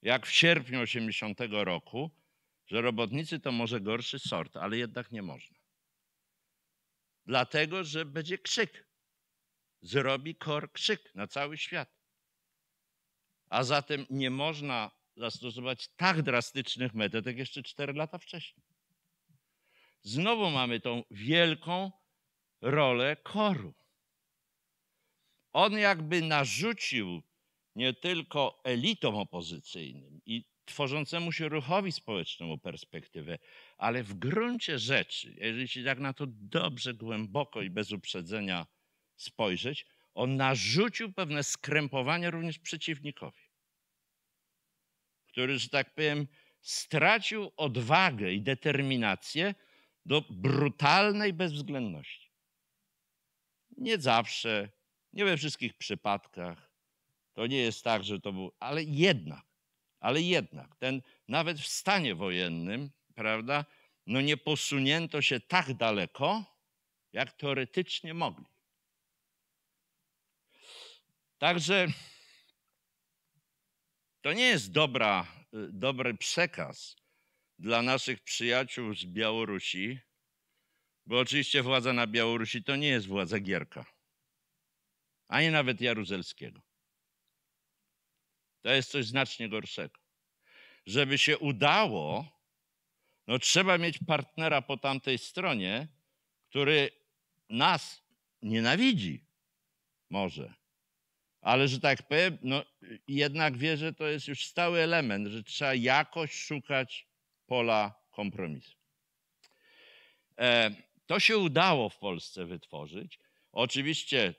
Speaker 11: jak w sierpniu 80 roku, że robotnicy to może gorszy sort, ale jednak nie można. Dlatego, że będzie krzyk. Zrobi kor krzyk na cały świat. A zatem nie można zastosować tak drastycznych metod, jak jeszcze 4 lata wcześniej. Znowu mamy tą wielką rolę koru on jakby narzucił nie tylko elitom opozycyjnym i tworzącemu się ruchowi społecznemu perspektywę, ale w gruncie rzeczy, jeżeli się tak na to dobrze, głęboko i bez uprzedzenia spojrzeć, on narzucił pewne skrępowanie również przeciwnikowi, który, że tak powiem, stracił odwagę i determinację do brutalnej bezwzględności. Nie zawsze nie we wszystkich przypadkach. To nie jest tak, że to był, ale jednak, ale jednak, ten nawet w stanie wojennym, prawda, no nie posunięto się tak daleko, jak teoretycznie mogli. Także to nie jest dobra, y, dobry przekaz dla naszych przyjaciół z Białorusi, bo oczywiście władza na Białorusi to nie jest władza Gierka a nie nawet jaruzelskiego. To jest coś znacznie gorszego. Żeby się udało, no trzeba mieć partnera po tamtej stronie, który nas nienawidzi. Może. Ale że tak powiem, no jednak wie, że to jest już stały element, że trzeba jakoś szukać pola kompromisu. E, to się udało w Polsce wytworzyć. Oczywiście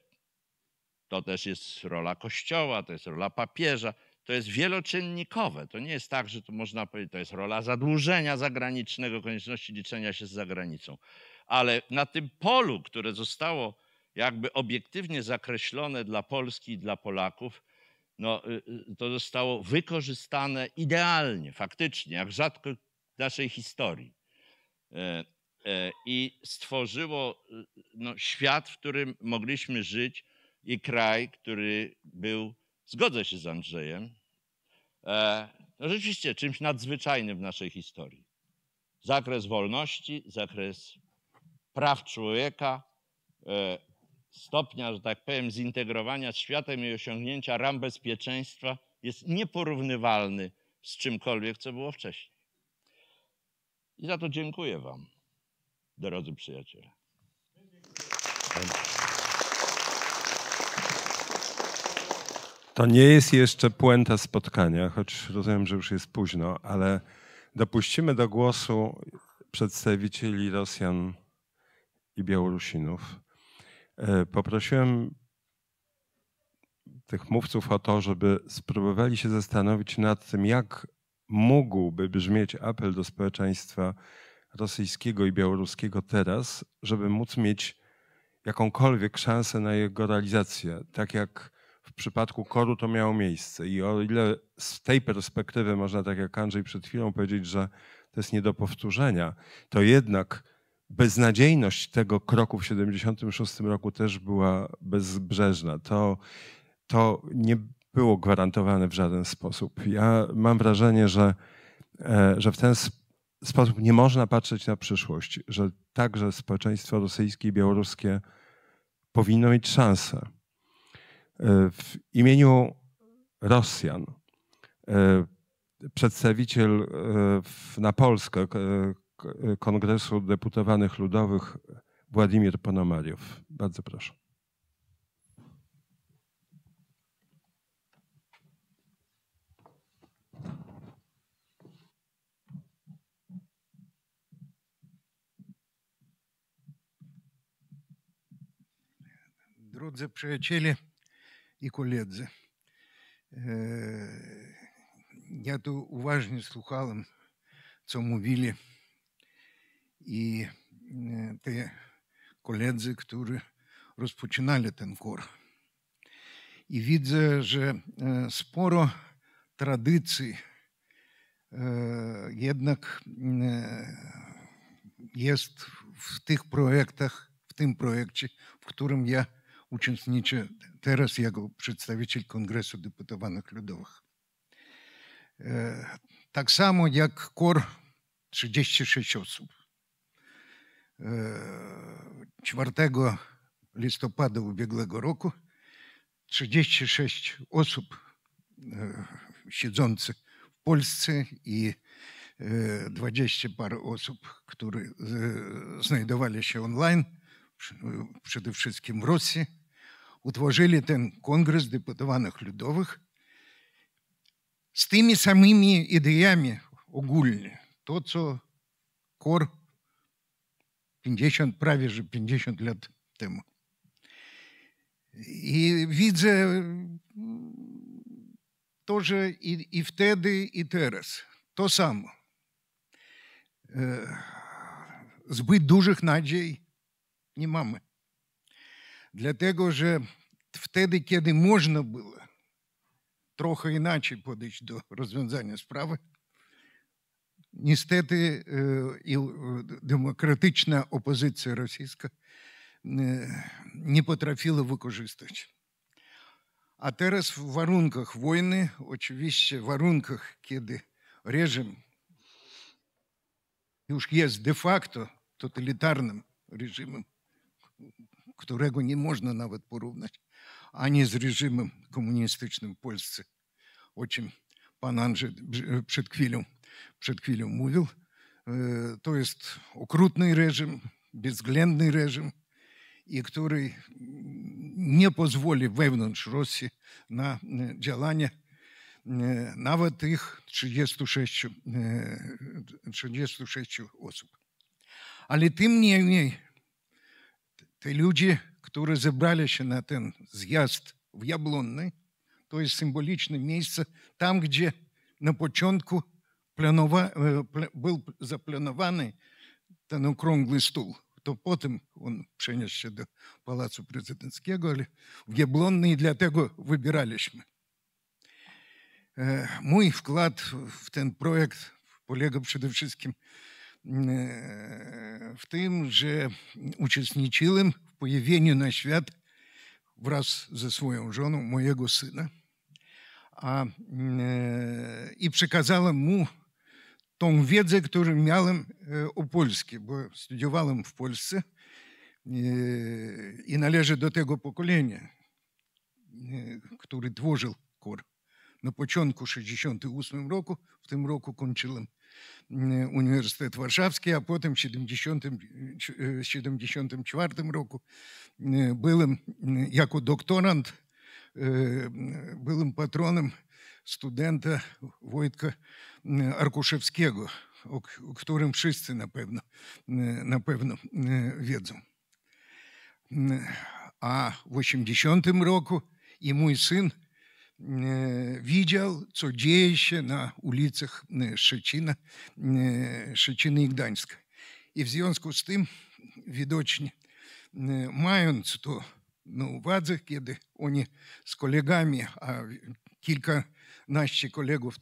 Speaker 11: to też jest rola Kościoła, to jest rola papieża. To jest wieloczynnikowe. To nie jest tak, że to można powiedzieć, to jest rola zadłużenia zagranicznego, konieczności liczenia się z zagranicą. Ale na tym polu, które zostało jakby obiektywnie zakreślone dla Polski i dla Polaków, no, y, y, to zostało wykorzystane idealnie, faktycznie, jak rzadko w naszej historii. E, e, I stworzyło y, no, świat, w którym mogliśmy żyć i kraj, który był, zgodzę się z Andrzejem, no rzeczywiście czymś nadzwyczajnym w naszej historii. Zakres wolności, zakres praw człowieka, e, stopnia, że tak powiem, zintegrowania z światem i osiągnięcia ram bezpieczeństwa jest nieporównywalny z czymkolwiek, co było wcześniej. I za to dziękuję Wam, drodzy przyjaciele.
Speaker 1: To nie jest jeszcze puenta spotkania, choć rozumiem, że już jest późno, ale dopuścimy do głosu przedstawicieli Rosjan i Białorusinów. E, poprosiłem tych mówców o to, żeby spróbowali się zastanowić nad tym, jak mógłby brzmieć apel do społeczeństwa rosyjskiego i białoruskiego teraz, żeby móc mieć jakąkolwiek szansę na jego realizację. Tak jak w przypadku koru to miało miejsce. I o ile z tej perspektywy można, tak jak Andrzej przed chwilą powiedzieć, że to jest nie do powtórzenia, to jednak beznadziejność tego kroku w 1976 roku też była bezbrzeżna. To, to nie było gwarantowane w żaden sposób. Ja mam wrażenie, że, e, że w ten sposób sposób nie można patrzeć na przyszłość, że także społeczeństwo rosyjskie i białoruskie powinno mieć szansę. E, w imieniu Rosjan e, przedstawiciel e, na Polskę Kongresu Deputowanych Ludowych Władimir Ponomariow. Bardzo proszę.
Speaker 12: Drodzy przyjaciele, і Колєдзе. Я то уважно слухав цьому вілі і те коледзи, які розпочинали ten кор. І widzę, że sporo tradycji jednak jest w tych projektach, w tym projekcie, w którym ja uczestniczę teraz jako przedstawiciel Kongresu Deputowanych Ludowych. E, tak samo jak KOR 36 osób. 4 e, listopada ubiegłego roku 36 osób e, siedzących w Polsce i 20 par osób, które znajdowali się online, przede wszystkim w Rosji, утворили ten Конгрес Депутованих Людових з тими самими ідеями огульні. То, що Кор 50, правіше 50 лет тому. І відзе теж і, і втеди, і терес. То само. Збит э, дужих надій не маємо. Для tego, że wtedy, kiedy można było trochę inaczej podejść do rozwiązania sprawy, niestety demokratyczna opozycja rosyjska nie potrafiła wykorzystać. A teraz w warunkach wojny, oczywiście w warunkach, kiedy reżim już jest de facto totalitarnym reżimem, którego nie można nawet porównać ani z reżimem komunistycznym w Polsce, o czym pan Andrzej przed chwilą, przed chwilą mówił. To jest okrutny reżim, bezwzględny reżim i który nie pozwoli wewnątrz Rosji na działanie nawet tych 36, 36 osób. Ale tym niemniej це люди, які зібралися на цей з'їзд в Яблонне, то є символічне місце, там, де на початку планова... був запланований ten okrągły stół. To potem on przeniósł się do Pałacu Prezydenckiego, ale w Jablonny i dlatego wybieraliśmy. Mój wkład w ten projekt polegał przede wszystkim w тым же э, учаснічылым в появленні на свят враз за свою жону моего сына i przekazałem mu му tą wiedzę, którą miałem o Polsce, bo studiowałem w Polsce i należę do tego pokolenia, który tworzył KOR. Na początku 68 roku, w tym roku kończyłem Uniwersytet Warszawski, a potem w 1974 roku byłem jako doktorant, byłem patronem studenta Wojtka Arkuszewskiego, o którym wszyscy na pewno, na pewno wiedzą. A w 1980 roku i mój syn widział, co dzieje się na ulicach Szczecina, Szczecina i Gdańska. I w związku z tym widocznie mając to na uwadze, kiedy oni z kolegami, a kilkanaście kolegów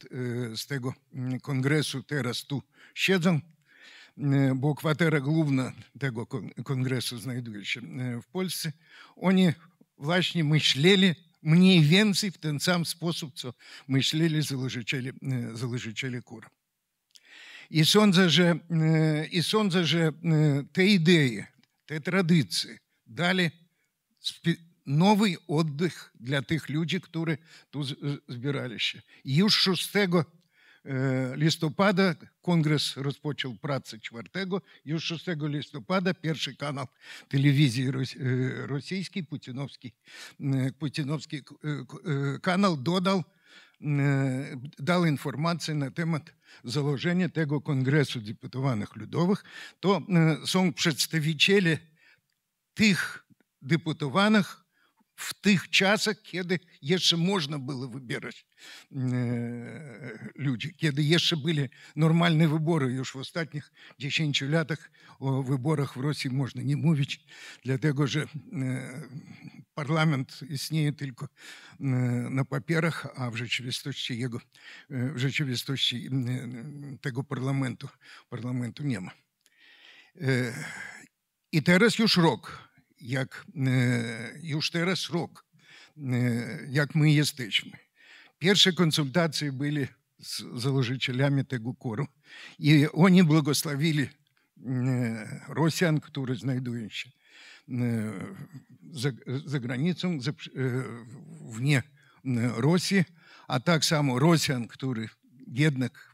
Speaker 12: z tego kongresu teraz tu siedzą, bo kwatera główna tego kongresu znajduje się w Polsce, oni właśnie myśleli mniej więcej w ten sam sposób, co myśleli założyciele, założyciele kur. I sądzę, że, I sądzę, że te idee, te tradycje dali nowy oddech dla tych ludzi, którzy tu zbierali się. Już 6 Э, листопада конгрес розпочав працю 4 і 6 листопада перший канал телевізії російський э, Путіновський э, Путіновський канал додав дали інформацію на тему заложення того конгресу депутованих людових, то сон представителі тих депутованих в тих часах, кеды ще можна было выбіраць э, люди. людзі кеды яшчэ былі нармальныя выборы ж в останніх 10 лятах о виборах в Росі можна не мовіць для того, же э, парламент існує тільки э, на паперах а в рэчывістосці его э, в рэчывістосці э, таго парламенту парламенту нема і зараз юж рок як już teraz rok, як ми єстечні. Перші консультації були з заложителями того кору, і вони благословили е, росіян, які знайдуються е, за, за границю, за, е, вне Росії, а так само росіян, які єднак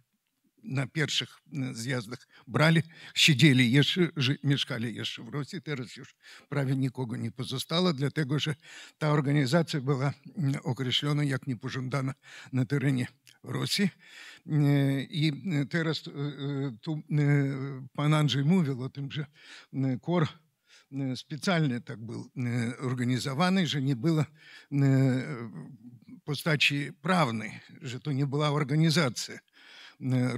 Speaker 12: на перших з'їздах брали, сиділи єш, мішкали в Росії, зараз ж праві нікого не позостало, для того, що та організація була окрешлена як не непожандана на терені Росії. І зараз пан Анджей мовив тим же кор специально так был организованный, же не было э, постачи правной, же то не была организация. Э,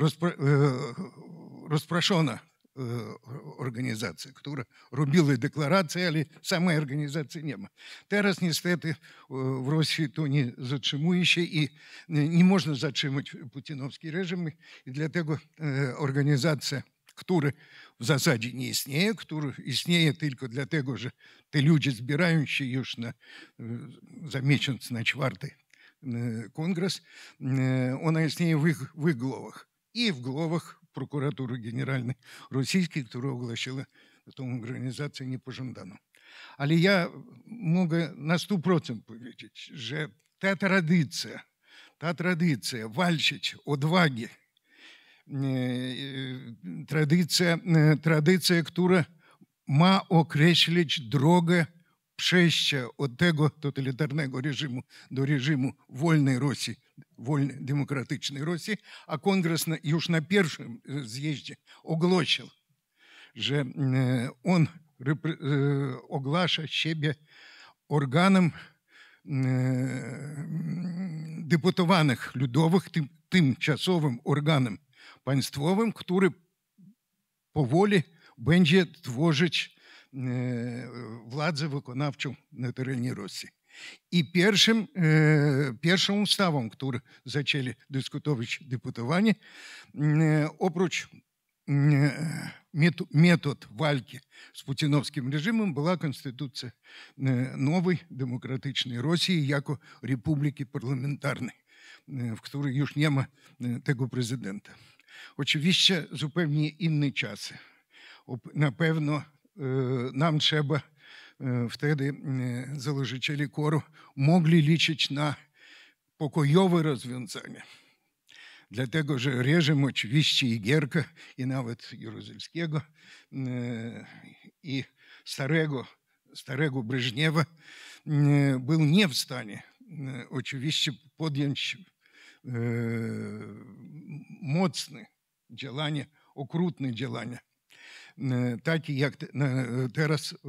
Speaker 12: распрошена э, э, організація, яка робила декларації, але самої організації немає. Зараз, нестети, в Росії то не зачимуюче і не можна зачимати путіновські режими, і для того організація который в засаде не яснее, который яснее только для того же, ты люди, збирающие на, за на чвартый Э, Конгресс, э, он яснее в их, в их главах и в главах прокуратуры Генеральної Російської, яка оголосила потом організацію не по Жандану. Але я могу на 100% повірити, что та традиция, та традиция вальчить отваги, э, традиция традиция, которая ма окреслить дорогу przejścia od tego totalitarnego reżimu do reżimu wolnej Rosji, wolnej demokratycznej Rosji, a kongres już na pierwszym zjeździe ogłosił, że on ogłasza siebie organem deputowanych ludowych, tym, tymczasowym organem państwowym, który powoli będzie tworzyć Е, влади виконавчу на терені Росії. І першим е, першим уставом, який почали дискутувати депутування, е, опроч метод вальки з путіновським режимом була Конституція нової демократичної Росії як республіки парламентарної, в якій ж нема того президента. Очевидно, зупевні інші часи. Напевно, nam, э, треба wtedy założycieli koru mogli liczyć na pokojowe rozwiązanie. Dlatego, że reżim oczywiście i Gierka, i nawet Jaruzelskiego, i starego, starego Breżniewa był nie w stanie oczywiście podjąć mocne działanie, okrutne działania. так як е, зараз е,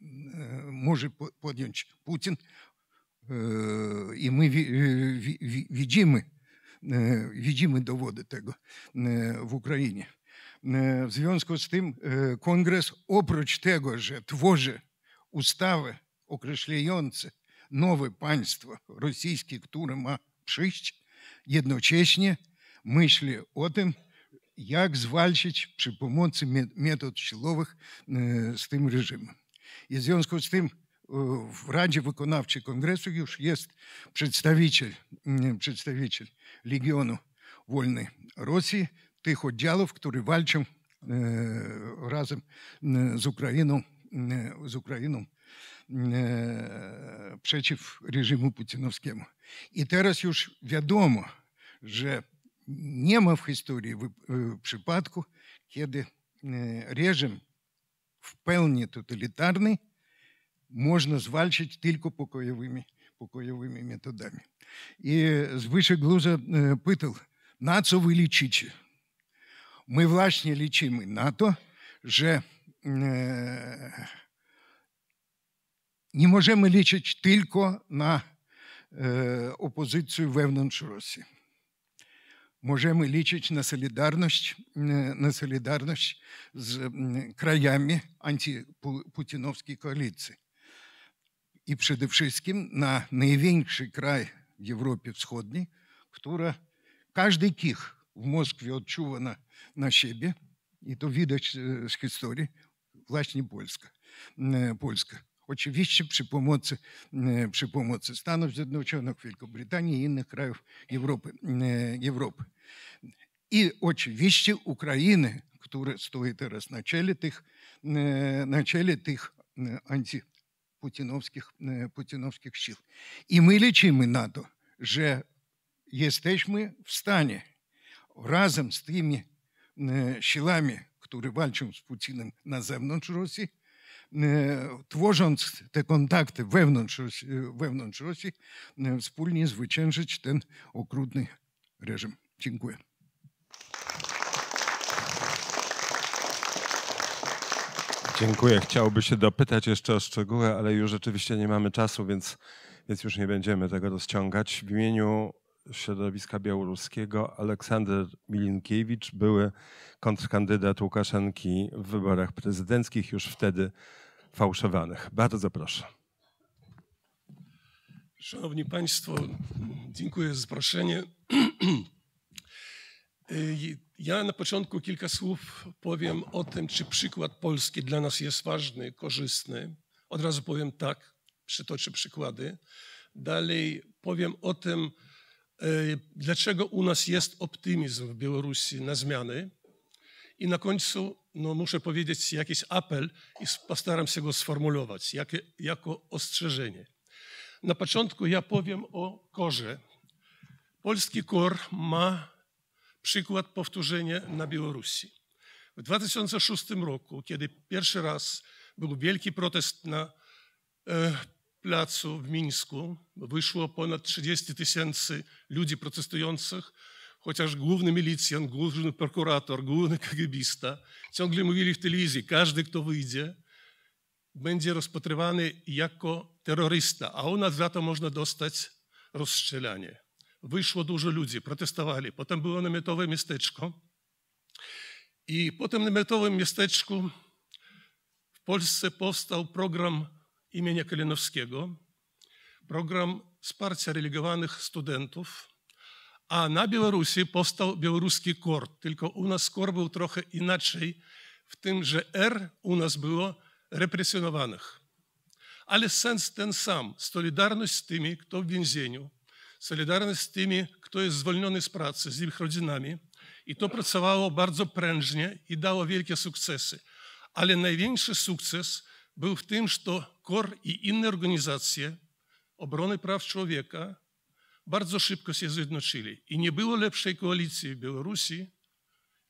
Speaker 12: е, може подняти Путін, і ми відіми, відіми доводи того в Україні. В зв'язку з тим Конгрес опроч того же творже устави, окрешляючи нове панство російське, яке має przyjść, jednocześnie myśli o tym, jak zwalczyć przy pomocy metod siłowych e, z tym reżimem. I w związku z tym e, w Radzie Wykonawczej Kongresu już jest przedstawiciel, przedstawiciel Legionu Wolnej Rosji, tych oddziałów, które walczą e, razem z Ukrainą, z Ukrainą przeciw reżimu putinowskiemu. I teraz już wiadomo, że Nie ma w historii przypadku, kiedy reżim w pełni totalitarny można zwalczyć tylko pokojowymi, pokojowymi metodami. I zwyżej Gluza pytał, na co wy liczycie? My właśnie liczymy na to, że nie możemy liczyć tylko na opozycję wewnątrz Rosji можемо лічити на солідарність, на солідарність з краями антипутіновської коаліції. І przede на найвищий край в Європі Всходній, która każdy кіх в Москві відчувана на себе, і то відач е, з історії, власне, польська. польська. Oczywiście przy pomocy, przy pomocy Stanów Zjednoczonych, Wielkobrytanii i innych krajów Europy. Europy. I oczywiście Ukrainy, która stoi teraz na czele tych, na czele tych antyputinowskich putinowskich sił. I my liczymy na to, że jesteśmy w stanie razem z tymi siłami, które walczą z Putinem na zewnątrz Rosji, E, tworząc te kontakty wewnątrz, Rosji, e, wewnątrz Rosji, e, wspólnie zwyciężyć ten okrutny reżim. Dziękuję.
Speaker 1: Dziękuję. Chciałbym się dopytać jeszcze o szczegóły, ale już rzeczywiście nie mamy czasu, więc, więc już nie będziemy tego rozciągać. W imieniu środowiska białoruskiego Aleksander Milinkiewicz, były kontrkandydat Łukaszenki w wyborach prezydenckich, już wtedy fałszowanych. Bardzo proszę.
Speaker 13: Szanowni Państwo, dziękuję za zaproszenie. Ja na początku kilka słów powiem o tym, czy przykład Polski dla nas jest ważny, korzystny. Od razu powiem tak, przytoczę przykłady. Dalej powiem o tym, E, dlaczego u nas jest optymizm w Białorusi na zmiany. I na końcu no, muszę powiedzieć jakiś apel i postaram się go sformułować jak, jako ostrzeżenie. Na początku ja powiem o korze. Polski kor ma przykład powtórzenia na Białorusi. W 2006 roku, kiedy pierwszy raz był wielki protest na e, placu w Mińsku wyszło ponad 30 tysięcy ludzi protestujących, chociaż główny milicjant, główny prokurator, główny KGBista ciągle mówili w telewizji, każdy kto wyjdzie będzie rozpatrywany jako terrorysta, a u nas za to można dostać rozstrzelanie. Wyszło dużo ludzi, protestowali. Potem było namiotowe miasteczko. I po tym namiotowym miasteczku w Polsce powstał program imienia Kalinowskiego, program wsparcia relegowanych studentów, a na Białorusi powstał białoruski Kord, tylko u nas Kord był trochę inaczej, w tym, że R u nas było represjonowanych. Ale sens ten sam, solidarność z tymi, kto w więzieniu, solidarność z tymi, kto jest zwolniony z pracy, z ich rodzinami. I to pracowało bardzo prężnie i dało wielkie sukcesy. Ale największy sukces był w tym, że KOR i inne organizacje obrony praw człowieka bardzo szybko się zjednoczyli. I nie było lepszej koalicji w Białorusi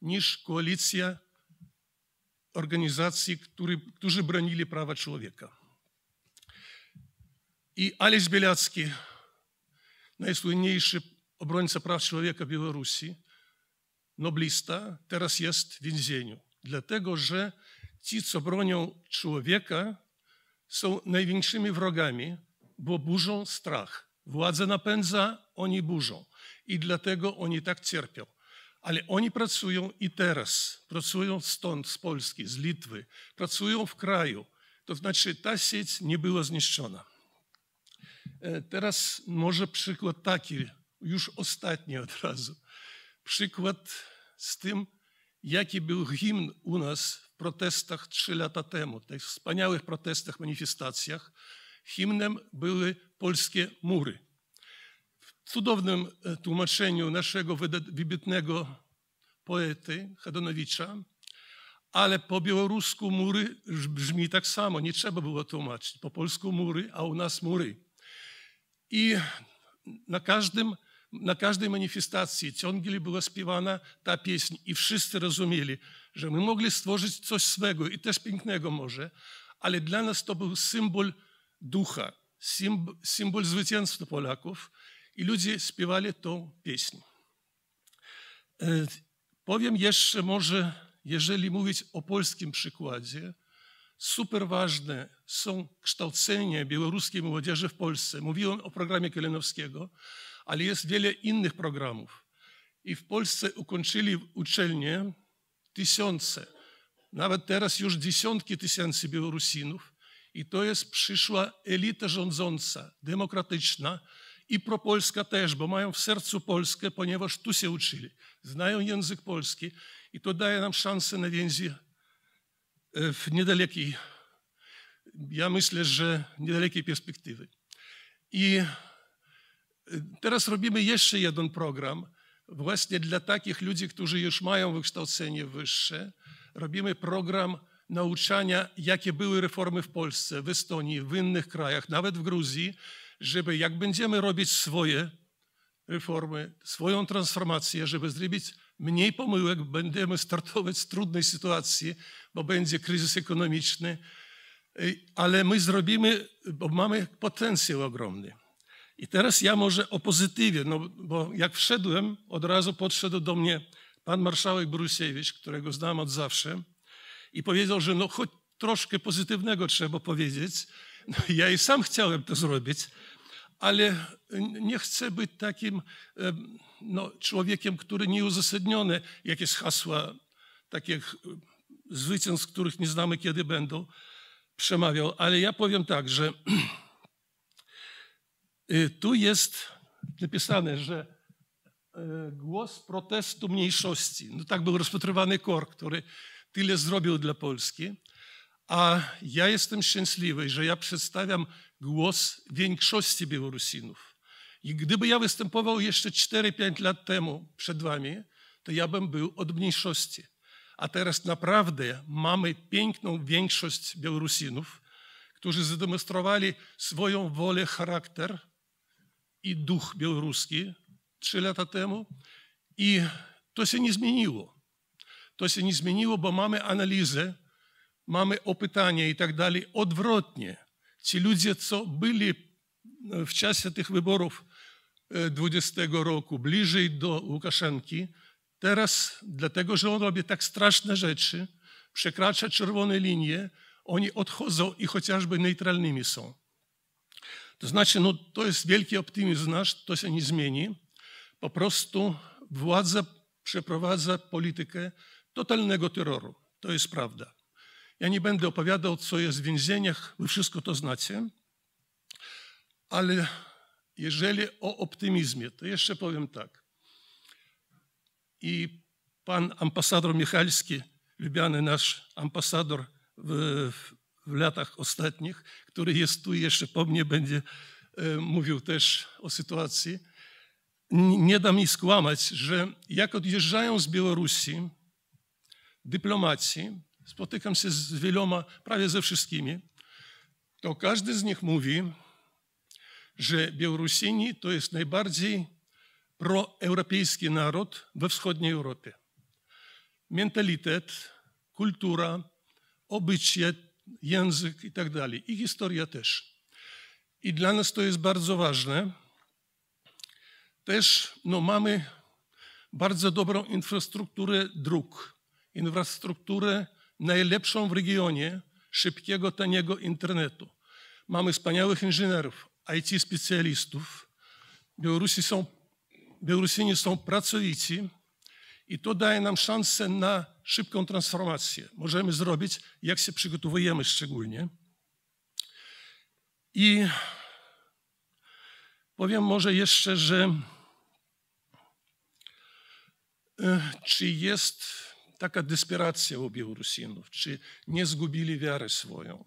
Speaker 13: niż koalicja organizacji, które którzy bronili praw człowieka. I Aleś Bielacki, najsłynniejszy obrońca praw człowieka Białorusi, noblista, teraz jest w więzieniu. Dlatego, że ci, co bronią człowieka, są największymi wrogami, bo burzą strach. Władza napędza, oni burzą. I dlatego oni tak cierpią. Ale oni pracują i teraz, pracują stąd, z Polski, z Litwy, pracują w kraju. To znaczy ta sieć nie była zniszczona. E, teraz może przykład taki, już ostatni od razu. Przykład z tym, jaki był hymn u nas protestach trzy lata temu, tych wspaniałych protestach, manifestacjach, hymnem były polskie mury. W cudownym e, tłumaczeniu naszego wybitnego poety Hadonowicza, ale po białorusku mury brzmi tak samo, nie trzeba było tłumaczyć. Po polsku mury, a u nas mury. I na, każdym, na każdej manifestacji ciągle była śpiewana ta pieśń i wszyscy rozumieli, że my mogli stworzyć coś swego i też pięknego może, ale dla nas to był symbol ducha, symbol zwycięstwa Polaków i ludzie śpiewali tą pieśń. E, powiem jeszcze może, jeżeli mówić o polskim przykładzie, super ważne są kształcenie białoruskiej młodzieży w Polsce. Mówiłem o programie Kielenowskiego, ale jest wiele innych programów. I w Polsce ukończyli uczelnie tysiące, nawet teraz już dziesiątki tysięcy Białorusinów. I to jest przyszła elita rządząca, demokratyczna i propolska też, bo mają w sercu Polskę, ponieważ tu się uczyli. Znają język polski i to daje nam szansę na więzi e, w niedalekiej, ja myślę, że niedalekiej perspektywy. I e, teraz robimy jeszcze jeden program – Właśnie dla takich ludzi, którzy już mają wykształcenie wyższe, robimy program nauczania, jakie były reformy w Polsce, w Estonii, w innych krajach, nawet w Gruzji, żeby jak będziemy robić swoje reformy, swoją transformację, żeby zrobić mniej pomyłek, będziemy startować z trudnej sytuacji, bo będzie kryzys ekonomiczny, ale my zrobimy, bo mamy potencjał ogromny. I teraz ja może o pozytywie, no bo jak wszedłem, od razu podszedł do mnie pan marszałek Brusiewicz, którego znam od zawsze, i powiedział, że no choć troszkę pozytywnego trzeba powiedzieć. No, ja i sam chciałem to zrobić, ale nie chcę być takim no, człowiekiem, który nieuzasadniony, jakieś hasła takich zwycięstw, których nie znamy kiedy będą, przemawiał. Ale ja powiem tak, że Y, tu jest napisane, że e, głos protestu mniejszości. No tak był rozpatrywany KOR, który tyle zrobił dla Polski. A ja jestem szczęśliwy, że ja przedstawiam głos większości Białorusinów. I gdyby ja występował jeszcze 4-5 lat temu przed wami, to ja bym był od mniejszości. A teraz naprawdę mamy piękną większość Białorusinów, którzy zademonstrowali swoją wolę, charakter – i duch białoruski trzy lata temu i to się nie zmieniło. To się nie zmieniło, bo mamy analizę, mamy opytanie i tak dalej. Odwrotnie, ci ludzie, co byli e, w czasie tych wyborów 20 e, roku bliżej do Łukaszenki, teraz dlatego, że on robi tak straszne rzeczy, przekracza czerwone linie, oni odchodzą i chociażby neutralnymi są. To znaczy, no, to jest wielki optymizm nasz, to się nie zmieni. Po prostu władza przeprowadza politykę totalnego terroru. To jest prawda. Ja nie będę opowiadał, co jest w więzieniach, wy wszystko to znacie. Ale jeżeli o optymizmie, to jeszcze powiem tak. I pan ambasador Michalski, lubiany nasz ambasador w, w latach ostatnich, który jest tu jeszcze po mnie, będzie e, mówił też o sytuacji. Nie da mi skłamać, że jak odjeżdżają z Białorusi dyplomaci, spotykam się z wieloma, prawie ze wszystkimi, to każdy z nich mówi, że Białorusini to jest najbardziej proeuropejski naród we wschodniej Europie. Mentalitet, kultura, obyczaje, język i tak dalej, i historia też. I dla nas to jest bardzo ważne. Też no, mamy bardzo dobrą infrastrukturę dróg, infrastrukturę najlepszą w regionie szybkiego, taniego internetu. Mamy wspaniałych inżynierów, IT specjalistów. Białorusi są, Białorusini są pracowici i to daje nam szansę na szybką transformację. Możemy zrobić, jak się przygotowujemy szczególnie. I powiem może jeszcze, że e, czy jest taka desperacja u Białorusinów, czy nie zgubili wiary swoją.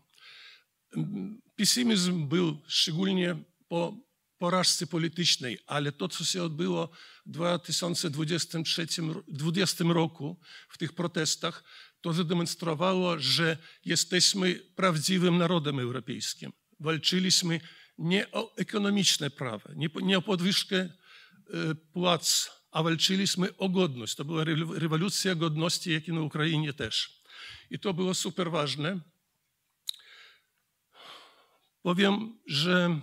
Speaker 13: Pesymizm był szczególnie po porażce politycznej, ale to, co się odbyło w 2023 20 roku w tych protestach, to zademonstrowało, że jesteśmy prawdziwym narodem europejskim. Walczyliśmy nie o ekonomiczne prawa, nie, nie o podwyżkę e, płac, a walczyliśmy o godność. To była rewolucja godności, jak i na Ukrainie też. I to było super ważne. Powiem, że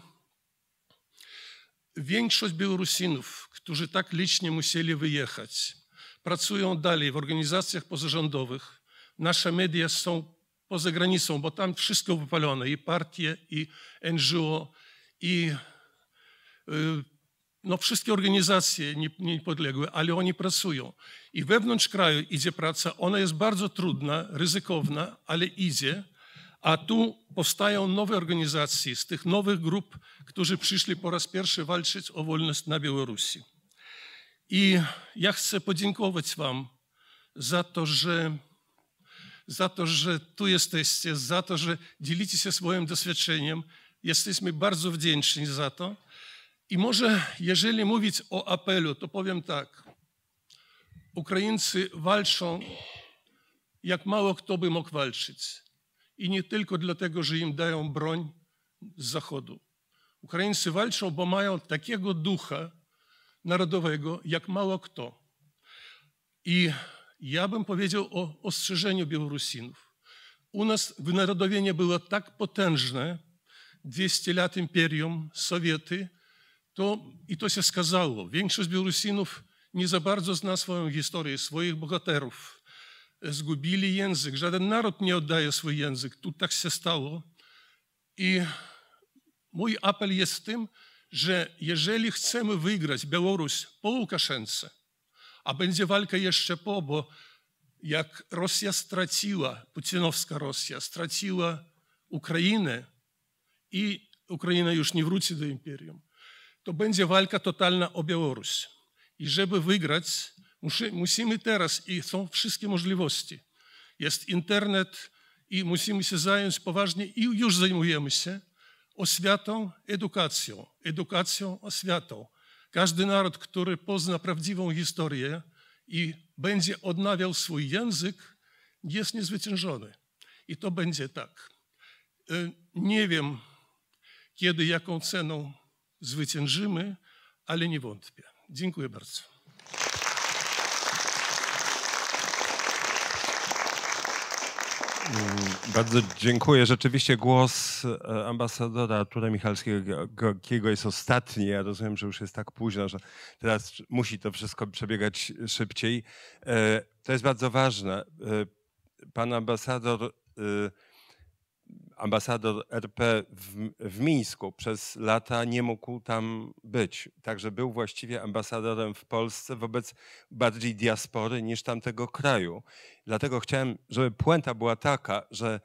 Speaker 13: Większość Białorusinów, którzy tak licznie musieli wyjechać, pracują dalej w organizacjach pozarządowych. Nasze media są poza granicą, bo tam wszystko wypalone, i partie, i NGO, i y, no, wszystkie organizacje niepodległe, ale oni pracują. I wewnątrz kraju idzie praca, ona jest bardzo trudna, ryzykowna, ale idzie. A tu powstają nowe organizacje z tych nowych grup, którzy przyszli po raz pierwszy walczyć o wolność na Białorusi. I ja chcę podziękować Wam za to, że, za to, że tu jesteście, za to, że dzielicie się swoim doświadczeniem. Jesteśmy bardzo wdzięczni za to. I może, jeżeli mówić o apelu, to powiem tak. Ukraińcy walczą, jak mało kto by mógł walczyć i nie tylko dlatego, że im dają broń z Zachodu. Ukraińcy walczą, bo mają takiego ducha narodowego, jak mało kto. I ja bym powiedział o ostrzeżeniu Białorusinów. U nas wynarodowienie było tak potężne, 200 lat imperium, Sowiety, to, i to się skazało. Większość Białorusinów nie za bardzo zna swoją historię, swoich bohaterów zgubili język. Żaden naród nie oddaje swój język. Tu tak się stało. I mój apel jest w tym, że jeżeli chcemy wygrać Białoruś po Łukaszence, a będzie walka jeszcze po, bo jak Rosja straciła, putinowska Rosja straciła Ukrainę i Ukraina już nie wróci do imperium, to będzie walka totalna o Białoruś. I żeby wygrać, musimy teraz, i są wszystkie możliwości. Jest internet i musimy się zająć poważnie i już zajmujemy się oświatą, edukacją, edukacją, oświatą. Każdy naród, który pozna prawdziwą historię i będzie odnawiał swój język, jest niezwyciężony. I to będzie tak. E, nie wiem, kiedy, jaką ceną zwyciężymy, ale nie wątpię. Dziękuję bardzo.
Speaker 1: Mm, bardzo dziękuję. Rzeczywiście głos e, ambasadora Artura Michalskiego jest ostatni. Ja rozumiem, że już jest tak późno, że teraz musi to wszystko przebiegać szybciej. E, to jest bardzo ważne. E, pan ambasador ambasador RP w, w, Mińsku przez lata nie mógł tam być. Także był właściwie ambasadorem w Polsce wobec bardziej diaspory niż tamtego kraju. Dlatego chciałem, żeby puenta była taka, że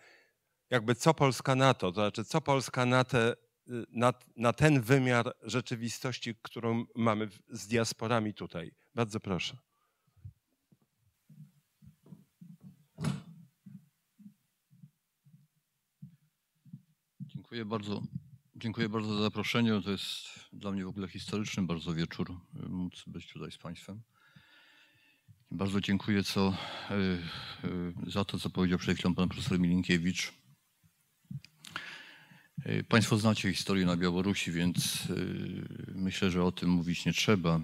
Speaker 1: jakby co Polska na to, to znaczy co Polska na, te, na, na ten wymiar rzeczywistości, którą mamy z diasporami tutaj. Bardzo proszę.
Speaker 14: Dziękuję bardzo. Dziękuję bardzo za zaproszenie. To jest dla mnie w ogóle historyczny bardzo wieczór y, móc być tutaj z Państwem. Bardzo dziękuję co, y, y, za to, co powiedział przed chwilą pan profesor Milinkiewicz. Państwo znacie historię na Białorusi, więc myślę, że o tym mówić nie trzeba.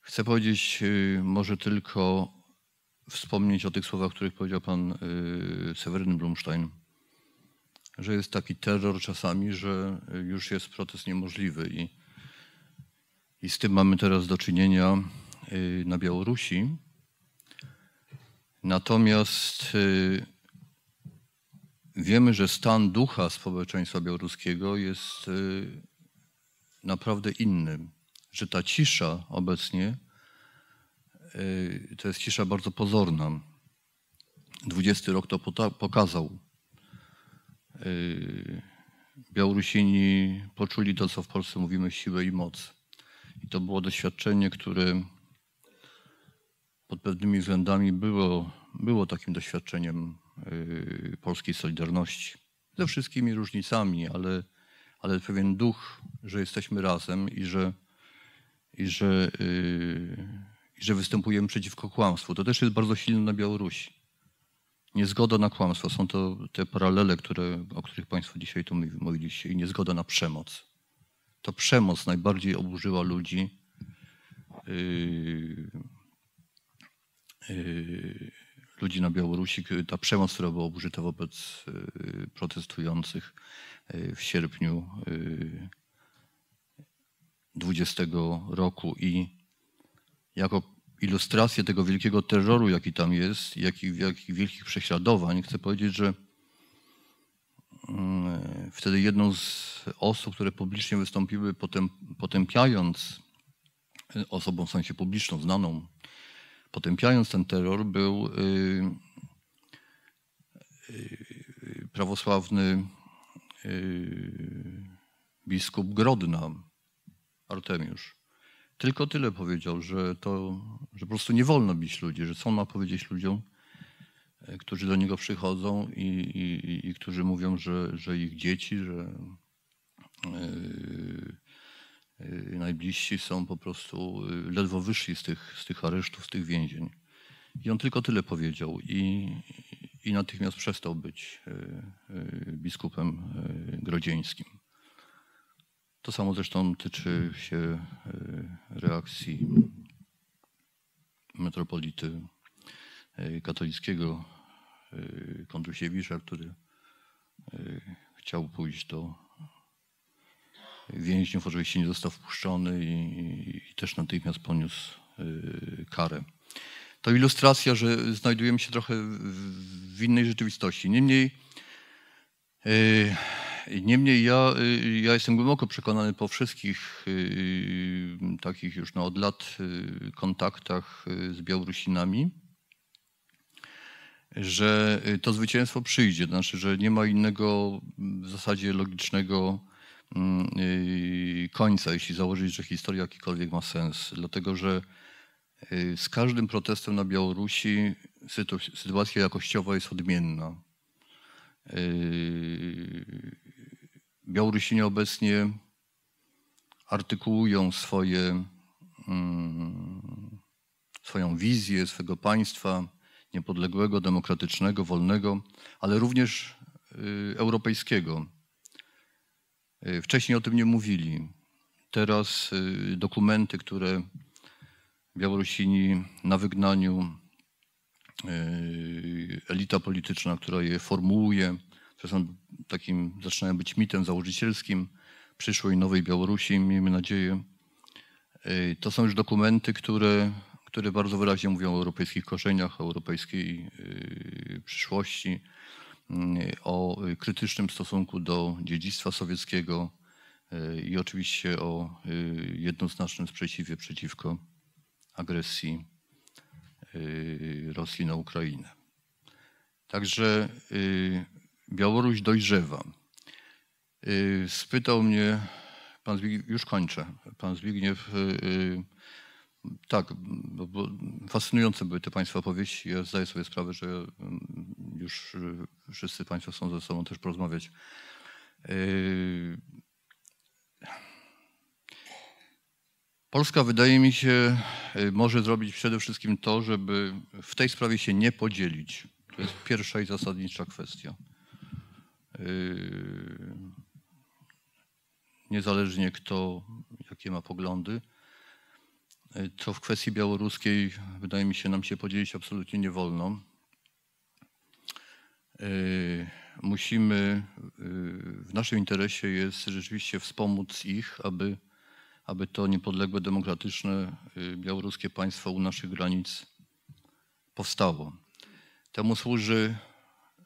Speaker 14: Chcę powiedzieć może tylko wspomnieć o tych słowach, których powiedział pan Seweryn Blumstein że jest taki terror czasami, że już jest protest niemożliwy. I, i z tym mamy teraz do czynienia y, na Białorusi. Natomiast y, wiemy, że stan ducha społeczeństwa białoruskiego jest y, naprawdę inny, że ta cisza obecnie to jest cisza bardzo pozorna. 20 rok to pokazał. Y, Białorusini poczuli to, co w Polsce mówimy, siłę i moc. I to było doświadczenie, które pod pewnymi względami było, było takim doświadczeniem y, polskiej Solidarności. Ze wszystkimi różnicami, ale, ale pewien duch, że jesteśmy razem i że, i że, y, i że występujemy przeciwko kłamstwu. To też jest bardzo silne na Białorusi. Niezgoda na kłamstwo. Są to te paralele, które, o których Państwo dzisiaj tu mówiliście. I niezgoda na przemoc. To przemoc najbardziej oburzyła ludzi. Yy, yy, ludzi na Białorusi. Ta przemoc, która była użyta wobec yy, protestujących w sierpniu 20 roku i jako ilustrację tego wielkiego terroru, jaki tam jest, jakich, jakich wielkich prześladowań, chcę powiedzieć, że mm, wtedy jedną z osób, które publicznie wystąpiły, potem, potępiając y, osobą w sensie publiczną, znaną, potępiając ten terror, był yy, yy, prawosławny yy, biskup Grodna, Artemiusz. Tylko tyle powiedział, że to, że po prostu nie wolno bić ludzi, że co ma powiedzieć ludziom, e, którzy do niego przychodzą i, i, i, i którzy mówią, że, że ich dzieci, że yy, yy, najbliżsi są po prostu ledwo wyszli z tych, z tych aresztów, z tych więzień. I on tylko tyle powiedział i, i natychmiast przestał być biskupem grodzieńskim. To samo zresztą tyczy się e, reakcji metropolity e, katolickiego e, Kondrusiewicza, który chciał pójść do więźniów. Oczywiście nie został wpuszczony i, i, też natychmiast poniósł karę. To ilustracja, że znajdujemy się trochę w innej rzeczywistości. Niemniej yy, Niemniej ja, y, ja jestem głęboko przekonany po wszystkich y, y, takich już no, od lat kontaktach z Białorusinami, że to zwycięstwo przyjdzie. Znaczy, że nie ma innego mm, w zasadzie logicznego mm, końca, jeśli założyć, że historia jakikolwiek ma sens. Dlatego, że z każdym protestem na Białorusi sytuacja jakościowa jest odmienna. Białorusini obecnie artykułują swoje, mm, swoją wizję swego państwa niepodległego, demokratycznego, wolnego, ale również y, europejskiego. Y, wcześniej o tym nie mówili. Teraz y, dokumenty, które Białorusini na wygnaniu, elita polityczna, która je formułuje, to są takim zaczynają być mitem założycielskim przyszłej nowej Białorusi, miejmy nadzieję. E, to są już dokumenty, które, które bardzo wyraźnie mówią o europejskich korzeniach, o europejskiej e, przyszłości, e, o krytycznym stosunku do dziedzictwa sowieckiego i oczywiście o jednoznacznym sprzeciwie przeciwko agresji Rosji na Ukrainę. Także Białoruś dojrzewa. Y, spytał mnie pan Zbigniew, już kończę, pan Zbigniew, y, y, tak, bo fascynujące były te Państwa opowieści. Ja zdaję sobie sprawę, że mm, już wszyscy Państwo chcą ze sobą też porozmawiać. Polska, wydaje mi się, może zrobić przede wszystkim to, żeby w tej sprawie się nie podzielić. To jest pierwsza i zasadnicza kwestia. Yy, niezależnie kto jakie ma poglądy. Yy, co w kwestii białoruskiej, wydaje mi się, nam się podzielić absolutnie nie wolno. Yy, musimy, w naszym interesie jest rzeczywiście wspomóc ich, aby, aby to niepodległe, demokratyczne białoruskie państwo u naszych granic powstało. Temu służy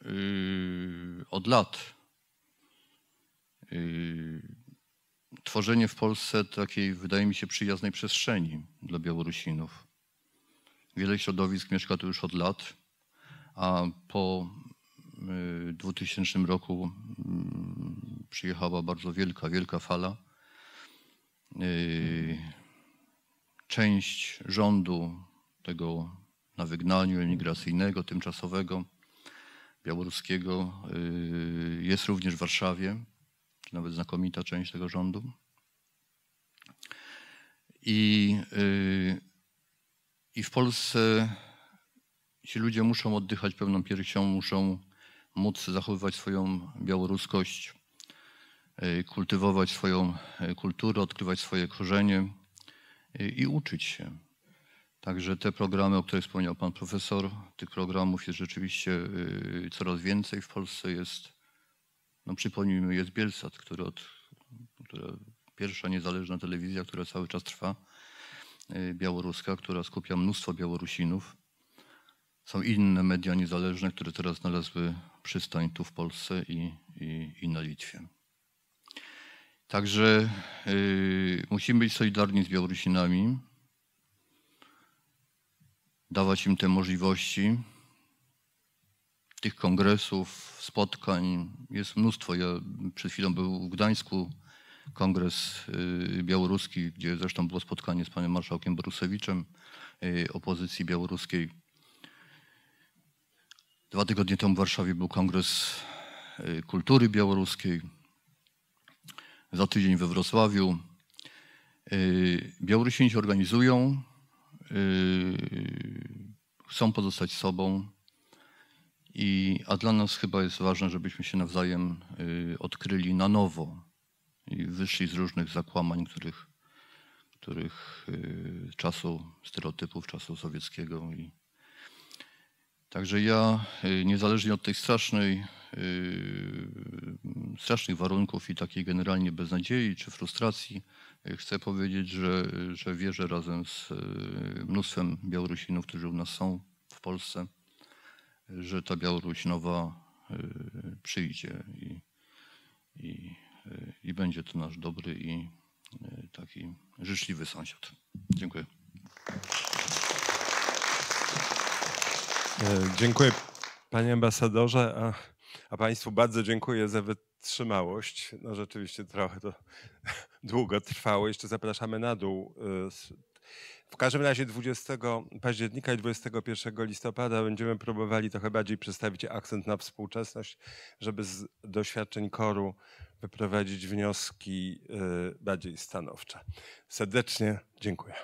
Speaker 14: Yy, od lat yy, tworzenie w Polsce takiej, wydaje mi się, przyjaznej przestrzeni dla Białorusinów. Wiele środowisk mieszka tu już od lat, a po 2000 yy, roku przyjechała bardzo wielka, wielka fala. Część rządu tego na wygnaniu emigracyjnego, tymczasowego, białoruskiego y, jest również w Warszawie, czy nawet znakomita część tego rządu. I, y, i w Polsce ci ludzie muszą oddychać pewną piersią, muszą móc zachowywać swoją białoruskość, y, kultywować swoją kulturę, odkrywać swoje korzenie i uczyć się. Także te programy, o których wspomniał pan profesor, tych programów jest rzeczywiście y, coraz więcej. W Polsce jest, no przypomnijmy, jest Bielsat, który od, która, pierwsza niezależna telewizja, która cały czas trwa, y, białoruska, która skupia mnóstwo Białorusinów. Są inne media niezależne, które teraz znalazły przystań tu w Polsce i, i, i na Litwie. Także yy, musimy być solidarni z Białorusinami dawać im te możliwości. Tych kongresów, spotkań jest mnóstwo. Ja przed chwilą był w Gdańsku kongres y, białoruski, gdzie zresztą było spotkanie z panem marszałkiem Borusewiczem y, opozycji białoruskiej. Dwa tygodnie temu w Warszawie był kongres y, kultury białoruskiej. Za tydzień we Wrocławiu. Białorusini się organizują, Yy, chcą pozostać sobą. I, a dla nas chyba jest ważne, żebyśmy się nawzajem yy, odkryli na nowo i wyszli z różnych zakłamań, których, których yy, czasu stereotypów, czasu sowieckiego. I, także ja, niezależnie od tych strasznej, strasznych warunków i takiej generalnie beznadziei czy frustracji, Chcę powiedzieć, że, że wierzę razem z e, mnóstwem Białorusinów, którzy u nas są w Polsce, że ta Białoruś nowa e, przyjdzie i, i, e, i będzie to nasz dobry i
Speaker 1: taki życzliwy sąsiad. Dziękuję. Dziękuję panie ambasadorze, a, a państwu bardzo dziękuję za wytrzymałość. No rzeczywiście trochę to długo trwało. Jeszcze zapraszamy na dół. Y, w każdym razie 20 października i 21 listopada będziemy próbowali trochę bardziej przestawić akcent na współczesność, żeby z doświadczeń koru wyprowadzić wnioski y, bardziej stanowcze. Serdecznie dziękuję.